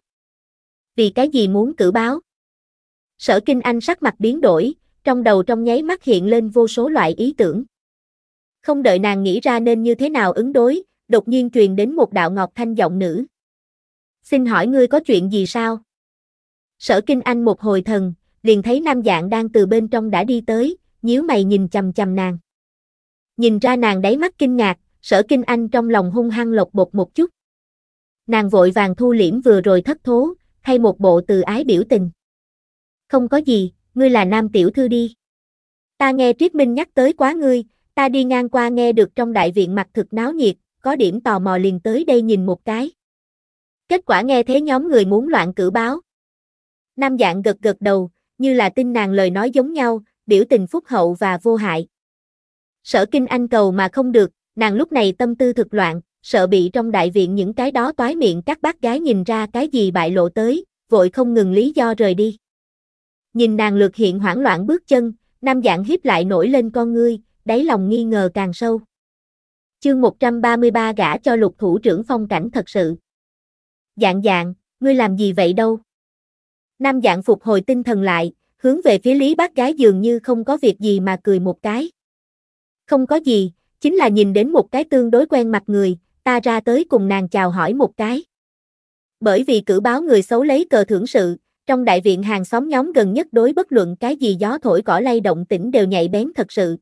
Speaker 1: Vì cái gì muốn cử báo? Sở Kinh Anh sắc mặt biến đổi, trong đầu trong nháy mắt hiện lên vô số loại ý tưởng. Không đợi nàng nghĩ ra nên như thế nào ứng đối, đột nhiên truyền đến một đạo ngọc thanh giọng nữ. Xin hỏi ngươi có chuyện gì sao? Sở Kinh Anh một hồi thần, liền thấy nam dạng đang từ bên trong đã đi tới, nhíu mày nhìn chầm chầm nàng. Nhìn ra nàng đáy mắt kinh ngạc, sở kinh anh trong lòng hung hăng lột bột một chút nàng vội vàng thu liễm vừa rồi thất thố, thay một bộ từ ái biểu tình. Không có gì, ngươi là nam tiểu thư đi. Ta nghe Triết Minh nhắc tới quá ngươi, ta đi ngang qua nghe được trong đại viện mặt thực náo nhiệt, có điểm tò mò liền tới đây nhìn một cái. Kết quả nghe thế nhóm người muốn loạn cử báo. Nam dạng gật gật đầu, như là tin nàng lời nói giống nhau, biểu tình phúc hậu và vô hại. Sở kinh anh cầu mà không được, nàng lúc này tâm tư thực loạn, sợ bị trong đại viện những cái đó toái miệng các bác gái nhìn ra cái gì bại lộ tới, vội không ngừng lý do rời đi. Nhìn nàng lược hiện hoảng loạn bước chân, nam dạng hiếp lại nổi lên con ngươi, đáy lòng nghi ngờ càng sâu. Chương 133 gã cho lục thủ trưởng phong cảnh thật sự. Dạng dạng, ngươi làm gì vậy đâu? Nam dạng phục hồi tinh thần lại, hướng về phía lý bác gái dường như không có việc gì mà cười một cái. Không có gì, chính là nhìn đến một cái tương đối quen mặt người, ta ra tới cùng nàng chào hỏi một cái. Bởi vì cử báo người xấu lấy cờ thưởng sự, trong đại viện hàng xóm nhóm gần nhất đối bất luận cái gì gió thổi cỏ lay động tĩnh đều nhạy bén thật sự.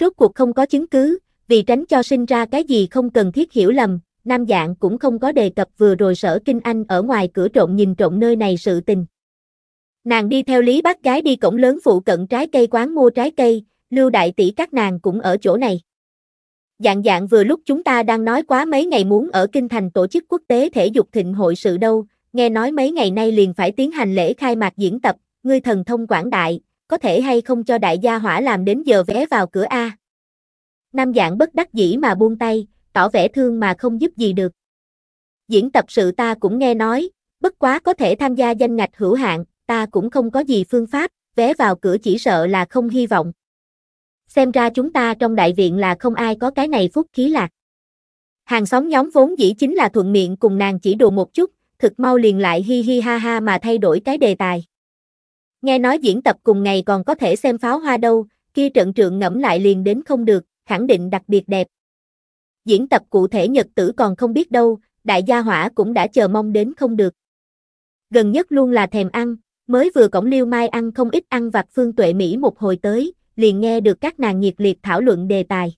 Speaker 1: Rốt cuộc không có chứng cứ, vì tránh cho sinh ra cái gì không cần thiết hiểu lầm, Nam Dạng cũng không có đề cập vừa rồi sở Kinh Anh ở ngoài cửa trộn nhìn trộn nơi này sự tình. Nàng đi theo Lý bác gái đi cổng lớn phụ cận trái cây quán mua trái cây, Lưu Đại Tỷ các nàng cũng ở chỗ này. Dạng dạng vừa lúc chúng ta đang nói quá mấy ngày muốn ở Kinh Thành tổ chức quốc tế thể dục thịnh hội sự đâu, nghe nói mấy ngày nay liền phải tiến hành lễ khai mạc diễn tập, ngươi thần thông quảng đại, có thể hay không cho đại gia hỏa làm đến giờ vé vào cửa A. Nam dạng bất đắc dĩ mà buông tay, tỏ vẻ thương mà không giúp gì được. Diễn tập sự ta cũng nghe nói, bất quá có thể tham gia danh ngạch hữu hạn, ta cũng không có gì phương pháp, vé vào cửa chỉ sợ là không hy vọng xem ra chúng ta trong đại viện là không ai có cái này phúc khí lạc. Hàng xóm nhóm vốn dĩ chính là thuận miệng cùng nàng chỉ đùa một chút, thực mau liền lại hi hi ha ha mà thay đổi cái đề tài. Nghe nói diễn tập cùng ngày còn có thể xem pháo hoa đâu, kia trận trượng ngẫm lại liền đến không được, khẳng định đặc biệt đẹp. Diễn tập cụ thể nhật tử còn không biết đâu, đại gia hỏa cũng đã chờ mong đến không được. Gần nhất luôn là thèm ăn, mới vừa cổng liêu mai ăn không ít ăn vặt phương tuệ Mỹ một hồi tới, liền nghe được các nàng nhiệt liệt thảo luận đề tài.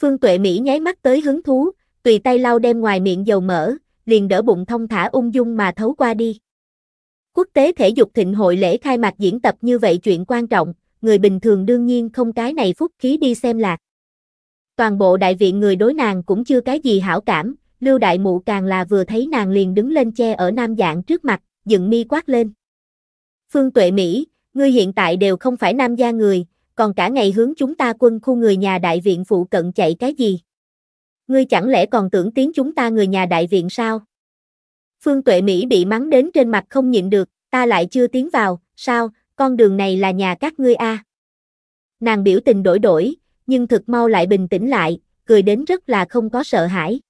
Speaker 1: Phương Tuệ Mỹ nháy mắt tới hứng thú, tùy tay lau đem ngoài miệng dầu mỡ, liền đỡ bụng thông thả ung dung mà thấu qua đi. Quốc tế thể dục thịnh hội lễ khai mạc diễn tập như vậy chuyện quan trọng, người bình thường đương nhiên không cái này phúc khí đi xem lạc. Toàn bộ đại viện người đối nàng cũng chưa cái gì hảo cảm, Lưu Đại Mụ càng là vừa thấy nàng liền đứng lên che ở nam dạng trước mặt, dựng mi quát lên. Phương Tuệ Mỹ, ngươi hiện tại đều không phải nam gia người, còn cả ngày hướng chúng ta quân khu người nhà đại viện phụ cận chạy cái gì? Ngươi chẳng lẽ còn tưởng tiếng chúng ta người nhà đại viện sao? Phương Tuệ Mỹ bị mắng đến trên mặt không nhịn được, ta lại chưa tiến vào, sao, con đường này là nhà các ngươi a. À? Nàng biểu tình đổi đổi, nhưng thực mau lại bình tĩnh lại, cười đến rất là không có sợ hãi.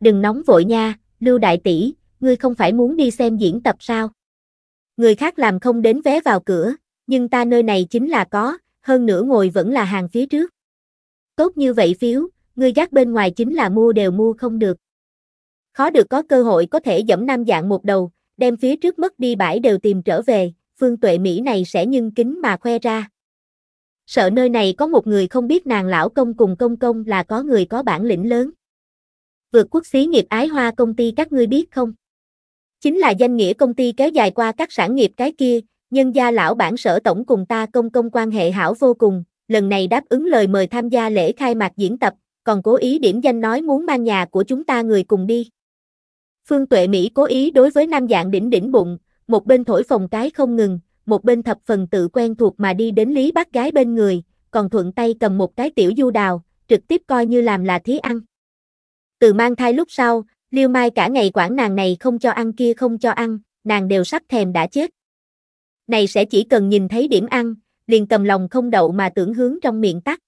Speaker 1: Đừng nóng vội nha, Lưu đại tỷ, ngươi không phải muốn đi xem diễn tập sao? Người khác làm không đến vé vào cửa, nhưng ta nơi này chính là có, hơn nữa ngồi vẫn là hàng phía trước. Tốt như vậy phiếu, người gác bên ngoài chính là mua đều mua không được. Khó được có cơ hội có thể dẫm nam dạng một đầu, đem phía trước mất đi bãi đều tìm trở về, phương tuệ Mỹ này sẽ nhưng kính mà khoe ra. Sợ nơi này có một người không biết nàng lão công cùng công công là có người có bản lĩnh lớn. Vượt quốc xí nghiệp ái hoa công ty các ngươi biết không? Chính là danh nghĩa công ty kéo dài qua các sản nghiệp cái kia, nhân gia lão bản sở tổng cùng ta công công quan hệ hảo vô cùng, lần này đáp ứng lời mời tham gia lễ khai mạc diễn tập, còn cố ý điểm danh nói muốn mang nhà của chúng ta người cùng đi. Phương Tuệ Mỹ cố ý đối với nam dạng đỉnh đỉnh bụng, một bên thổi phồng cái không ngừng, một bên thập phần tự quen thuộc mà đi đến Lý bác gái bên người, còn thuận tay cầm một cái tiểu du đào, trực tiếp coi như làm là thí ăn. Từ mang thai lúc sau, Liêu Mai cả ngày quản nàng này không cho ăn kia không cho ăn, nàng đều sắp thèm đã chết. Này sẽ chỉ cần nhìn thấy điểm ăn, liền cầm lòng không đậu mà tưởng hướng trong miệng tắt.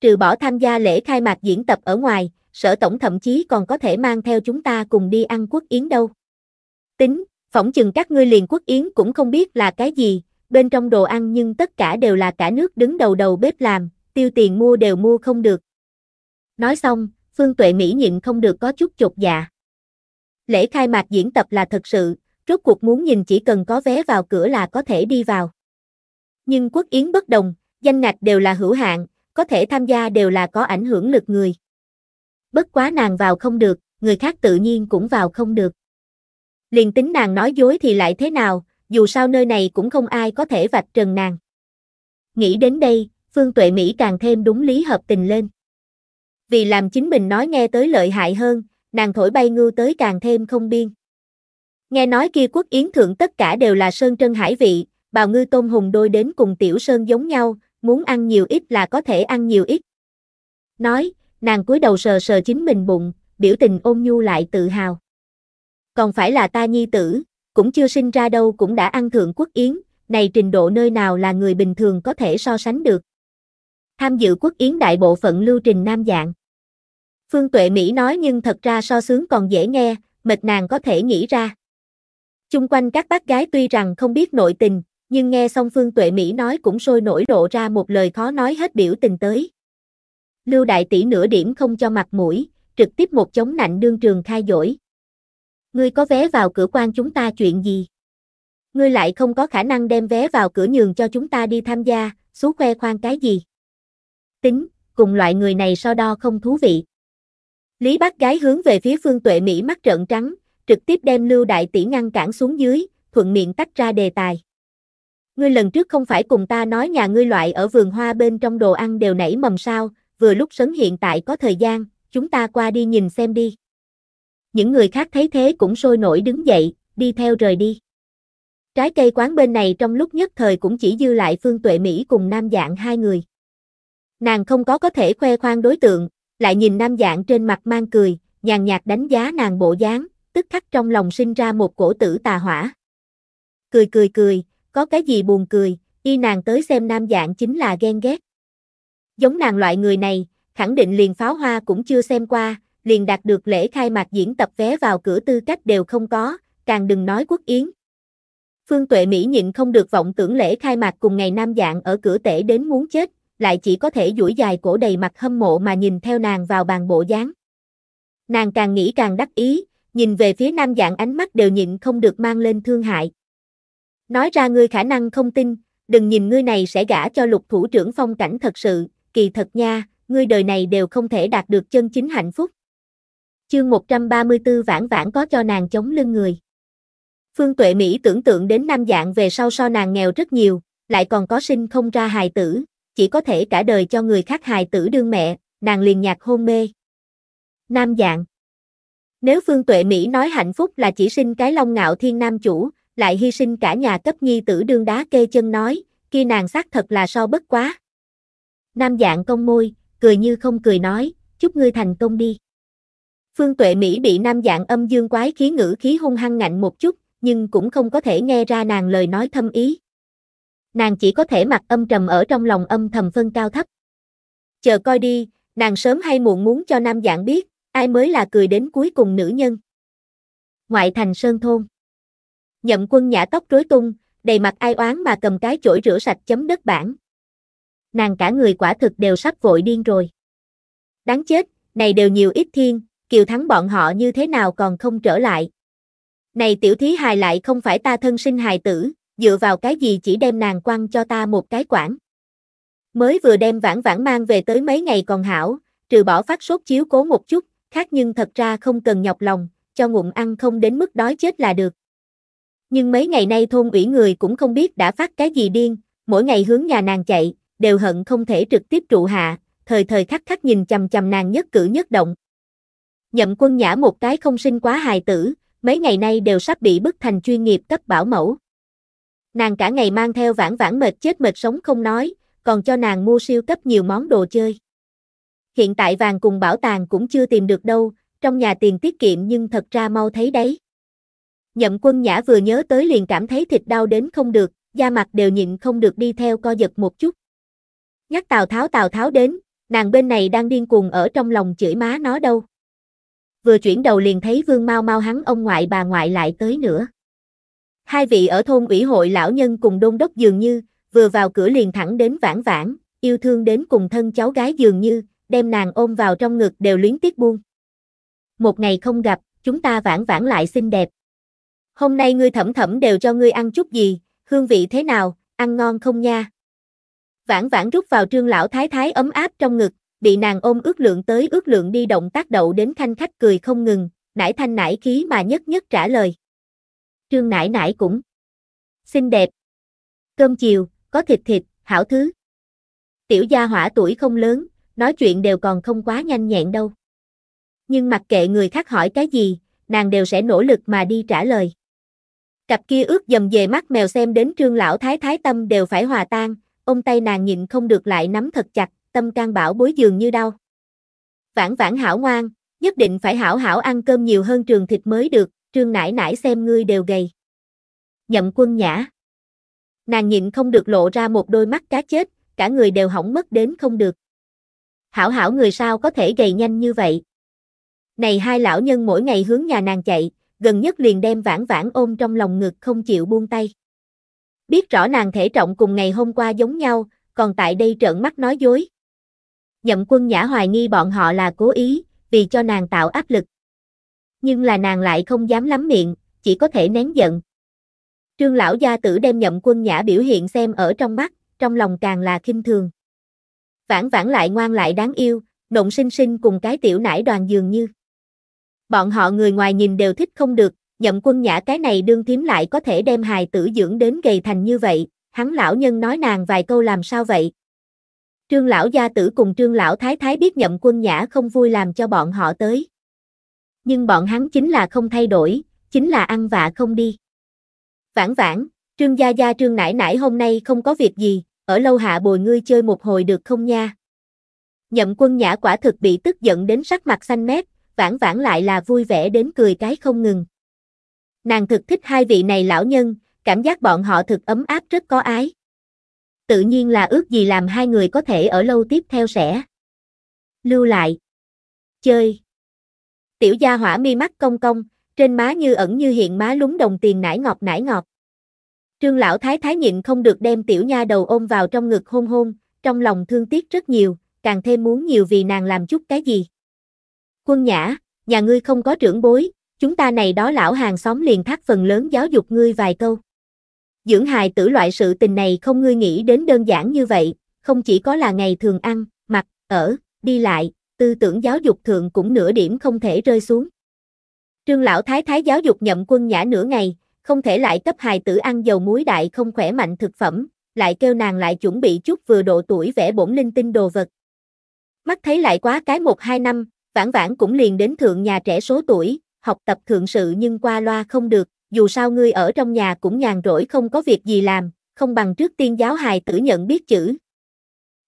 Speaker 1: Trừ bỏ tham gia lễ khai mạc diễn tập ở ngoài, sở tổng thậm chí còn có thể mang theo chúng ta cùng đi ăn quốc yến đâu. Tính, phỏng chừng các ngươi liền quốc yến cũng không biết là cái gì, bên trong đồ ăn nhưng tất cả đều là cả nước đứng đầu đầu bếp làm, tiêu tiền mua đều mua không được. Nói xong, Phương Tuệ Mỹ nhịn không được có chút chột dạ. Lễ khai mạc diễn tập là thật sự, rốt cuộc muốn nhìn chỉ cần có vé vào cửa là có thể đi vào. Nhưng quốc yến bất đồng, danh ngạch đều là hữu hạn, có thể tham gia đều là có ảnh hưởng lực người. Bất quá nàng vào không được, người khác tự nhiên cũng vào không được. Liền tính nàng nói dối thì lại thế nào, dù sao nơi này cũng không ai có thể vạch trần nàng. Nghĩ đến đây, Phương Tuệ Mỹ càng thêm đúng lý hợp tình lên vì làm chính mình nói nghe tới lợi hại hơn, nàng thổi bay ngưu tới càng thêm không biên. Nghe nói kia quốc yến thượng tất cả đều là sơn trân hải vị, bào ngư tôm hùng đôi đến cùng tiểu sơn giống nhau, muốn ăn nhiều ít là có thể ăn nhiều ít. Nói, nàng cúi đầu sờ sờ chính mình bụng, biểu tình ôn nhu lại tự hào. Còn phải là ta nhi tử, cũng chưa sinh ra đâu cũng đã ăn thượng quốc yến, này trình độ nơi nào là người bình thường có thể so sánh được. Tham dự quốc yến đại bộ phận lưu trình nam dạng. Phương Tuệ Mỹ nói nhưng thật ra so sướng còn dễ nghe, mệt nàng có thể nghĩ ra. Chung quanh các bác gái tuy rằng không biết nội tình, nhưng nghe xong Phương Tuệ Mỹ nói cũng sôi nổi lộ ra một lời khó nói hết biểu tình tới. Lưu Đại Tỷ nửa điểm không cho mặt mũi, trực tiếp một chống nạnh đương trường khai dỗi. Ngươi có vé vào cửa quan chúng ta chuyện gì? Ngươi lại không có khả năng đem vé vào cửa nhường cho chúng ta đi tham gia, xú khoe khoang cái gì? Tính, cùng loại người này so đo không thú vị. Lý bác gái hướng về phía Phương Tuệ Mỹ mắt trợn trắng, trực tiếp đem Lưu Đại Tỷ ngăn cản xuống dưới, thuận miệng tách ra đề tài. Ngươi lần trước không phải cùng ta nói nhà ngươi loại ở vườn hoa bên trong đồ ăn đều nảy mầm sao, vừa lúc sấn hiện tại có thời gian, chúng ta qua đi nhìn xem đi. Những người khác thấy thế cũng sôi nổi đứng dậy, đi theo rời đi. Trái cây quán bên này trong lúc nhất thời cũng chỉ dư lại Phương Tuệ Mỹ cùng Nam Dạng hai người. Nàng không có có thể khoe khoang đối tượng, lại nhìn nam dạng trên mặt mang cười, nhàn nhạt đánh giá nàng bộ dáng, tức khắc trong lòng sinh ra một cổ tử tà hỏa. Cười cười cười, có cái gì buồn cười, y nàng tới xem nam dạng chính là ghen ghét. Giống nàng loại người này, khẳng định liền pháo hoa cũng chưa xem qua, liền đạt được lễ khai mạc diễn tập vé vào cửa tư cách đều không có, càng đừng nói quốc yến. Phương Tuệ Mỹ nhịn không được vọng tưởng lễ khai mạc cùng ngày nam dạng ở cửa tể đến muốn chết, lại chỉ có thể duỗi dài cổ đầy mặt hâm mộ mà nhìn theo nàng vào bàn bộ dáng. Nàng càng nghĩ càng đắc ý, nhìn về phía nam dạng ánh mắt đều nhịn không được mang lên thương hại. Nói ra ngươi khả năng không tin, đừng nhìn ngươi này sẽ gả cho lục thủ trưởng phong cảnh thật sự, kỳ thật nha, ngươi đời này đều không thể đạt được chân chính hạnh phúc. Chương 134 vãn vãn có cho nàng chống lưng người. Phương Tuệ Mỹ tưởng tượng đến nam dạng về sau so nàng nghèo rất nhiều, lại còn có sinh không ra hài tử, chỉ có thể cả đời cho người khác hài tử đương mẹ, nàng liền nhạc hôn mê. Nam dạng Nếu Phương Tuệ Mỹ nói hạnh phúc là chỉ sinh cái long ngạo thiên nam chủ, lại hy sinh cả nhà cấp nhi tử đương đá kê chân nói, kia nàng xác thật là so bất quá. Nam dạng cong môi, cười như không cười nói, chúc ngươi thành công đi. Phương Tuệ Mỹ bị nam dạng âm dương quái khí ngữ khí hung hăng ngạnh một chút, nhưng cũng không có thể nghe ra nàng lời nói thâm ý nàng chỉ có thể mặc âm trầm ở trong lòng âm thầm phân cao thấp. Chờ coi đi, nàng sớm hay muộn muốn cho nam dạng biết, ai mới là cười đến cuối cùng nữ nhân. Ngoại thành Sơn Thôn Nhậm quân nhã tóc rối tung, đầy mặt ai oán mà cầm cái chổi rửa sạch chấm đất bản. Nàng cả người quả thực đều sắp vội điên rồi. Đáng chết, này đều nhiều ít thiên, kiều thắng bọn họ như thế nào còn không trở lại. Này tiểu thí hài lại không phải ta thân sinh hài tử, dựa vào cái gì chỉ đem nàng quăng cho ta một cái quản. Mới vừa đem vãn vãn mang về tới mấy ngày còn hảo, trừ bỏ phát sốt chiếu cố một chút, khác nhưng thật ra không cần nhọc lòng, cho ngụm ăn không đến mức đói chết là được. Nhưng mấy ngày nay thôn ủy người cũng không biết đã phát cái gì điên, mỗi ngày hướng nhà nàng chạy, đều hận không thể trực tiếp trụ hạ, thời thời khắc khắc nhìn chầm chầm nàng nhất cử nhất động. Nhậm quân nhã một cái không sinh quá hài tử, mấy ngày nay đều sắp bị bức thành chuyên nghiệp cấp bảo mẫu. Nàng cả ngày mang theo vãn vãn mệt chết mệt sống không nói, còn cho nàng mua siêu cấp nhiều món đồ chơi. Hiện tại vàng cùng bảo tàng cũng chưa tìm được đâu, trong nhà tiền tiết kiệm nhưng thật ra mau thấy đấy. Nhậm quân nhã vừa nhớ tới liền cảm thấy thịt đau đến không được, da mặt đều nhịn không được đi theo co giật một chút. Nhắc Tào Tháo Tào Tháo đến, nàng bên này đang điên cuồng ở trong lòng chửi má nó đâu. Vừa chuyển đầu liền thấy vương mau mau hắn ông ngoại bà ngoại lại tới nữa. Hai vị ở thôn ủy hội lão nhân cùng đôn đốc dường như, vừa vào cửa liền thẳng đến vãn vãn, yêu thương đến cùng thân cháu gái dường như, đem nàng ôm vào trong ngực đều luyến tiếc buông. Một ngày không gặp, chúng ta vãn vãn lại xinh đẹp. Hôm nay ngươi thẩm thẩm đều cho ngươi ăn chút gì, hương vị thế nào, ăn ngon không nha? Vãn vãn rút vào trương lão thái thái ấm áp trong ngực, bị nàng ôm ước lượng tới ước lượng đi động tác đậu đến thanh khách cười không ngừng, nải thanh nải khí mà nhất nhất trả lời. Trương nải nải cũng xinh đẹp. Cơm chiều, có thịt thịt, hảo thứ. Tiểu gia hỏa tuổi không lớn, nói chuyện đều còn không quá nhanh nhẹn đâu. Nhưng mặc kệ người khác hỏi cái gì, nàng đều sẽ nỗ lực mà đi trả lời. Cặp kia ướt dầm về mắt mèo xem đến trương lão thái thái tâm đều phải hòa tan, ông tay nàng nhịn không được lại nắm thật chặt, tâm can bảo bối dường như đau. Vãn vãn hảo ngoan, nhất định phải hảo hảo ăn cơm nhiều hơn trường thịt mới được, trương nãi nãi xem ngươi đều gầy. Nhậm quân nhã. Nàng nhịn không được lộ ra một đôi mắt cá chết, cả người đều hỏng mất đến không được. Hảo hảo người sao có thể gầy nhanh như vậy. Này hai lão nhân mỗi ngày hướng nhà nàng chạy, gần nhất liền đem vãn vãn ôm trong lòng ngực không chịu buông tay. Biết rõ nàng thể trọng cùng ngày hôm qua giống nhau, còn tại đây trợn mắt nói dối. Nhậm quân nhã hoài nghi bọn họ là cố ý, vì cho nàng tạo áp lực nhưng là nàng lại không dám lắm miệng, chỉ có thể nén giận. Trương lão gia tử đem nhậm quân nhã biểu hiện xem ở trong mắt, trong lòng càng là kinh thường. Vãn vãn lại ngoan lại đáng yêu, nộn sinh sinh cùng cái tiểu nải đoàn dường như. Bọn họ người ngoài nhìn đều thích không được, nhậm quân nhã cái này đương thím lại có thể đem hài tử dưỡng đến gầy thành như vậy, hắn lão nhân nói nàng vài câu làm sao vậy. Trương lão gia tử cùng trương lão thái thái biết nhậm quân nhã không vui làm cho bọn họ tới nhưng bọn hắn chính là không thay đổi, chính là ăn vạ không đi. Vãn vãn, Trương Gia Gia Trương Nải Nải hôm nay không có việc gì, ở lâu hạ bồi ngươi chơi một hồi được không nha? Nhậm quân nhã quả thực bị tức giận đến sắc mặt xanh mét, vãn vãn lại là vui vẻ đến cười cái không ngừng. Nàng thực thích hai vị này lão nhân, cảm giác bọn họ thực ấm áp rất có ái. Tự nhiên là ước gì làm hai người có thể ở lâu tiếp theo sẽ. Lưu lại. Chơi tiểu gia hỏa mi mắt cong cong, trên má như ẩn như hiện má lúng đồng tiền nải ngọt nải ngọt. Trương lão thái thái nhịn không được đem tiểu nha đầu ôm vào trong ngực hôn hôn, trong lòng thương tiếc rất nhiều, càng thêm muốn nhiều vì nàng làm chút cái gì. Quân nhã, nhà ngươi không có trưởng bối, chúng ta này đó lão hàng xóm liền thác phần lớn giáo dục ngươi vài câu. Dưỡng hài tử loại sự tình này không ngươi nghĩ đến đơn giản như vậy, không chỉ có là ngày thường ăn, mặc, ở, đi lại, tư tưởng giáo dục thượng cũng nửa điểm không thể rơi xuống. Trương lão thái thái giáo dục nhậm quân nhã nửa ngày, không thể lại cấp hài tử ăn dầu muối đại không khỏe mạnh thực phẩm, lại kêu nàng lại chuẩn bị chút vừa độ tuổi vẽ bổn linh tinh đồ vật. Mắt thấy lại quá cái một hai năm, vãn vãn cũng liền đến thượng nhà trẻ số tuổi, học tập thượng sự nhưng qua loa không được, dù sao ngươi ở trong nhà cũng nhàn rỗi không có việc gì làm, không bằng trước tiên giáo hài tử nhận biết chữ.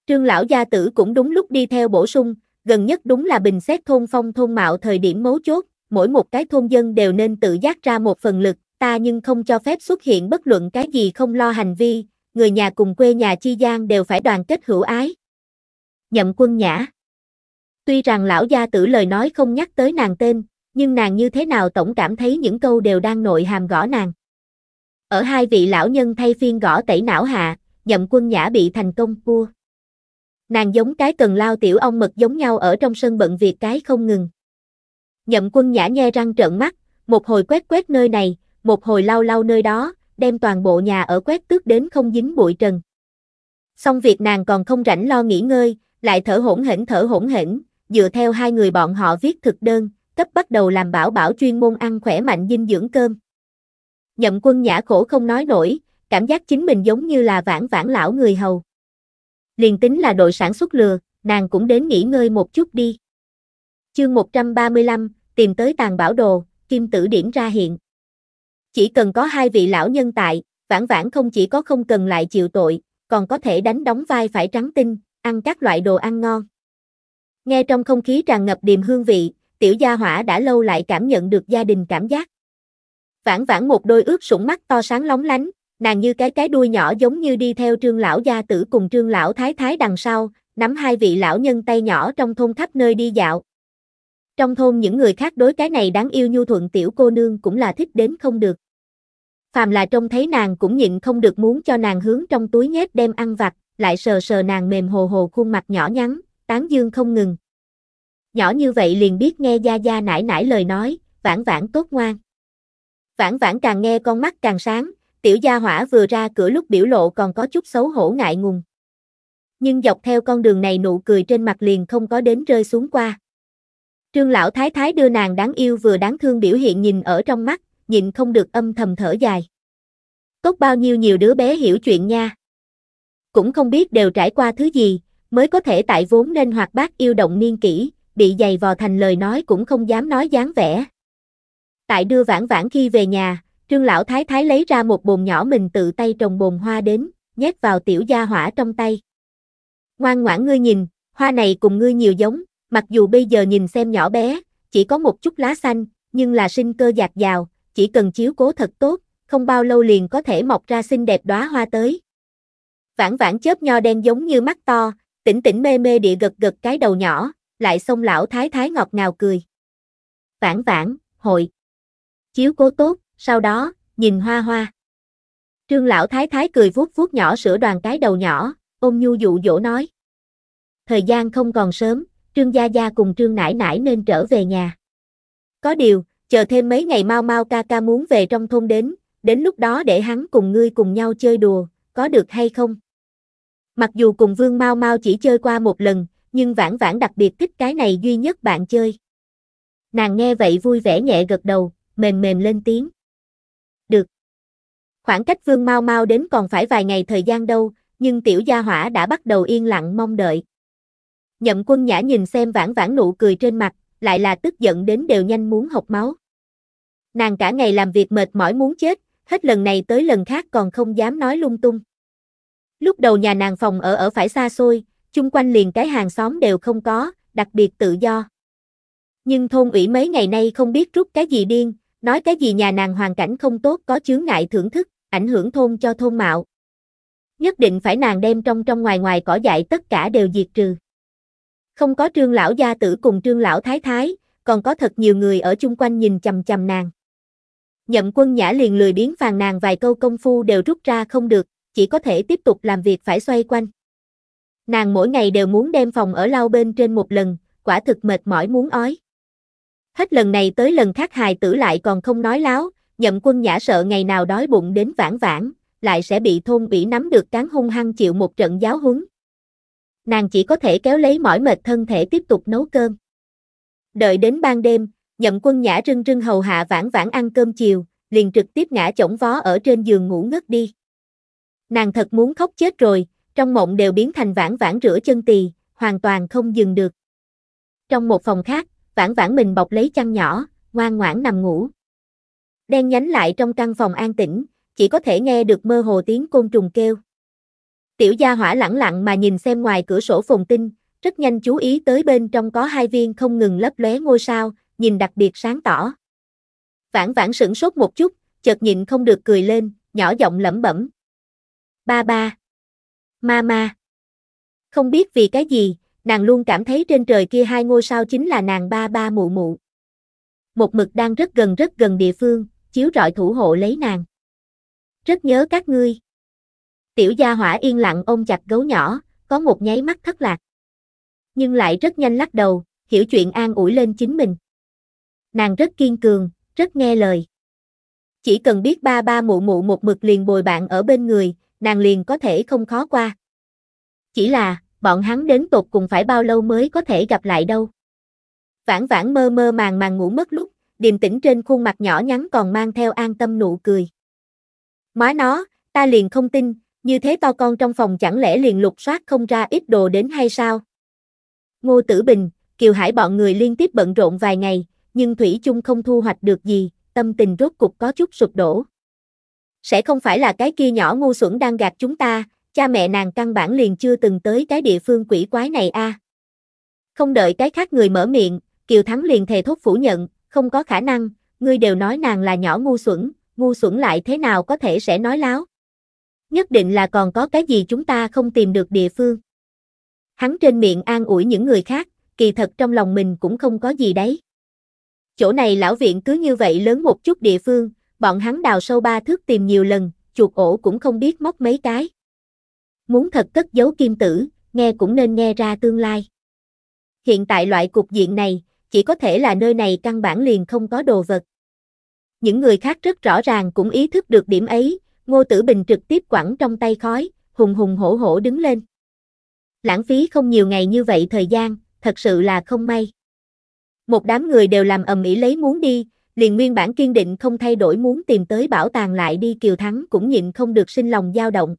Speaker 1: Trương lão gia tử cũng đúng lúc đi theo bổ sung, gần nhất đúng là bình xét thôn phong thôn mạo thời điểm mấu chốt, mỗi một cái thôn dân đều nên tự giác ra một phần lực, ta nhưng không cho phép xuất hiện bất luận cái gì không lo hành vi, người nhà cùng quê nhà chi gian đều phải đoàn kết hữu ái. Nhậm quân nhã Tuy rằng lão gia tử lời nói không nhắc tới nàng tên, nhưng nàng như thế nào tổng cảm thấy những câu đều đang nội hàm gõ nàng. Ở hai vị lão nhân thay phiên gõ tẩy não hạ, nhậm quân nhã bị thành công cua nàng giống cái cần lao tiểu ong mật giống nhau ở trong sân bận việc cái không ngừng. Nhậm quân nhã nhe răng trợn mắt, một hồi quét quét nơi này, một hồi lau lau nơi đó, đem toàn bộ nhà ở quét tước đến không dính bụi trần. Xong việc nàng còn không rảnh lo nghỉ ngơi, lại thở hổn hển thở hổn hển, dựa theo hai người bọn họ viết thực đơn, cấp bắt đầu làm bảo bảo chuyên môn ăn khỏe mạnh dinh dưỡng cơm. Nhậm quân nhã khổ không nói nổi, cảm giác chính mình giống như là vãn vãn lão người hầu liền tính là đội sản xuất lừa, nàng cũng đến nghỉ ngơi một chút đi. Chương 135, tìm tới tàn bảo đồ, kim tử điển ra hiện. Chỉ cần có hai vị lão nhân tại, vãn vãn không chỉ có không cần lại chịu tội, còn có thể đánh đóng vai phải trắng tinh, ăn các loại đồ ăn ngon. Nghe trong không khí tràn ngập điềm hương vị, tiểu gia hỏa đã lâu lại cảm nhận được gia đình cảm giác. Vãn vãn một đôi ướt sũng mắt to sáng lóng lánh, nàng như cái cái đuôi nhỏ giống như đi theo trương lão gia tử cùng trương lão thái thái đằng sau, nắm hai vị lão nhân tay nhỏ trong thôn khắp nơi đi dạo. Trong thôn những người khác đối cái này đáng yêu nhu thuận tiểu cô nương cũng là thích đến không được. Phàm là trông thấy nàng cũng nhịn không được muốn cho nàng hướng trong túi nhét đem ăn vặt, lại sờ sờ nàng mềm hồ hồ khuôn mặt nhỏ nhắn, tán dương không ngừng. Nhỏ như vậy liền biết nghe Gia Gia nải nải lời nói, vãn vãn tốt ngoan. Vãn vãn càng nghe con mắt càng sáng, tiểu gia hỏa vừa ra cửa lúc biểu lộ còn có chút xấu hổ ngại ngùng. Nhưng dọc theo con đường này nụ cười trên mặt liền không có đến rơi xuống qua. Trương lão thái thái đưa nàng đáng yêu vừa đáng thương biểu hiện nhìn ở trong mắt, nhìn không được âm thầm thở dài. Cốt bao nhiêu nhiều đứa bé hiểu chuyện nha. Cũng không biết đều trải qua thứ gì, mới có thể tại vốn nên hoạt bát yêu động niên kỹ, bị dày vò thành lời nói cũng không dám nói dáng vẻ. Tại đưa vãn vãn khi về nhà, Trương lão thái thái lấy ra một bồn nhỏ mình tự tay trồng bồn hoa đến, nhét vào tiểu gia hỏa trong tay. Ngoan ngoãn ngươi nhìn, hoa này cùng ngươi nhiều giống, mặc dù bây giờ nhìn xem nhỏ bé, chỉ có một chút lá xanh, nhưng là sinh cơ dạt dào, chỉ cần chiếu cố thật tốt, không bao lâu liền có thể mọc ra xinh đẹp đóa hoa tới. Vãn vãn chớp nho đen giống như mắt to, tỉnh tỉnh mê mê địa gật gật cái đầu nhỏ, lại xông lão thái thái ngọt ngào cười. Vãn vãn, hội. Chiếu cố tốt, sau đó, nhìn hoa hoa. Trương lão thái thái cười vuốt vuốt nhỏ sửa đoàn cái đầu nhỏ, ôm nhu dụ dỗ nói. Thời gian không còn sớm, Trương Gia Gia cùng Trương Nải Nải nên trở về nhà. Có điều, chờ thêm mấy ngày mau mau ca ca muốn về trong thôn đến, đến lúc đó để hắn cùng ngươi cùng nhau chơi đùa, có được hay không? Mặc dù cùng Vương Mau Mau chỉ chơi qua một lần, nhưng vãn vãn đặc biệt thích cái này duy nhất bạn chơi. Nàng nghe vậy vui vẻ nhẹ gật đầu, mềm mềm lên tiếng. Khoảng cách Vương Mau Mau đến còn phải vài ngày thời gian đâu, nhưng tiểu gia hỏa đã bắt đầu yên lặng mong đợi. Nhậm quân nhã nhìn xem vãn vãn nụ cười trên mặt, lại là tức giận đến đều nhanh muốn học máu. Nàng cả ngày làm việc mệt mỏi muốn chết, hết lần này tới lần khác còn không dám nói lung tung. Lúc đầu nhà nàng phòng ở ở phải xa xôi, chung quanh liền cái hàng xóm đều không có, đặc biệt tự do. Nhưng thôn ủy mấy ngày nay không biết rút cái gì điên, Nói cái gì nhà nàng hoàn cảnh không tốt có chướng ngại thưởng thức, ảnh hưởng thôn cho thôn mạo. Nhất định phải nàng đem trong trong ngoài ngoài cỏ dại tất cả đều diệt trừ. Không có trương lão gia tử cùng trương lão thái thái, còn có thật nhiều người ở chung quanh nhìn chầm chầm nàng. Nhậm quân nhã liền lười biến phàn nàng vài câu công phu đều rút ra không được, chỉ có thể tiếp tục làm việc phải xoay quanh. Nàng mỗi ngày đều muốn đem phòng ở lau bên trên một lần, quả thực mệt mỏi muốn ói. Hết lần này tới lần khác hài tử lại còn không nói láo, nhậm quân nhã sợ ngày nào đói bụng đến vãn vãn, lại sẽ bị thôn bỉ nắm được cán hung hăng chịu một trận giáo huấn. Nàng chỉ có thể kéo lấy mỏi mệt thân thể tiếp tục nấu cơm. Đợi đến ban đêm, nhậm quân nhã rưng rưng hầu hạ vãn vãn ăn cơm chiều, liền trực tiếp ngã chổng vó ở trên giường ngủ ngất đi. Nàng thật muốn khóc chết rồi, trong mộng đều biến thành vãn vãn rửa chân tì, hoàn toàn không dừng được. Trong một phòng khác, vãn vãn mình bọc lấy chăn nhỏ, ngoan ngoãn nằm ngủ. Đen nhánh lại trong căn phòng an tĩnh, chỉ có thể nghe được mơ hồ tiếng côn trùng kêu. Tiểu gia hỏa lẳng lặng mà nhìn xem ngoài cửa sổ phòng tinh, rất nhanh chú ý tới bên trong có hai viên không ngừng lấp lóe ngôi sao, nhìn đặc biệt sáng tỏ. Vãn vãn sửng sốt một chút, chợt nhịn không được cười lên, nhỏ giọng lẩm bẩm. Ba ba. Ma ma. Không biết vì cái gì, nàng luôn cảm thấy trên trời kia hai ngôi sao chính là nàng ba ba mụ mụ. Một mực đang rất gần rất gần địa phương, chiếu rọi thủ hộ lấy nàng. Rất nhớ các ngươi. Tiểu gia hỏa yên lặng ôm chặt gấu nhỏ, có một nháy mắt thất lạc. Nhưng lại rất nhanh lắc đầu, hiểu chuyện an ủi lên chính mình. Nàng rất kiên cường, rất nghe lời. Chỉ cần biết ba ba mụ mụ một mực liền bồi bạn ở bên người, nàng liền có thể không khó qua. Chỉ là, bọn hắn đến tột cùng phải bao lâu mới có thể gặp lại đâu. Vãn vãn mơ mơ màng màng ngủ mất lúc, điềm tĩnh trên khuôn mặt nhỏ nhắn còn mang theo an tâm nụ cười. Má nó, ta liền không tin, như thế to con trong phòng chẳng lẽ liền lục soát không ra ít đồ đến hay sao? Ngô Tử Bình, Kiều Hải bọn người liên tiếp bận rộn vài ngày, nhưng Thủy chung không thu hoạch được gì, tâm tình rốt cục có chút sụp đổ. Sẽ không phải là cái kia nhỏ ngu xuẩn đang gạt chúng ta, cha mẹ nàng căn bản liền chưa từng tới cái địa phương quỷ quái này a. À. Không đợi cái khác người mở miệng, Kiều Thắng liền thề thốt phủ nhận, không có khả năng, ngươi đều nói nàng là nhỏ ngu xuẩn, ngu xuẩn lại thế nào có thể sẽ nói láo. Nhất định là còn có cái gì chúng ta không tìm được địa phương. Hắn trên miệng an ủi những người khác, kỳ thật trong lòng mình cũng không có gì đấy. Chỗ này lão viện cứ như vậy lớn một chút địa phương, bọn hắn đào sâu ba thước tìm nhiều lần, chuột ổ cũng không biết móc mấy cái muốn thật cất giấu kim tử, nghe cũng nên nghe ra tương lai. Hiện tại loại cục diện này, chỉ có thể là nơi này căn bản liền không có đồ vật. Những người khác rất rõ ràng cũng ý thức được điểm ấy, Ngô Tử Bình trực tiếp quẳng trong tay khói, hùng hùng hổ hổ đứng lên. Lãng phí không nhiều ngày như vậy thời gian, thật sự là không may. Một đám người đều làm ầm ĩ lấy muốn đi, liền nguyên bản kiên định không thay đổi muốn tìm tới bảo tàng lại đi Kiều Thắng cũng nhịn không được sinh lòng dao động.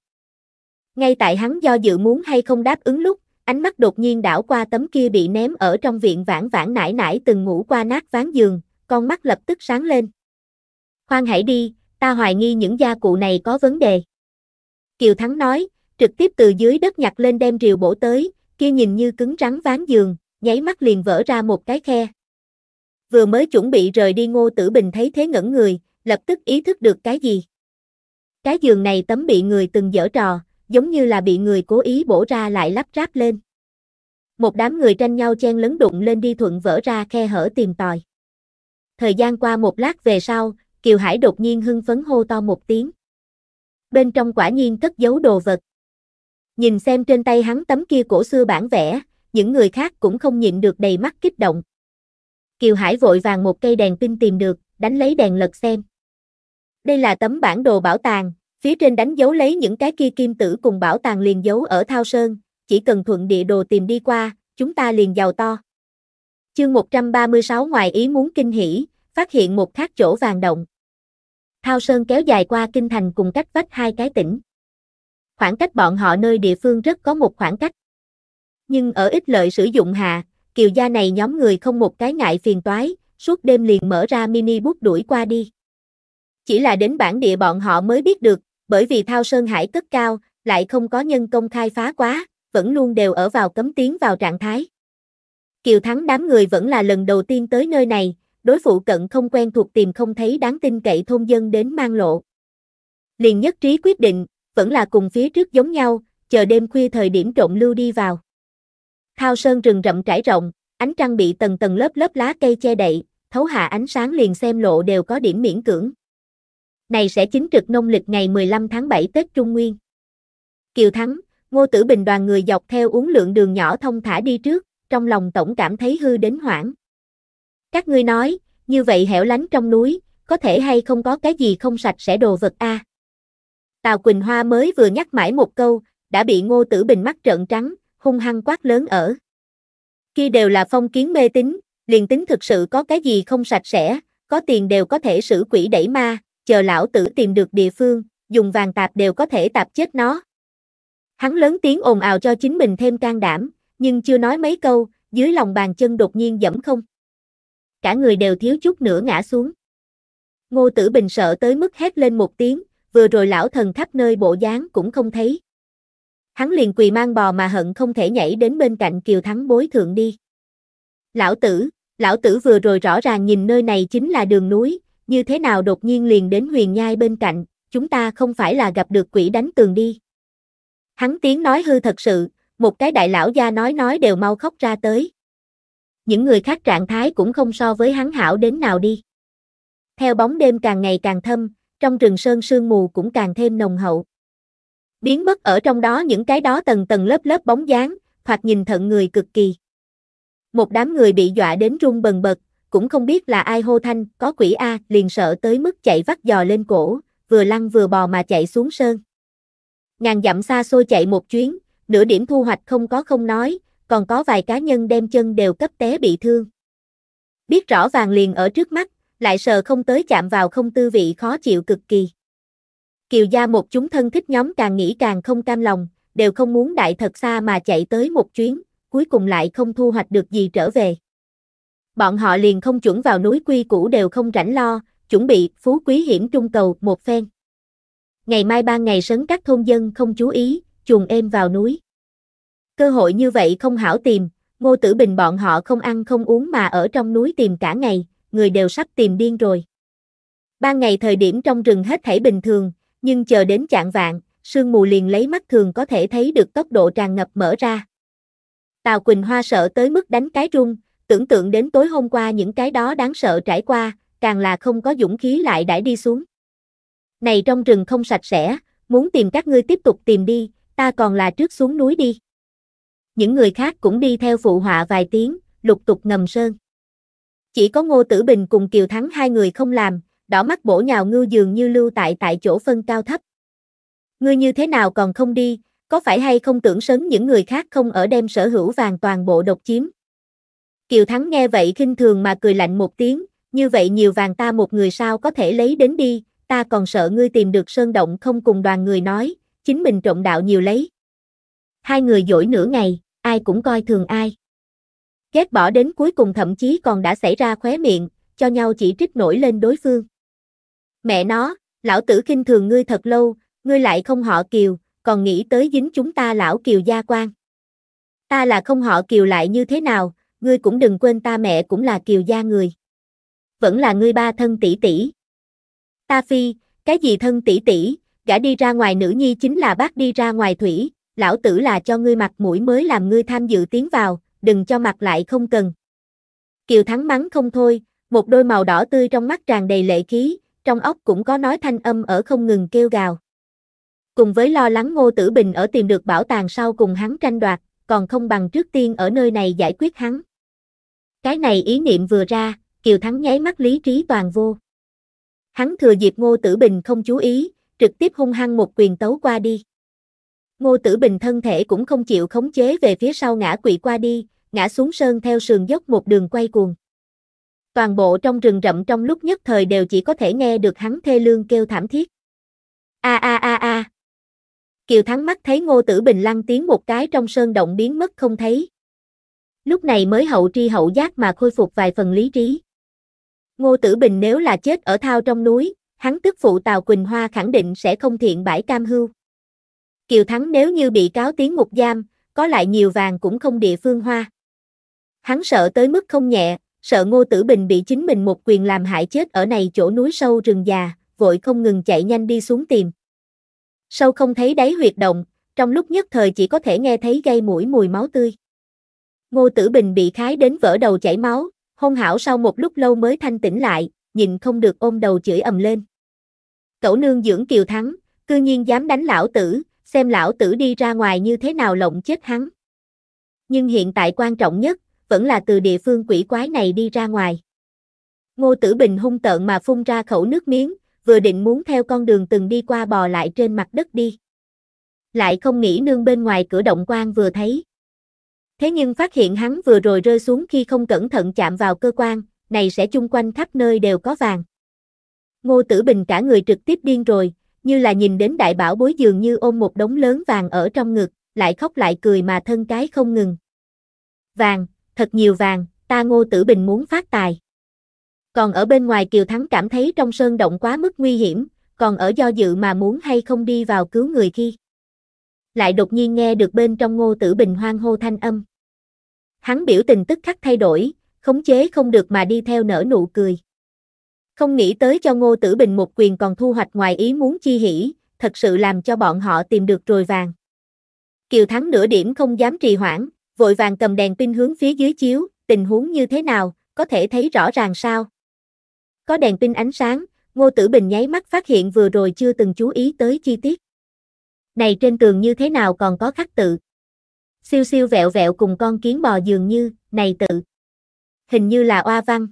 Speaker 1: Ngay tại hắn do dự muốn hay không đáp ứng lúc, ánh mắt đột nhiên đảo qua tấm kia bị ném ở trong viện vãn vãn nải nải từng ngủ qua nát ván giường, con mắt lập tức sáng lên. Khoan hãy đi, ta hoài nghi những gia cụ này có vấn đề. Kiều Thắng nói, trực tiếp từ dưới đất nhặt lên đem rìu bổ tới, kia nhìn như cứng rắn ván giường, nháy mắt liền vỡ ra một cái khe. Vừa mới chuẩn bị rời đi Ngô Tử Bình thấy thế ngẩn người, lập tức ý thức được cái gì. Cái giường này tấm bị người từng dở trò, giống như là bị người cố ý bổ ra lại lắp ráp lên. Một đám người tranh nhau chen lấn đụng lên đi thuận vỡ ra khe hở tìm tòi. Thời gian qua một lát về sau, Kiều Hải đột nhiên hưng phấn hô to một tiếng. Bên trong quả nhiên cất giấu đồ vật. Nhìn xem trên tay hắn tấm kia cổ xưa bản vẽ, những người khác cũng không nhịn được đầy mắt kích động. Kiều Hải vội vàng một cây đèn pin tìm được, đánh lấy đèn lật xem. Đây là tấm bản đồ bảo tàng, Phía trên đánh dấu lấy những cái kia kim tử cùng bảo tàng liền giấu ở Thao Sơn, chỉ cần thuận địa đồ tìm đi qua, chúng ta liền giàu to. Chương 136 ngoài ý muốn kinh hỉ, phát hiện một khác chỗ vàng động. Thao Sơn kéo dài qua kinh thành cùng cách vách hai cái tỉnh. Khoảng cách bọn họ nơi địa phương rất có một khoảng cách. Nhưng ở ít lợi sử dụng hạ, kiều gia này nhóm người không một cái ngại phiền toái, suốt đêm liền mở ra mini bút đuổi qua đi. Chỉ là đến bản địa bọn họ mới biết được, bởi vì Thao Sơn Hải cất cao, lại không có nhân công khai phá quá, vẫn luôn đều ở vào cấm tiến vào trạng thái. Kiều Thắng đám người vẫn là lần đầu tiên tới nơi này, đối phụ cận không quen thuộc tìm không thấy đáng tin cậy thôn dân đến mang lộ. Liền nhất trí quyết định, vẫn là cùng phía trước giống nhau, chờ đêm khuya thời điểm trộm lưu đi vào. Thao sơn rừng rậm trải rộng, ánh trăng bị tầng tầng lớp lớp lá cây che đậy, thấu hạ ánh sáng liền xem lộ đều có điểm miễn cưỡng này sẽ chính trực nông lịch ngày 15 tháng 7 Tết Trung Nguyên. Kiều Thắng, Ngô Tử Bình đoàn người dọc theo uống lượng đường nhỏ thông thả đi trước, trong lòng tổng cảm thấy hư đến hoảng. Các ngươi nói, như vậy hẻo lánh trong núi, có thể hay không có cái gì không sạch sẽ đồ vật a. À. Tào Quỳnh Hoa mới vừa nhắc mãi một câu, đã bị Ngô Tử Bình mắt trợn trắng, hung hăng quát lớn ở. Khi đều là phong kiến mê tín, liền tính thực sự có cái gì không sạch sẽ, có tiền đều có thể xử quỷ đẩy ma, chờ lão tử tìm được địa phương, dùng vàng tạp đều có thể tạp chết nó. Hắn lớn tiếng ồn ào cho chính mình thêm can đảm, nhưng chưa nói mấy câu, dưới lòng bàn chân đột nhiên dẫm không. Cả người đều thiếu chút nữa ngã xuống. Ngô Tử Bình sợ tới mức hét lên một tiếng, vừa rồi lão thần khắp nơi bộ dáng cũng không thấy. Hắn liền quỳ mang bò mà hận không thể nhảy đến bên cạnh Kiều Thắng bối thượng đi. Lão tử, lão tử vừa rồi rõ ràng nhìn nơi này chính là đường núi, như thế nào đột nhiên liền đến huyền nhai bên cạnh, chúng ta không phải là gặp được quỷ đánh tường đi. Hắn tiếng nói hư thật sự, một cái đại lão gia nói nói đều mau khóc ra tới. Những người khác trạng thái cũng không so với hắn hảo đến nào đi. Theo bóng đêm càng ngày càng thâm, trong rừng sơn sương mù cũng càng thêm nồng hậu. Biến mất ở trong đó những cái đó tầng tầng lớp lớp bóng dáng, thoạt nhìn thận người cực kỳ. Một đám người bị dọa đến run bần bật, cũng không biết là ai hô thanh, có quỷ A, liền sợ tới mức chạy vắt giò lên cổ, vừa lăn vừa bò mà chạy xuống sơn. Ngàn dặm xa xôi chạy một chuyến, nửa điểm thu hoạch không có không nói, còn có vài cá nhân đem chân đều cấp té bị thương. Biết rõ vàng liền ở trước mắt, lại sờ không tới chạm vào không tư vị khó chịu cực kỳ. Kiều gia một chúng thân thích nhóm càng nghĩ càng không cam lòng, đều không muốn đại thật xa mà chạy tới một chuyến, cuối cùng lại không thu hoạch được gì trở về bọn họ liền không chuẩn vào núi quy cũ đều không rảnh lo, chuẩn bị phú quý hiểm trung cầu một phen. Ngày mai ba ngày sớm các thôn dân không chú ý, chuồng êm vào núi. Cơ hội như vậy không hảo tìm, ngô tử bình bọn họ không ăn không uống mà ở trong núi tìm cả ngày, người đều sắp tìm điên rồi. ba ngày thời điểm trong rừng hết thảy bình thường, nhưng chờ đến chạng vạn, sương mù liền lấy mắt thường có thể thấy được tốc độ tràn ngập mở ra. Tào Quỳnh Hoa sợ tới mức đánh cái rung, tưởng tượng đến tối hôm qua những cái đó đáng sợ trải qua, càng là không có dũng khí lại đãi đi xuống. Này trong rừng không sạch sẽ, muốn tìm các ngươi tiếp tục tìm đi, ta còn là trước xuống núi đi. Những người khác cũng đi theo phụ họa vài tiếng, lục tục ngầm sơn. Chỉ có Ngô Tử Bình cùng Kiều Thắng hai người không làm, đỏ mắt bổ nhào ngư dường như lưu tại tại chỗ phân cao thấp. Ngươi như thế nào còn không đi, có phải hay không tưởng sấn những người khác không ở đem sở hữu vàng toàn bộ độc chiếm? Kiều Thắng nghe vậy khinh thường mà cười lạnh một tiếng, như vậy nhiều vàng ta một người sao có thể lấy đến đi, ta còn sợ ngươi tìm được sơn động không cùng đoàn người nói, chính mình trộm đạo nhiều lấy. Hai người dỗi nửa ngày, ai cũng coi thường ai. Ghét bỏ đến cuối cùng thậm chí còn đã xảy ra khóe miệng, cho nhau chỉ trích nổi lên đối phương. Mẹ nó, lão tử khinh thường ngươi thật lâu, ngươi lại không họ kiều, còn nghĩ tới dính chúng ta lão kiều gia quan. Ta là không họ kiều lại như thế nào, ngươi cũng đừng quên ta mẹ cũng là kiều gia người. Vẫn là ngươi ba thân tỷ tỷ. Ta phi, cái gì thân tỷ tỷ, gã đi ra ngoài nữ nhi chính là bác đi ra ngoài thủy, lão tử là cho ngươi mặt mũi mới làm ngươi tham dự tiến vào, đừng cho mặt lại không cần. Kiều Thắng mắng không thôi, một đôi màu đỏ tươi trong mắt tràn đầy lệ khí, trong ốc cũng có nói thanh âm ở không ngừng kêu gào. Cùng với lo lắng Ngô Tử Bình ở tìm được bảo tàng sau cùng hắn tranh đoạt, còn không bằng trước tiên ở nơi này giải quyết hắn. Cái này ý niệm vừa ra, Kiều Thắng nháy mắt lý trí toàn vô. Hắn thừa dịp Ngô Tử Bình không chú ý, trực tiếp hung hăng một quyền tấu qua đi. Ngô Tử Bình thân thể cũng không chịu khống chế về phía sau ngã quỵ qua đi, ngã xuống sơn theo sườn dốc một đường quay cuồng. Toàn bộ trong rừng rậm trong lúc nhất thời đều chỉ có thể nghe được hắn thê lương kêu thảm thiết. A a a a. Kiều Thắng mắt thấy Ngô Tử Bình lăn tiếng một cái trong sơn động biến mất không thấy, lúc này mới hậu tri hậu giác mà khôi phục vài phần lý trí. Ngô Tử Bình nếu là chết ở thao trong núi, hắn tức phụ Tào Quỳnh Hoa khẳng định sẽ không thiện bãi cam hưu. Kiều Thắng nếu như bị cáo tiến ngục giam, có lại nhiều vàng cũng không địa phương hoa. Hắn sợ tới mức không nhẹ, sợ Ngô Tử Bình bị chính mình một quyền làm hại chết ở này chỗ núi sâu rừng già, vội không ngừng chạy nhanh đi xuống tìm. Sâu không thấy đáy huyệt động, trong lúc nhất thời chỉ có thể nghe thấy gây mũi mùi máu tươi. Ngô Tử Bình bị khái đến vỡ đầu chảy máu, hôn hảo sau một lúc lâu mới thanh tĩnh lại, nhìn không được ôm đầu chửi ầm lên. Cậu nương dưỡng kiều thắng, cư nhiên dám đánh lão tử, xem lão tử đi ra ngoài như thế nào lộng chết hắn. Nhưng hiện tại quan trọng nhất, vẫn là từ địa phương quỷ quái này đi ra ngoài. Ngô Tử Bình hung tợn mà phun ra khẩu nước miếng, vừa định muốn theo con đường từng đi qua bò lại trên mặt đất đi. Lại không nghĩ nương bên ngoài cửa động quan vừa thấy, Thế nhưng phát hiện hắn vừa rồi rơi xuống khi không cẩn thận chạm vào cơ quan, này sẽ chung quanh khắp nơi đều có vàng. Ngô Tử Bình cả người trực tiếp điên rồi, như là nhìn đến đại bảo bối dường như ôm một đống lớn vàng ở trong ngực, lại khóc lại cười mà thân cái không ngừng. Vàng, thật nhiều vàng, ta Ngô Tử Bình muốn phát tài. Còn ở bên ngoài Kiều Thắng cảm thấy trong sơn động quá mức nguy hiểm, còn ở do dự mà muốn hay không đi vào cứu người khi. Lại đột nhiên nghe được bên trong Ngô Tử Bình hoang hô thanh âm hắn biểu tình tức khắc thay đổi, khống chế không được mà đi theo nở nụ cười. Không nghĩ tới cho Ngô Tử Bình một quyền còn thu hoạch ngoài ý muốn chi hỉ, thật sự làm cho bọn họ tìm được rồi vàng. Kiều Thắng nửa điểm không dám trì hoãn, vội vàng cầm đèn pin hướng phía dưới chiếu, tình huống như thế nào, có thể thấy rõ ràng sao. Có đèn pin ánh sáng, Ngô Tử Bình nháy mắt phát hiện vừa rồi chưa từng chú ý tới chi tiết. Này trên tường như thế nào còn có khắc tự siêu siêu vẹo vẹo cùng con kiến bò dường như, này tự. Hình như là oa văn.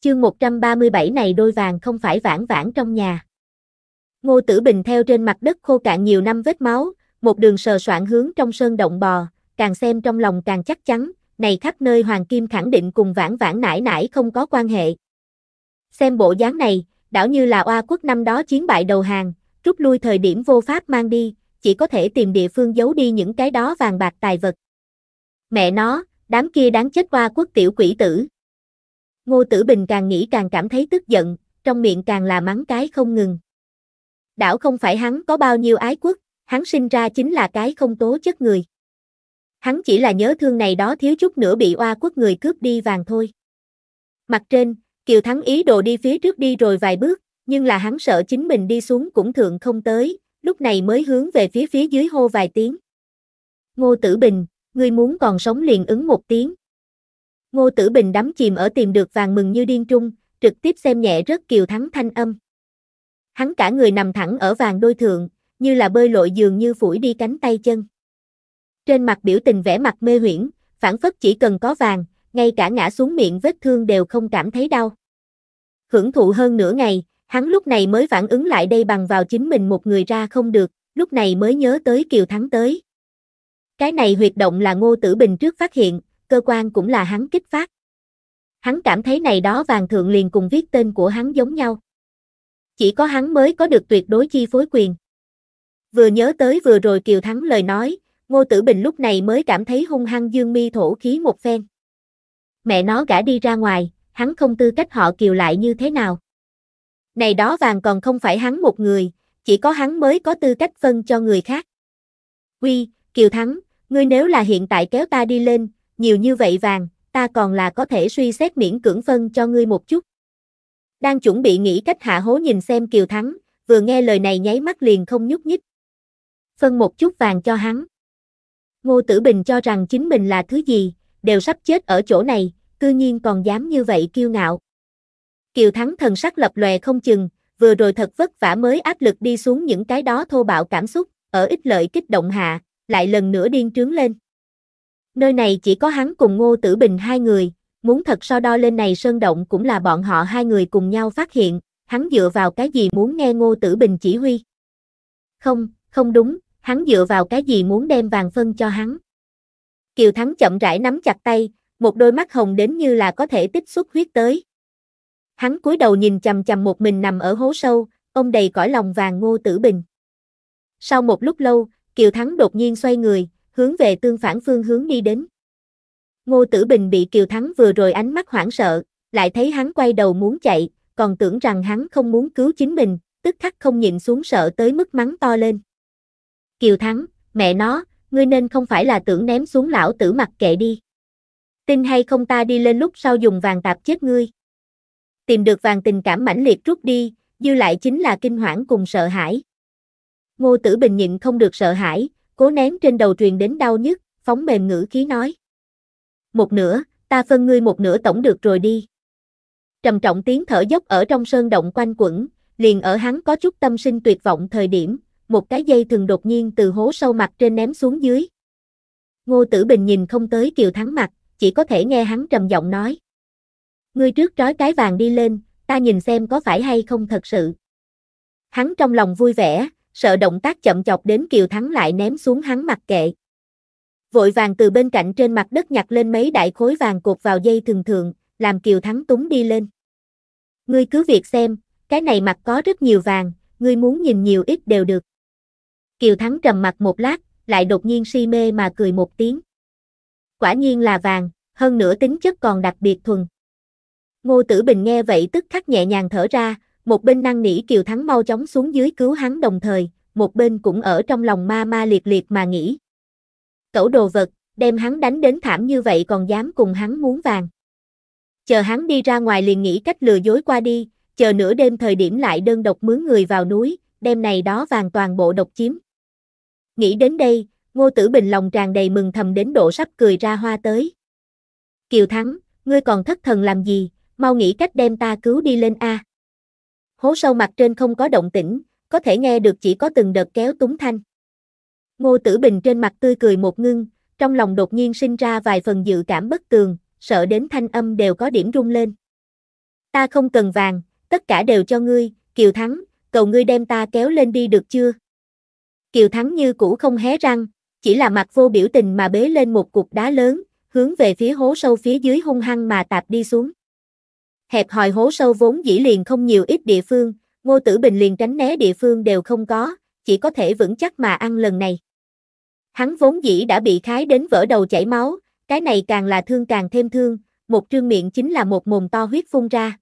Speaker 1: Chương 137 này đôi vàng không phải vãn vãn trong nhà. Ngô Tử Bình theo trên mặt đất khô cạn nhiều năm vết máu, một đường sờ soạn hướng trong sơn động bò, càng xem trong lòng càng chắc chắn, này khắp nơi Hoàng Kim khẳng định cùng vãn vãn nải nải không có quan hệ. Xem bộ dáng này, đảo như là oa quốc năm đó chiến bại đầu hàng, rút lui thời điểm vô pháp mang đi, chỉ có thể tìm địa phương giấu đi những cái đó vàng bạc tài vật. Mẹ nó, đám kia đáng chết qua quốc tiểu quỷ tử. Ngô Tử Bình càng nghĩ càng cảm thấy tức giận, trong miệng càng là mắng cái không ngừng. Đảo không phải hắn có bao nhiêu ái quốc, hắn sinh ra chính là cái không tố chất người. Hắn chỉ là nhớ thương này đó thiếu chút nữa bị oa quốc người cướp đi vàng thôi. Mặt trên, Kiều Thắng ý đồ đi phía trước đi rồi vài bước, nhưng là hắn sợ chính mình đi xuống cũng thượng không tới, lúc này mới hướng về phía phía dưới hô vài tiếng. Ngô Tử Bình, ngươi muốn còn sống liền ứng một tiếng. Ngô Tử Bình đắm chìm ở tìm được vàng mừng như điên trung, trực tiếp xem nhẹ rất kiều thắng thanh âm. Hắn cả người nằm thẳng ở vàng đôi thượng, như là bơi lội dường như phủi đi cánh tay chân. Trên mặt biểu tình vẻ mặt mê huyễn, phản phất chỉ cần có vàng, ngay cả ngã xuống miệng vết thương đều không cảm thấy đau. Hưởng thụ hơn nửa ngày, Hắn lúc này mới phản ứng lại đây bằng vào chính mình một người ra không được, lúc này mới nhớ tới Kiều Thắng tới. Cái này huyệt động là Ngô Tử Bình trước phát hiện, cơ quan cũng là hắn kích phát. Hắn cảm thấy này đó vàng thượng liền cùng viết tên của hắn giống nhau. Chỉ có hắn mới có được tuyệt đối chi phối quyền. Vừa nhớ tới vừa rồi Kiều Thắng lời nói, Ngô Tử Bình lúc này mới cảm thấy hung hăng dương mi thổ khí một phen. Mẹ nó gã đi ra ngoài, hắn không tư cách họ Kiều lại như thế nào. Này đó vàng còn không phải hắn một người, chỉ có hắn mới có tư cách phân cho người khác. Quy, Kiều Thắng, ngươi nếu là hiện tại kéo ta đi lên, nhiều như vậy vàng, ta còn là có thể suy xét miễn cưỡng phân cho ngươi một chút. Đang chuẩn bị nghĩ cách hạ hố nhìn xem Kiều Thắng, vừa nghe lời này nháy mắt liền không nhúc nhích. Phân một chút vàng cho hắn. Ngô Tử Bình cho rằng chính mình là thứ gì, đều sắp chết ở chỗ này, cư nhiên còn dám như vậy kiêu ngạo. Kiều Thắng thần sắc lập lòe không chừng, vừa rồi thật vất vả mới áp lực đi xuống những cái đó thô bạo cảm xúc, ở ít lợi kích động hạ, lại lần nữa điên trướng lên. Nơi này chỉ có hắn cùng Ngô Tử Bình hai người, muốn thật so đo lên này sơn động cũng là bọn họ hai người cùng nhau phát hiện, hắn dựa vào cái gì muốn nghe Ngô Tử Bình chỉ huy. Không, không đúng, hắn dựa vào cái gì muốn đem vàng phân cho hắn. Kiều Thắng chậm rãi nắm chặt tay, một đôi mắt hồng đến như là có thể tích xuất huyết tới. Hắn cúi đầu nhìn chằm chằm một mình nằm ở hố sâu, ông đầy cõi lòng vàng Ngô Tử Bình. Sau một lúc lâu, Kiều Thắng đột nhiên xoay người, hướng về tương phản phương hướng đi đến. Ngô Tử Bình bị Kiều Thắng vừa rồi ánh mắt hoảng sợ, lại thấy hắn quay đầu muốn chạy, còn tưởng rằng hắn không muốn cứu chính mình, tức khắc không nhịn xuống sợ tới mức mắng to lên. Kiều Thắng, mẹ nó, ngươi nên không phải là tưởng ném xuống lão tử mặt kệ đi. Tin hay không ta đi lên lúc sau dùng vàng tạp chết ngươi tìm được vàng tình cảm mãnh liệt rút đi, dư lại chính là kinh hoảng cùng sợ hãi. Ngô Tử Bình nhịn không được sợ hãi, cố nén trên đầu truyền đến đau nhức, phóng mềm ngữ khí nói. Một nửa, ta phân ngươi một nửa tổng được rồi đi. Trầm trọng tiếng thở dốc ở trong sơn động quanh quẩn, liền ở hắn có chút tâm sinh tuyệt vọng thời điểm, một cái dây thường đột nhiên từ hố sâu mặt trên ném xuống dưới. Ngô Tử Bình nhìn không tới Kiều Thắng mặt, chỉ có thể nghe hắn trầm giọng nói. Ngươi trước trói cái vàng đi lên, ta nhìn xem có phải hay không thật sự. Hắn trong lòng vui vẻ, sợ động tác chậm chọc đến Kiều Thắng lại ném xuống hắn mặc kệ. Vội vàng từ bên cạnh trên mặt đất nhặt lên mấy đại khối vàng cột vào dây thường thường, làm Kiều Thắng túng đi lên. Ngươi cứ việc xem, cái này mặt có rất nhiều vàng, ngươi muốn nhìn nhiều ít đều được. Kiều Thắng trầm mặt một lát, lại đột nhiên si mê mà cười một tiếng. Quả nhiên là vàng, hơn nữa tính chất còn đặc biệt thuần. Ngô Tử Bình nghe vậy tức khắc nhẹ nhàng thở ra, một bên năng nỉ Kiều Thắng mau chóng xuống dưới cứu hắn đồng thời, một bên cũng ở trong lòng ma ma liệt liệt mà nghĩ. Cẩu đồ vật, đem hắn đánh đến thảm như vậy còn dám cùng hắn muốn vàng. Chờ hắn đi ra ngoài liền nghĩ cách lừa dối qua đi, chờ nửa đêm thời điểm lại đơn độc mướn người vào núi, đêm này đó vàng toàn bộ độc chiếm. Nghĩ đến đây, Ngô Tử Bình lòng tràn đầy mừng thầm đến độ sắp cười ra hoa tới. Kiều Thắng, ngươi còn thất thần làm gì, mau nghĩ cách đem ta cứu đi lên a. Hố sâu mặt trên không có động tĩnh, có thể nghe được chỉ có từng đợt kéo túng thanh. Ngô Tử Bình trên mặt tươi cười một ngưng, trong lòng đột nhiên sinh ra vài phần dự cảm bất tường, sợ đến thanh âm đều có điểm rung lên. Ta không cần vàng, tất cả đều cho ngươi, Kiều Thắng, cầu ngươi đem ta kéo lên đi được chưa? Kiều Thắng như cũ không hé răng, chỉ là mặt vô biểu tình mà bế lên một cục đá lớn, hướng về phía hố sâu phía dưới hung hăng mà tạp đi xuống hẹp hòi hố sâu vốn dĩ liền không nhiều ít địa phương, Ngô Tử Bình liền tránh né địa phương đều không có, chỉ có thể vững chắc mà ăn lần này. Hắn vốn dĩ đã bị khái đến vỡ đầu chảy máu, cái này càng là thương càng thêm thương, một trương miệng chính là một mồm to huyết phun ra.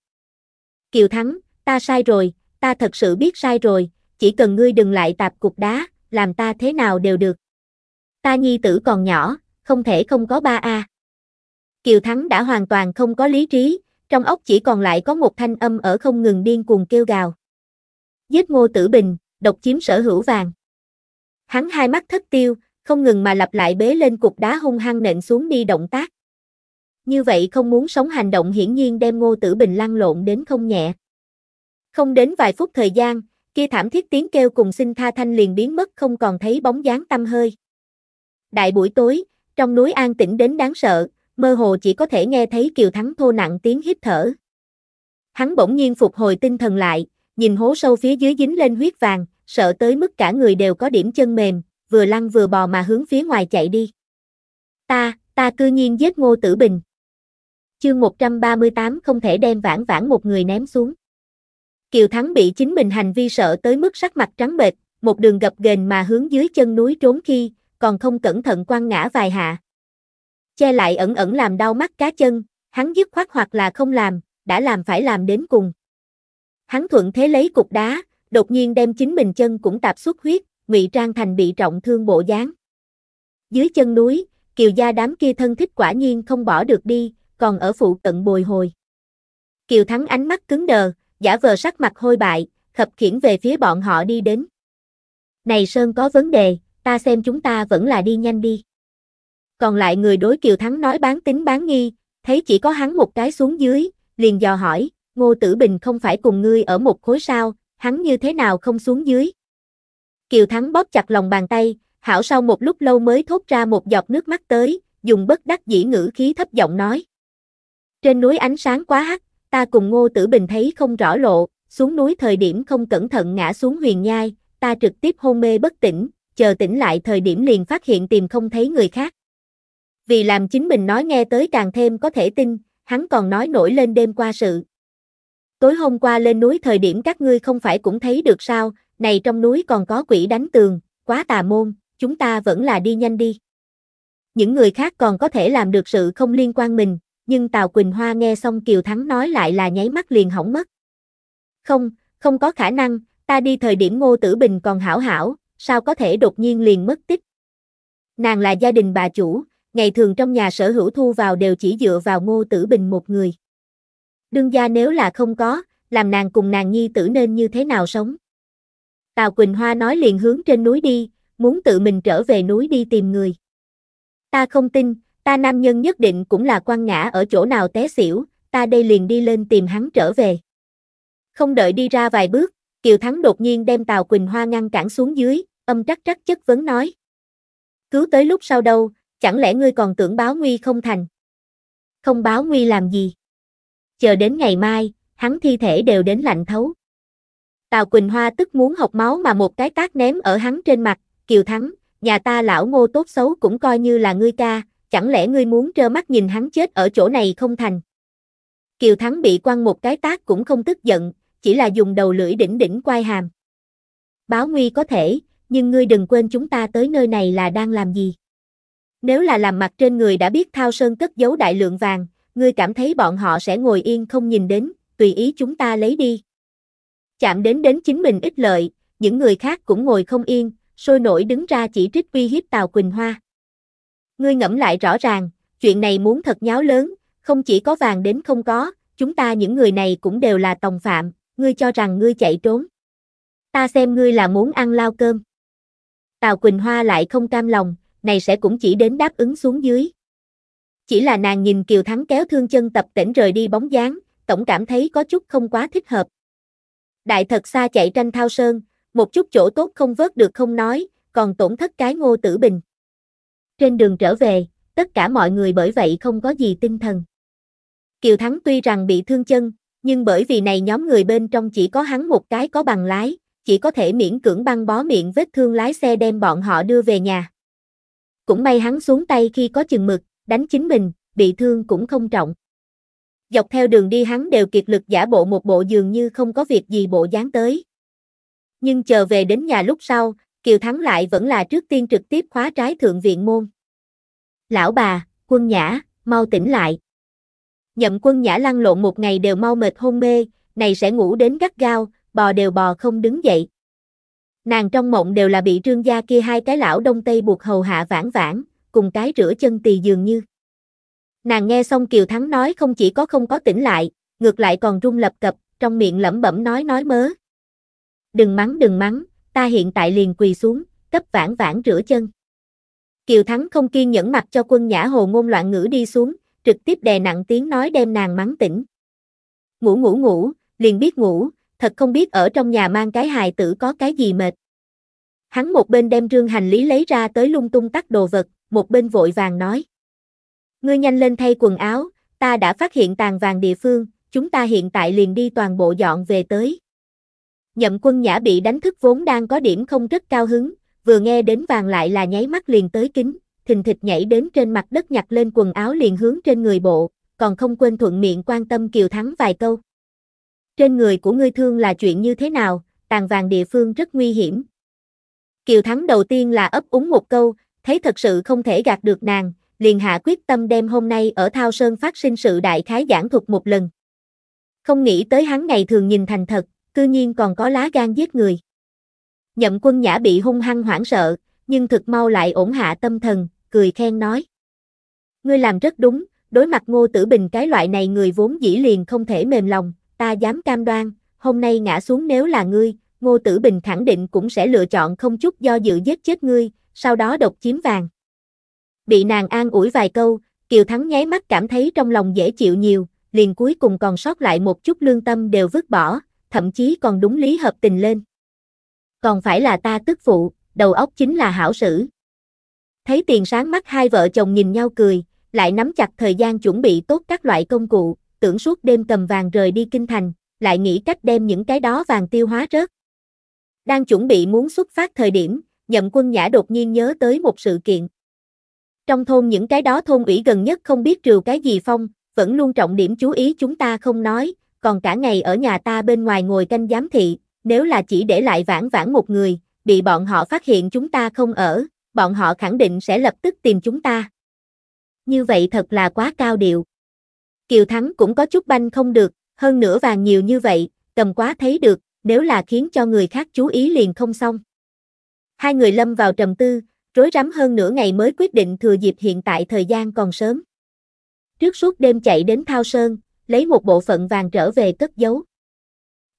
Speaker 1: Kiều Thắng, ta sai rồi, ta thật sự biết sai rồi, chỉ cần ngươi đừng lại tạp cục đá, làm ta thế nào đều được. Ta nhi tử còn nhỏ, không thể không có ba a. Kiều Thắng đã hoàn toàn không có lý trí, trong ốc chỉ còn lại có một thanh âm ở không ngừng điên cuồng kêu gào. Giết ngô tử bình, độc chiếm sở hữu vàng. Hắn hai mắt thất tiêu, không ngừng mà lặp lại bế lên cục đá hung hăng nện xuống đi động tác. Như vậy không muốn sống hành động hiển nhiên đem ngô tử bình lăn lộn đến không nhẹ. Không đến vài phút thời gian, kia thảm thiết tiếng kêu cùng xin tha thanh liền biến mất không còn thấy bóng dáng tâm hơi. Đại buổi tối, trong núi an tĩnh đến đáng sợ, mơ hồ chỉ có thể nghe thấy Kiều Thắng thô nặng tiếng hít thở. Hắn bỗng nhiên phục hồi tinh thần lại, nhìn hố sâu phía dưới dính lên huyết vàng, sợ tới mức cả người đều có điểm chân mềm, vừa lăn vừa bò mà hướng phía ngoài chạy đi. Ta, ta cư nhiên giết Ngô Tử Bình. Chương 138 không thể đem vãn vãn một người ném xuống. Kiều Thắng bị chính mình hành vi sợ tới mức sắc mặt trắng bệch, một đường gập ghềnh mà hướng dưới chân núi trốn khi, còn không cẩn thận quăng ngã vài hạ che lại ẩn ẩn làm đau mắt cá chân, hắn dứt khoát hoặc là không làm, đã làm phải làm đến cùng. Hắn thuận thế lấy cục đá, đột nhiên đem chính mình chân cũng tạp xuất huyết, ngụy trang thành bị trọng thương bộ dáng. Dưới chân núi, kiều gia đám kia thân thích quả nhiên không bỏ được đi, còn ở phụ cận bồi hồi. Kiều Thắng ánh mắt cứng đờ, giả vờ sắc mặt hôi bại, khập khiển về phía bọn họ đi đến. Này Sơn có vấn đề, ta xem chúng ta vẫn là đi nhanh đi còn lại người đối Kiều Thắng nói bán tính bán nghi, thấy chỉ có hắn một cái xuống dưới, liền dò hỏi, Ngô Tử Bình không phải cùng ngươi ở một khối sao, hắn như thế nào không xuống dưới. Kiều Thắng bóp chặt lòng bàn tay, hảo sau một lúc lâu mới thốt ra một giọt nước mắt tới, dùng bất đắc dĩ ngữ khí thấp giọng nói. Trên núi ánh sáng quá hắt, ta cùng Ngô Tử Bình thấy không rõ lộ, xuống núi thời điểm không cẩn thận ngã xuống huyền nhai, ta trực tiếp hôn mê bất tỉnh, chờ tỉnh lại thời điểm liền phát hiện tìm không thấy người khác vì làm chính mình nói nghe tới càng thêm có thể tin, hắn còn nói nổi lên đêm qua sự. Tối hôm qua lên núi thời điểm các ngươi không phải cũng thấy được sao, này trong núi còn có quỷ đánh tường, quá tà môn, chúng ta vẫn là đi nhanh đi. Những người khác còn có thể làm được sự không liên quan mình, nhưng Tào Quỳnh Hoa nghe xong Kiều Thắng nói lại là nháy mắt liền hỏng mất. Không, không có khả năng, ta đi thời điểm Ngô Tử Bình còn hảo hảo, sao có thể đột nhiên liền mất tích. Nàng là gia đình bà chủ, ngày thường trong nhà sở hữu thu vào đều chỉ dựa vào ngô tử bình một người. Đương gia nếu là không có, làm nàng cùng nàng nhi tử nên như thế nào sống. Tào Quỳnh Hoa nói liền hướng trên núi đi, muốn tự mình trở về núi đi tìm người. Ta không tin, ta nam nhân nhất định cũng là quan ngã ở chỗ nào té xỉu, ta đây liền đi lên tìm hắn trở về. Không đợi đi ra vài bước, Kiều Thắng đột nhiên đem Tào Quỳnh Hoa ngăn cản xuống dưới, âm trắc trắc chất vấn nói. Cứu tới lúc sau đâu, chẳng lẽ ngươi còn tưởng báo nguy không thành? Không báo nguy làm gì? Chờ đến ngày mai, hắn thi thể đều đến lạnh thấu. Tào Quỳnh Hoa tức muốn học máu mà một cái tác ném ở hắn trên mặt, Kiều Thắng, nhà ta lão ngô tốt xấu cũng coi như là ngươi ca, chẳng lẽ ngươi muốn trơ mắt nhìn hắn chết ở chỗ này không thành? Kiều Thắng bị quăng một cái tác cũng không tức giận, chỉ là dùng đầu lưỡi đỉnh đỉnh quai hàm. Báo nguy có thể, nhưng ngươi đừng quên chúng ta tới nơi này là đang làm gì. Nếu là làm mặt trên người đã biết Thao Sơn cất giấu đại lượng vàng, ngươi cảm thấy bọn họ sẽ ngồi yên không nhìn đến, tùy ý chúng ta lấy đi. Chạm đến đến chính mình ít lợi, những người khác cũng ngồi không yên, sôi nổi đứng ra chỉ trích uy hiếp Tào Quỳnh Hoa. Ngươi ngẫm lại rõ ràng, chuyện này muốn thật nháo lớn, không chỉ có vàng đến không có, chúng ta những người này cũng đều là tòng phạm, ngươi cho rằng ngươi chạy trốn. Ta xem ngươi là muốn ăn lao cơm. Tào Quỳnh Hoa lại không cam lòng, này sẽ cũng chỉ đến đáp ứng xuống dưới. Chỉ là nàng nhìn Kiều Thắng kéo thương chân tập tỉnh rời đi bóng dáng, tổng cảm thấy có chút không quá thích hợp. Đại thật xa chạy tranh thao sơn, một chút chỗ tốt không vớt được không nói, còn tổn thất cái ngô tử bình. Trên đường trở về, tất cả mọi người bởi vậy không có gì tinh thần. Kiều Thắng tuy rằng bị thương chân, nhưng bởi vì này nhóm người bên trong chỉ có hắn một cái có bằng lái, chỉ có thể miễn cưỡng băng bó miệng vết thương lái xe đem bọn họ đưa về nhà. Cũng may hắn xuống tay khi có chừng mực, đánh chính mình, bị thương cũng không trọng. Dọc theo đường đi hắn đều kiệt lực giả bộ một bộ dường như không có việc gì bộ dáng tới. Nhưng chờ về đến nhà lúc sau, Kiều Thắng lại vẫn là trước tiên trực tiếp khóa trái thượng viện môn. Lão bà, quân nhã, mau tỉnh lại. Nhậm quân nhã lăn lộn một ngày đều mau mệt hôn mê, này sẽ ngủ đến gắt gao, bò đều bò không đứng dậy. Nàng trong mộng đều là bị trương gia kia hai cái lão đông tây buộc hầu hạ vãn vãn, cùng cái rửa chân tỳ dường như. Nàng nghe xong Kiều Thắng nói không chỉ có không có tỉnh lại, ngược lại còn rung lập cập, trong miệng lẩm bẩm nói nói mớ. Đừng mắng đừng mắng, ta hiện tại liền quỳ xuống, cấp vãn vãn rửa chân. Kiều Thắng không kiên nhẫn mặt cho quân nhã hồ ngôn loạn ngữ đi xuống, trực tiếp đè nặng tiếng nói đem nàng mắng tỉnh. Ngủ ngủ ngủ, liền biết ngủ, thật không biết ở trong nhà mang cái hài tử có cái gì mệt. Hắn một bên đem trương hành lý lấy ra tới lung tung tắt đồ vật, một bên vội vàng nói. Ngươi nhanh lên thay quần áo, ta đã phát hiện tàn vàng địa phương, chúng ta hiện tại liền đi toàn bộ dọn về tới. Nhậm quân nhã bị đánh thức vốn đang có điểm không rất cao hứng, vừa nghe đến vàng lại là nháy mắt liền tới kính, thình thịch nhảy đến trên mặt đất nhặt lên quần áo liền hướng trên người bộ, còn không quên thuận miệng quan tâm Kiều Thắng vài câu. Trên người của ngươi thương là chuyện như thế nào, tàn vàng địa phương rất nguy hiểm. Kiều Thắng đầu tiên là ấp úng một câu, thấy thật sự không thể gạt được nàng, liền hạ quyết tâm đem hôm nay ở Thao Sơn phát sinh sự đại khái giảng thuật một lần. Không nghĩ tới hắn ngày thường nhìn thành thật, cư nhiên còn có lá gan giết người. Nhậm quân nhã bị hung hăng hoảng sợ, nhưng thực mau lại ổn hạ tâm thần, cười khen nói. Ngươi làm rất đúng, đối mặt ngô tử bình cái loại này người vốn dĩ liền không thể mềm lòng, ta dám cam đoan, hôm nay ngã xuống nếu là ngươi, Ngô Tử Bình khẳng định cũng sẽ lựa chọn không chút do dự giết chết ngươi, sau đó độc chiếm vàng. Bị nàng an ủi vài câu, Kiều Thắng nháy mắt cảm thấy trong lòng dễ chịu nhiều, liền cuối cùng còn sót lại một chút lương tâm đều vứt bỏ, thậm chí còn đúng lý hợp tình lên. Còn phải là ta tức phụ, đầu óc chính là hảo sử. Thấy tiền sáng mắt hai vợ chồng nhìn nhau cười, lại nắm chặt thời gian chuẩn bị tốt các loại công cụ, tưởng suốt đêm cầm vàng rời đi kinh thành, lại nghĩ cách đem những cái đó vàng tiêu hóa rớt. Đang chuẩn bị muốn xuất phát thời điểm, nhậm quân nhã đột nhiên nhớ tới một sự kiện. Trong thôn những cái đó thôn ủy gần nhất không biết trừ cái gì phong, vẫn luôn trọng điểm chú ý chúng ta không nói, còn cả ngày ở nhà ta bên ngoài ngồi canh giám thị, nếu là chỉ để lại vãn vãn một người, bị bọn họ phát hiện chúng ta không ở, bọn họ khẳng định sẽ lập tức tìm chúng ta. Như vậy thật là quá cao điệu. Kiều Thắng cũng có chút banh không được, hơn nữa vàng nhiều như vậy, tầm quá thấy được, nếu là khiến cho người khác chú ý liền không xong. Hai người lâm vào trầm tư, rối rắm hơn nửa ngày mới quyết định thừa dịp hiện tại thời gian còn sớm. Trước suốt đêm chạy đến Thao Sơn, lấy một bộ phận vàng trở về cất giấu.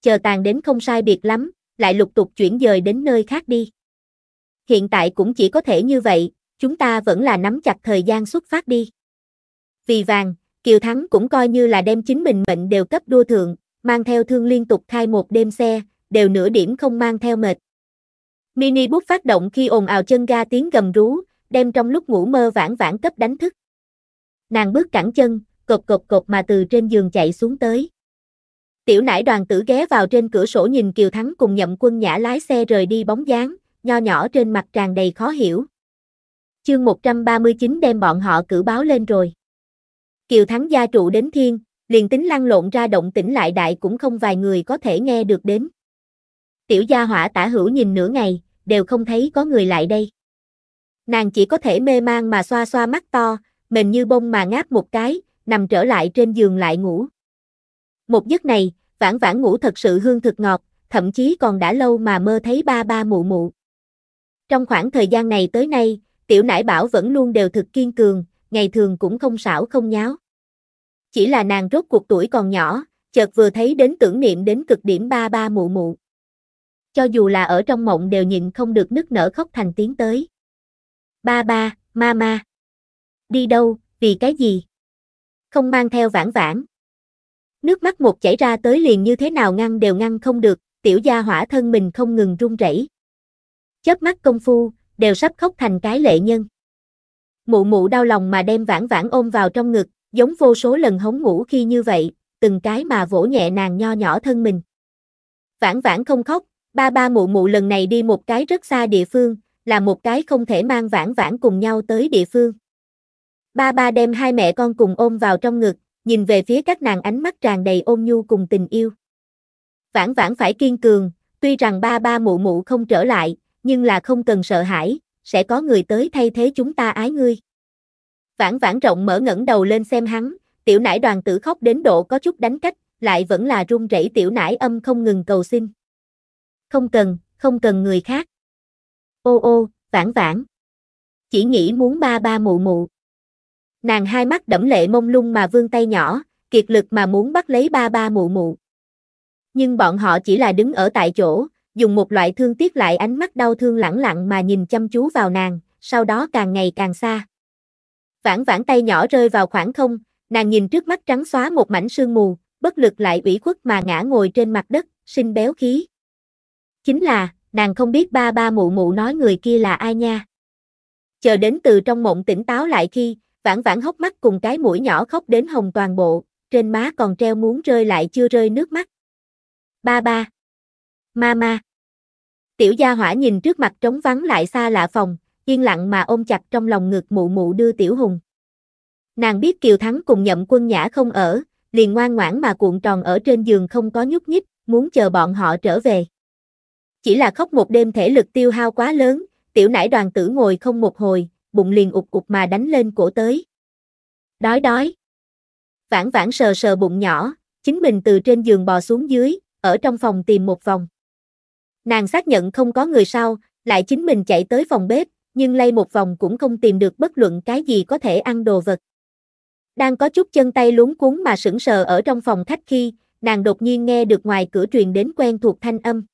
Speaker 1: Chờ tàn đến không sai biệt lắm, lại lục tục chuyển dời đến nơi khác đi. Hiện tại cũng chỉ có thể như vậy, chúng ta vẫn là nắm chặt thời gian xuất phát đi. Vì vàng, Kiều Thắng cũng coi như là đem chính mình mệnh đều cấp đua thượng, mang theo thương liên tục khai một đêm xe, đều nửa điểm không mang theo mệt. Mini bút phát động khi ồn ào chân ga tiếng gầm rú, đem trong lúc ngủ mơ vãn vãn cấp đánh thức. Nàng bước cẳng chân, cộp cộp cộp mà từ trên giường chạy xuống tới. Tiểu nải đoàn tử ghé vào trên cửa sổ nhìn Kiều Thắng cùng nhậm quân nhã lái xe rời đi bóng dáng, nho nhỏ trên mặt tràn đầy khó hiểu. Chương 139 đem bọn họ cử báo lên rồi. Kiều Thắng gia trụ đến thiên, liền tính lăn lộn ra động tĩnh lại đại cũng không vài người có thể nghe được đến. Tiểu gia hỏa tả hữu nhìn nửa ngày, đều không thấy có người lại đây. Nàng chỉ có thể mê mang mà xoa xoa mắt to, mềm như bông mà ngáp một cái, nằm trở lại trên giường lại ngủ. Một giấc này, vãn vãn ngủ thật sự hương thực ngọt, thậm chí còn đã lâu mà mơ thấy ba ba mụ mụ. Trong khoảng thời gian này tới nay, tiểu nải bảo vẫn luôn đều thực kiên cường, ngày thường cũng không xảo không nháo. Chỉ là nàng rốt cuộc tuổi còn nhỏ, chợt vừa thấy đến tưởng niệm đến cực điểm ba ba mụ mụ. Cho dù là ở trong mộng đều nhịn không được nức nở khóc thành tiếng tới. Ba ba, ma ma. Đi đâu, vì cái gì? Không mang theo vãn vãn. Nước mắt một chảy ra tới liền như thế nào ngăn đều ngăn không được, tiểu gia hỏa thân mình không ngừng run rẩy. Chớp mắt công phu, đều sắp khóc thành cái lệ nhân mụ mụ đau lòng mà đem vãn vãn ôm vào trong ngực, giống vô số lần hống ngủ khi như vậy, từng cái mà vỗ nhẹ nàng nho nhỏ thân mình. Vãn vãn không khóc, ba ba mụ mụ lần này đi một cái rất xa địa phương, là một cái không thể mang vãn vãn cùng nhau tới địa phương. Ba ba đem hai mẹ con cùng ôm vào trong ngực, nhìn về phía các nàng ánh mắt tràn đầy ôn nhu cùng tình yêu. Vãn vãn phải kiên cường, tuy rằng ba ba mụ mụ không trở lại, nhưng là không cần sợ hãi, sẽ có người tới thay thế chúng ta ái ngươi. Vãn vãn rộng mở ngẩng đầu lên xem hắn, tiểu nãi đoàn tử khóc đến độ có chút đánh cách, lại vẫn là run rẩy tiểu nãi âm không ngừng cầu xin. Không cần, không cần người khác. Ô ô, vãn vãn. Chỉ nghĩ muốn ba ba mụ mụ. Nàng hai mắt đẫm lệ mông lung mà vương tay nhỏ, kiệt lực mà muốn bắt lấy ba ba mụ mụ. Nhưng bọn họ chỉ là đứng ở tại chỗ, dùng một loại thương tiếc lại ánh mắt đau thương lẳng lặng mà nhìn chăm chú vào nàng, sau đó càng ngày càng xa. Vãn vãn tay nhỏ rơi vào khoảng không, nàng nhìn trước mắt trắng xóa một mảnh sương mù, bất lực lại ủy khuất mà ngã ngồi trên mặt đất, sinh béo khí. Chính là, nàng không biết ba ba mụ mụ nói người kia là ai nha. Chờ đến từ trong mộng tỉnh táo lại khi, vãn vãn hốc mắt cùng cái mũi nhỏ khóc đến hồng toàn bộ, trên má còn treo muốn rơi lại chưa rơi nước mắt. Ba ba ma ma. Tiểu gia hỏa nhìn trước mặt trống vắng lại xa lạ phòng, yên lặng mà ôm chặt trong lòng ngực mụ mụ đưa tiểu hùng. Nàng biết Kiều Thắng cùng nhậm quân nhã không ở, liền ngoan ngoãn mà cuộn tròn ở trên giường không có nhúc nhích, muốn chờ bọn họ trở về. Chỉ là khóc một đêm thể lực tiêu hao quá lớn, tiểu nãi đoàn tử ngồi không một hồi, bụng liền ụt ụt mà đánh lên cổ tới. Đói đói. Vãn vãn sờ sờ bụng nhỏ, chính mình từ trên giường bò xuống dưới, ở trong phòng tìm một vòng. Nàng xác nhận không có người sau, lại chính mình chạy tới phòng bếp, nhưng lay một vòng cũng không tìm được bất luận cái gì có thể ăn đồ vật. Đang có chút chân tay luống cuốn mà sững sờ ở trong phòng khách khi, nàng đột nhiên nghe được ngoài cửa truyền đến quen thuộc thanh âm.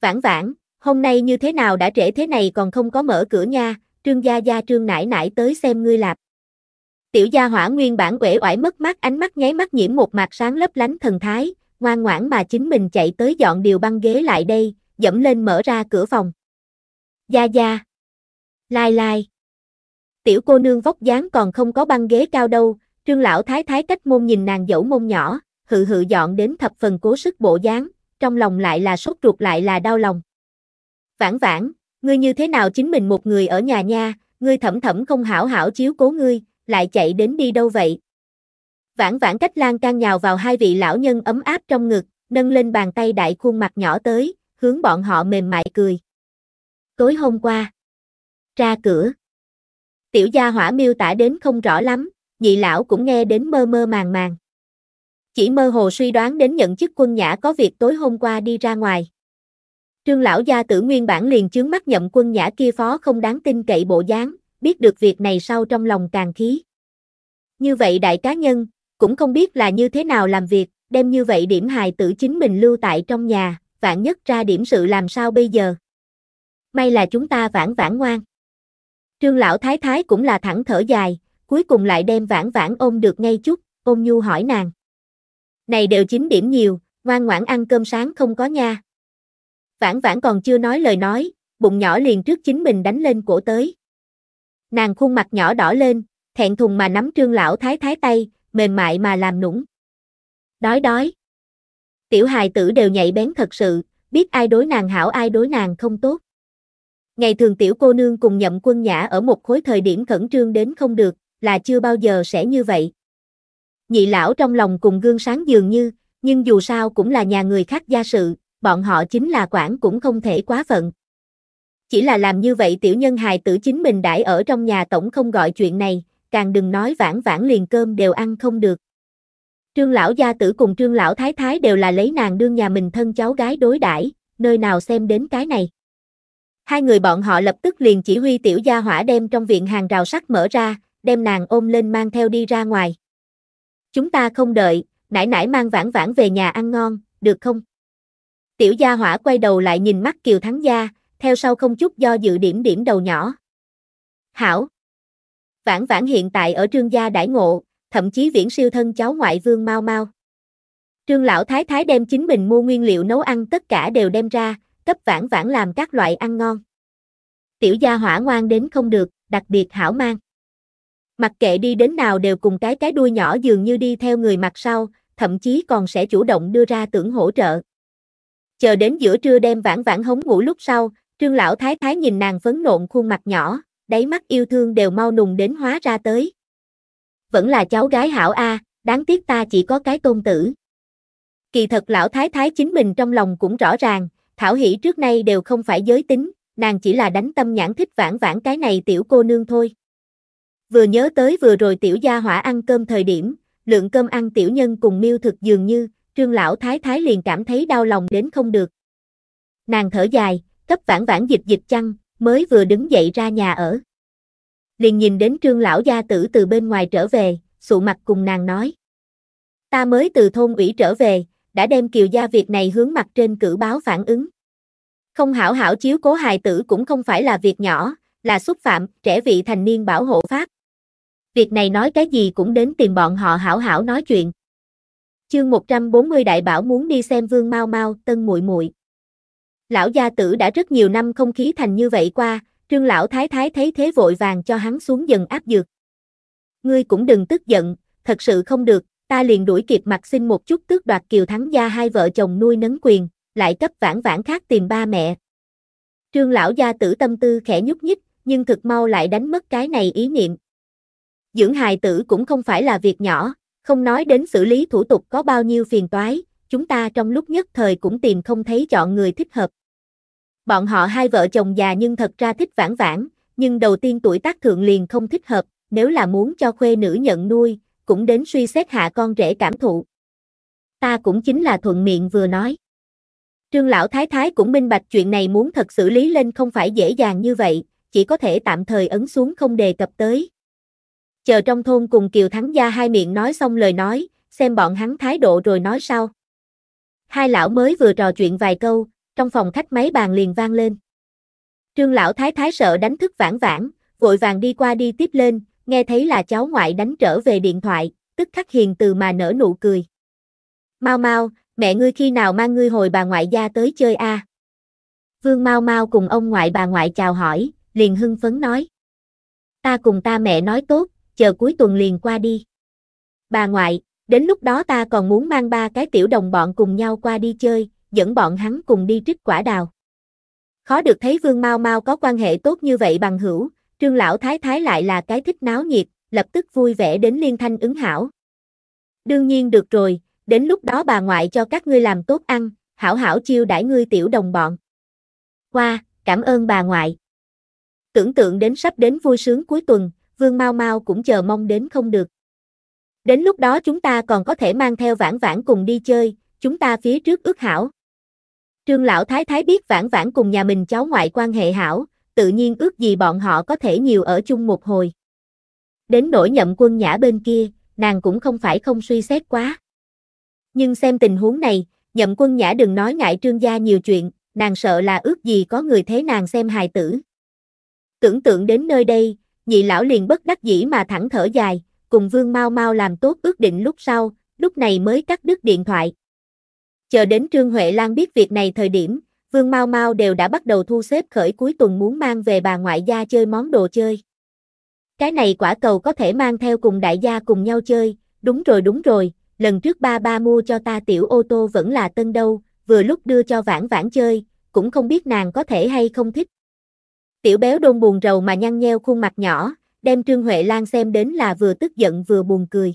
Speaker 1: Vãn vãn, hôm nay như thế nào đã trễ thế này còn không có mở cửa nha, trương gia gia trương nải nải tới xem ngươi lạp. Tiểu gia hỏa nguyên bản quể oải mất mắt ánh mắt nháy mắt nhiễm một mặt sáng lấp lánh thần thái, ngoan ngoãn mà chính mình chạy tới dọn điều băng ghế lại đây, dẫm lên mở ra cửa phòng. Gia Gia. Lai Lai. Tiểu cô nương vóc dáng còn không có băng ghế cao đâu, trương lão thái thái cách môn nhìn nàng dẫu môn nhỏ, hự hự dọn đến thập phần cố sức bộ dáng, trong lòng lại là sốt ruột lại là đau lòng. Vãn vãn, ngươi như thế nào chính mình một người ở nhà nha, ngươi thẩm thẩm không hảo hảo chiếu cố ngươi, lại chạy đến đi đâu vậy, Vãn vãn cách lan can nhào vào hai vị lão nhân ấm áp trong ngực, nâng lên bàn tay đại khuôn mặt nhỏ tới, hướng bọn họ mềm mại cười. Tối hôm qua, ra cửa, tiểu gia hỏa miêu tả đến không rõ lắm, nhị lão cũng nghe đến mơ mơ màng màng. Chỉ mơ hồ suy đoán đến nhận chức quân nhã có việc tối hôm qua đi ra ngoài. Trương lão gia tử nguyên bản liền chướng mắt nhậm quân nhã kia phó không đáng tin cậy bộ dáng, biết được việc này sau trong lòng càng khí. Như vậy đại cá nhân, cũng không biết là như thế nào làm việc, đem như vậy điểm hài tử chính mình lưu tại trong nhà, vạn nhất ra điểm sự làm sao bây giờ. May là chúng ta vãn vãn ngoan. Trương lão thái thái cũng là thẳng thở dài, cuối cùng lại đem vãn vãn ôm được ngay chút, ôm nhu hỏi nàng. Này đều chính điểm nhiều, ngoan ngoãn ăn cơm sáng không có nha. Vãn vãn còn chưa nói lời nói, bụng nhỏ liền trước chính mình đánh lên cổ tới. Nàng khuôn mặt nhỏ đỏ lên, thẹn thùng mà nắm trương lão thái thái tay, mềm mại mà làm nũng. Đói đói. Tiểu hài tử đều nhạy bén thật sự, biết ai đối nàng hảo ai đối nàng không tốt. Ngày thường tiểu cô nương cùng nhậm quân nhã ở một khối thời điểm khẩn trương đến không được, là chưa bao giờ sẽ như vậy. Nhị lão trong lòng cùng gương sáng dường như, nhưng dù sao cũng là nhà người khác gia sự, bọn họ chính là quản cũng không thể quá phận. Chỉ là làm như vậy tiểu nhân hài tử chính mình đãi ở trong nhà tổng không gọi chuyện này, càng đừng nói vãn vãn liền cơm đều ăn không được. Trương lão gia tử cùng trương lão thái thái đều là lấy nàng đương nhà mình thân cháu gái đối đãi, nơi nào xem đến cái này. Hai người bọn họ lập tức liền chỉ huy tiểu gia hỏa đem trong viện hàng rào sắt mở ra, đem nàng ôm lên mang theo đi ra ngoài. Chúng ta không đợi, nãy nãy mang vãn vãn về nhà ăn ngon, được không? Tiểu gia hỏa quay đầu lại nhìn mắt Kiều Thắng Gia, theo sau không chút do dự điểm điểm đầu nhỏ. Hảo! Vãn vãn hiện tại ở trương gia đãi ngộ, thậm chí viễn siêu thân cháu ngoại vương mau mau. Trương lão thái thái đem chính mình mua nguyên liệu nấu ăn tất cả đều đem ra, cấp vãn vãn làm các loại ăn ngon. Tiểu gia hỏa ngoan đến không được, đặc biệt hảo mang. Mặc kệ đi đến nào đều cùng cái cái đuôi nhỏ dường như đi theo người mặt sau, thậm chí còn sẽ chủ động đưa ra tưởng hỗ trợ. Chờ đến giữa trưa đem vãn vãn hống ngủ lúc sau, trương lão thái thái nhìn nàng phấn nộn khuôn mặt nhỏ, đáy mắt yêu thương đều mau nùng đến hóa ra tới. Vẫn là cháu gái hảo a, đáng tiếc ta chỉ có cái tôn tử. Kỳ thật lão thái thái chính mình trong lòng cũng rõ ràng, Thảo Hỷ trước nay đều không phải giới tính, nàng chỉ là đánh tâm nhãn thích vãn vãn cái này tiểu cô nương thôi. Vừa nhớ tới vừa rồi tiểu gia hỏa ăn cơm thời điểm, lượng cơm ăn tiểu nhân cùng miêu thực dường như, trương lão thái thái liền cảm thấy đau lòng đến không được. Nàng thở dài, cấp vãn vãn dịch dịch chăn, mới vừa đứng dậy ra nhà ở. Liền nhìn đến trương lão gia tử từ bên ngoài trở về, sụ mặt cùng nàng nói. Ta mới từ thôn ủy trở về, đã đem kiều gia việc này hướng mặt trên cử báo phản ứng. Không hảo hảo chiếu cố hài tử cũng không phải là việc nhỏ, là xúc phạm, trẻ vị thành niên bảo hộ pháp. Việc này nói cái gì cũng đến tìm bọn họ hảo hảo nói chuyện. Chương 140 đại bảo muốn đi xem Vương Mau Mau, Tân Muội Muội. Lão gia tử đã rất nhiều năm không khí thành như vậy qua, trương lão thái thái thấy thế vội vàng cho hắn xuống dần áp dược. Ngươi cũng đừng tức giận, thật sự không được, ta liền đuổi kịp mặt xin một chút tước đoạt kiều thắng gia hai vợ chồng nuôi nấng quyền, lại cấp vãn vãn khác tìm ba mẹ. Trương lão gia tử tâm tư khẽ nhúc nhích, nhưng thực mau lại đánh mất cái này ý niệm. Dưỡng hài tử cũng không phải là việc nhỏ, không nói đến xử lý thủ tục có bao nhiêu phiền toái, chúng ta trong lúc nhất thời cũng tìm không thấy chọn người thích hợp. Bọn họ hai vợ chồng già nhưng thật ra thích vãn vãn, nhưng đầu tiên tuổi tác thượng liền không thích hợp, nếu là muốn cho khuê nữ nhận nuôi, cũng đến suy xét hạ con rể cảm thụ. Ta cũng chính là thuận miệng vừa nói. Trương lão thái thái cũng minh bạch chuyện này muốn thật xử lý lên không phải dễ dàng như vậy, chỉ có thể tạm thời ấn xuống không đề cập tới. Chờ trong thôn cùng Kiều Thắng Gia hai miệng nói xong lời nói, xem bọn hắn thái độ rồi nói sau. Hai lão mới vừa trò chuyện vài câu, trong phòng khách máy bàn liền vang lên. Trương lão thái thái sợ đánh thức vãn vãn, vội vàng đi qua đi tiếp lên, nghe thấy là cháu ngoại đánh trở về điện thoại, tức khắc hiền từ mà nở nụ cười. Mau mau, mẹ ngươi khi nào mang ngươi hồi bà ngoại gia tới chơi a? Vương mau mau cùng ông ngoại bà ngoại chào hỏi, liền hưng phấn nói. Ta cùng ta mẹ nói tốt, chờ cuối tuần liền qua đi. Bà ngoại, đến lúc đó ta còn muốn mang ba cái tiểu đồng bọn cùng nhau qua đi chơi, dẫn bọn hắn cùng đi trích quả đào. Khó được thấy Vương Mao Mao có quan hệ tốt như vậy bằng hữu, Trương lão thái thái lại là cái thích náo nhiệt, lập tức vui vẻ đến liên thanh ứng hảo. Đương nhiên được rồi, đến lúc đó bà ngoại cho các ngươi làm tốt ăn, hảo hảo chiêu đãi ngươi tiểu đồng bọn. Qua, cảm ơn bà ngoại. Tưởng tượng đến sắp đến vui sướng cuối tuần, Vương Mao Mao cũng chờ mong đến không được. Đến lúc đó chúng ta còn có thể mang theo vãn vãn cùng đi chơi, chúng ta phía trước ước hảo. Trương lão thái thái biết vãn vãn cùng nhà mình cháu ngoại quan hệ hảo, tự nhiên ước gì bọn họ có thể nhiều ở chung một hồi. Đến nỗi nhậm quân nhã bên kia, nàng cũng không phải không suy xét quá. Nhưng xem tình huống này, nhậm quân nhã đừng nói ngại trương gia nhiều chuyện, nàng sợ là ước gì có người thế nàng xem hài tử. Tưởng tượng đến nơi đây, nhị lão liền bất đắc dĩ mà thẳng thở dài, cùng vương mau mau làm tốt ước định lúc sau, lúc này mới cắt đứt điện thoại, Chờ đến Trương Huệ Lan biết việc này thời điểm, Vương Mau Mau đều đã bắt đầu thu xếp khởi cuối tuần muốn mang về bà ngoại gia chơi món đồ chơi. Cái này quả cầu có thể mang theo cùng đại gia cùng nhau chơi, đúng rồi đúng rồi, lần trước ba ba mua cho ta tiểu ô tô vẫn là tân đâu, vừa lúc đưa cho vãn vãn chơi, cũng không biết nàng có thể hay không thích. Tiểu béo đôn buồn rầu mà nhăn nheo khuôn mặt nhỏ, đem Trương Huệ Lan xem đến là vừa tức giận vừa buồn cười.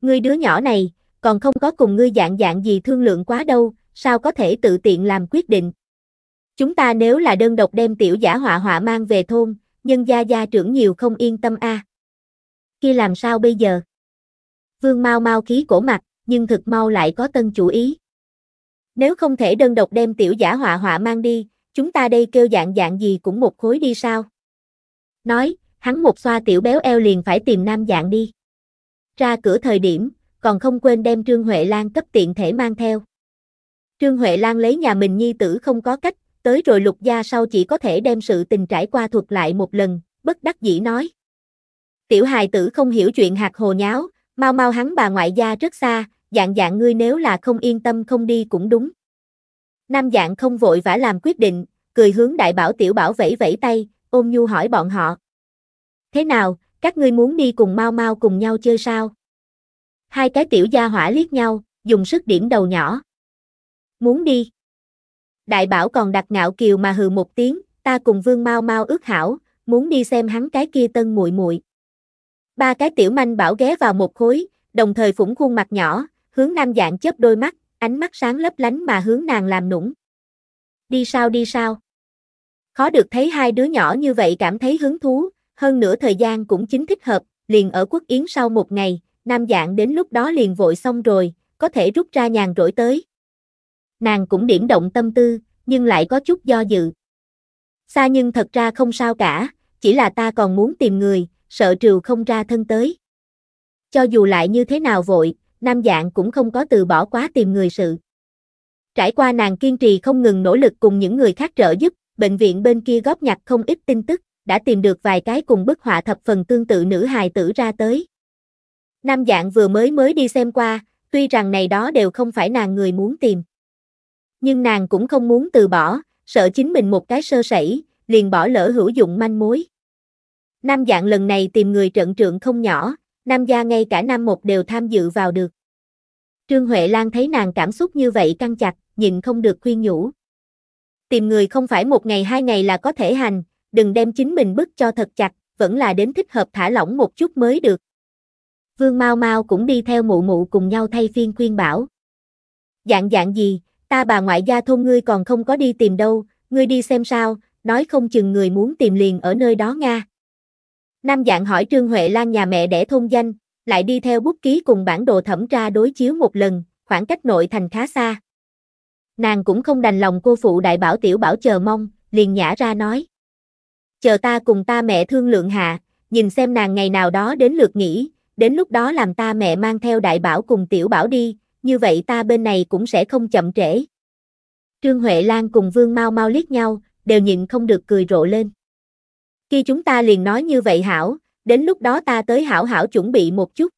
Speaker 1: người đứa nhỏ này, còn không có cùng ngươi dạng dạng gì thương lượng quá đâu, sao có thể tự tiện làm quyết định. Chúng ta nếu là đơn độc đem tiểu giả họa họa mang về thôn, nhân gia gia trưởng nhiều không yên tâm a. À. Kia làm sao bây giờ? Vương mau mau khí cổ mặt, nhưng thực mau lại có tân chủ ý. Nếu không thể đơn độc đem tiểu giả họa họa mang đi, chúng ta đây kêu dạng dạng gì cũng một khối đi sao? Nói, hắn một xoa tiểu béo eo liền phải tìm nam dạng đi. Ra cửa thời điểm, còn không quên đem Trương Huệ Lan cấp tiện thể mang theo. Trương Huệ Lan lấy nhà mình nhi tử không có cách, tới rồi lục gia sau chỉ có thể đem sự tình trải qua thuật lại một lần, bất đắc dĩ nói. Tiểu hài tử không hiểu chuyện hạt hồ nháo, mau mau hắn bà ngoại gia rất xa, dạng dạng ngươi nếu là không yên tâm không đi cũng đúng. Nam dạng không vội vã làm quyết định, cười hướng đại bảo tiểu bảo vẫy vẫy tay, ôm nhu hỏi bọn họ. Thế nào, các ngươi muốn đi cùng mau mau cùng nhau chơi sao? Hai cái tiểu gia hỏa liếc nhau, dùng sức điểm đầu nhỏ. Muốn đi. Đại bảo còn đặt ngạo kiều mà hừ một tiếng, ta cùng vương mau mau ước hảo, muốn đi xem hắn cái kia tân muội muội. Ba cái tiểu manh bảo ghé vào một khối, đồng thời phủng khuôn mặt nhỏ, hướng nam dạng chớp đôi mắt, ánh mắt sáng lấp lánh mà hướng nàng làm nũng. Đi sao đi sao? Khó được thấy hai đứa nhỏ như vậy cảm thấy hứng thú, hơn nữa thời gian cũng chính thích hợp, liền ở quốc yến sau một ngày, nam dạng đến lúc đó liền vội xong rồi, có thể rút ra nhàn rỗi tới. Nàng cũng điểm động tâm tư, nhưng lại có chút do dự. Xa nhưng thật ra không sao cả, chỉ là ta còn muốn tìm người, sợ trừ không ra thân tới. Cho dù lại như thế nào vội, nam dạng cũng không có từ bỏ quá tìm người sự. Trải qua nàng kiên trì không ngừng nỗ lực cùng những người khác trợ giúp, bệnh viện bên kia góp nhặt không ít tin tức, đã tìm được vài cái cùng bức họa thập phần tương tự nữ hài tử ra tới. Nam dạng vừa mới mới đi xem qua, tuy rằng này đó đều không phải nàng người muốn tìm. Nhưng nàng cũng không muốn từ bỏ, sợ chính mình một cái sơ sẩy, liền bỏ lỡ hữu dụng manh mối. Nam dạng lần này tìm người trận trượng không nhỏ, Nam gia ngay cả Nam một đều tham dự vào được. Trương Huệ Lan thấy nàng cảm xúc như vậy căng chặt, nhìn không được khuyên nhủ. Tìm người không phải một ngày hai ngày là có thể hành, đừng đem chính mình bức cho thật chặt, vẫn là đến thích hợp thả lỏng một chút mới được. Vương Mau Mau cũng đi theo mụ mụ cùng nhau thay phiên khuyên bảo. Dạng dạng gì, ta bà ngoại gia thôn ngươi còn không có đi tìm đâu, ngươi đi xem sao, nói không chừng người muốn tìm liền ở nơi đó Nga. Nam dạng hỏi Trương Huệ Lan nhà mẹ để thôn danh, lại đi theo bút ký cùng bản đồ thẩm tra đối chiếu một lần, khoảng cách nội thành khá xa. Nàng cũng không đành lòng cô phụ đại bảo tiểu bảo chờ mong, liền nhả ra nói. Chờ ta cùng ta mẹ thương lượng hạ, nhìn xem nàng ngày nào đó đến lượt nghỉ, đến lúc đó làm ta mẹ mang theo đại bảo cùng tiểu bảo đi, như vậy ta bên này cũng sẽ không chậm trễ. Trương Huệ Lan cùng Vương Mau Mau liếc nhau, đều nhịn không được cười rộ lên. Khi chúng ta liền nói như vậy hảo, đến lúc đó ta tới hảo hảo chuẩn bị một chút.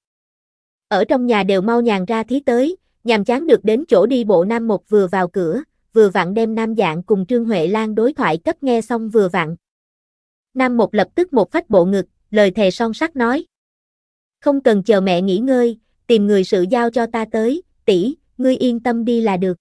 Speaker 1: Ở trong nhà đều mau nhàn ra thí tới, nhàm chán được đến chỗ đi bộ Nam Một vừa vào cửa, vừa vặn đem Nam Dạng cùng Trương Huệ Lan đối thoại cấp nghe xong vừa vặn. Nam Một lập tức một phách bộ ngực, lời thề son sắt nói. Không cần chờ mẹ nghỉ ngơi, tìm người sự giao cho ta tới, tỷ, ngươi yên tâm đi là được.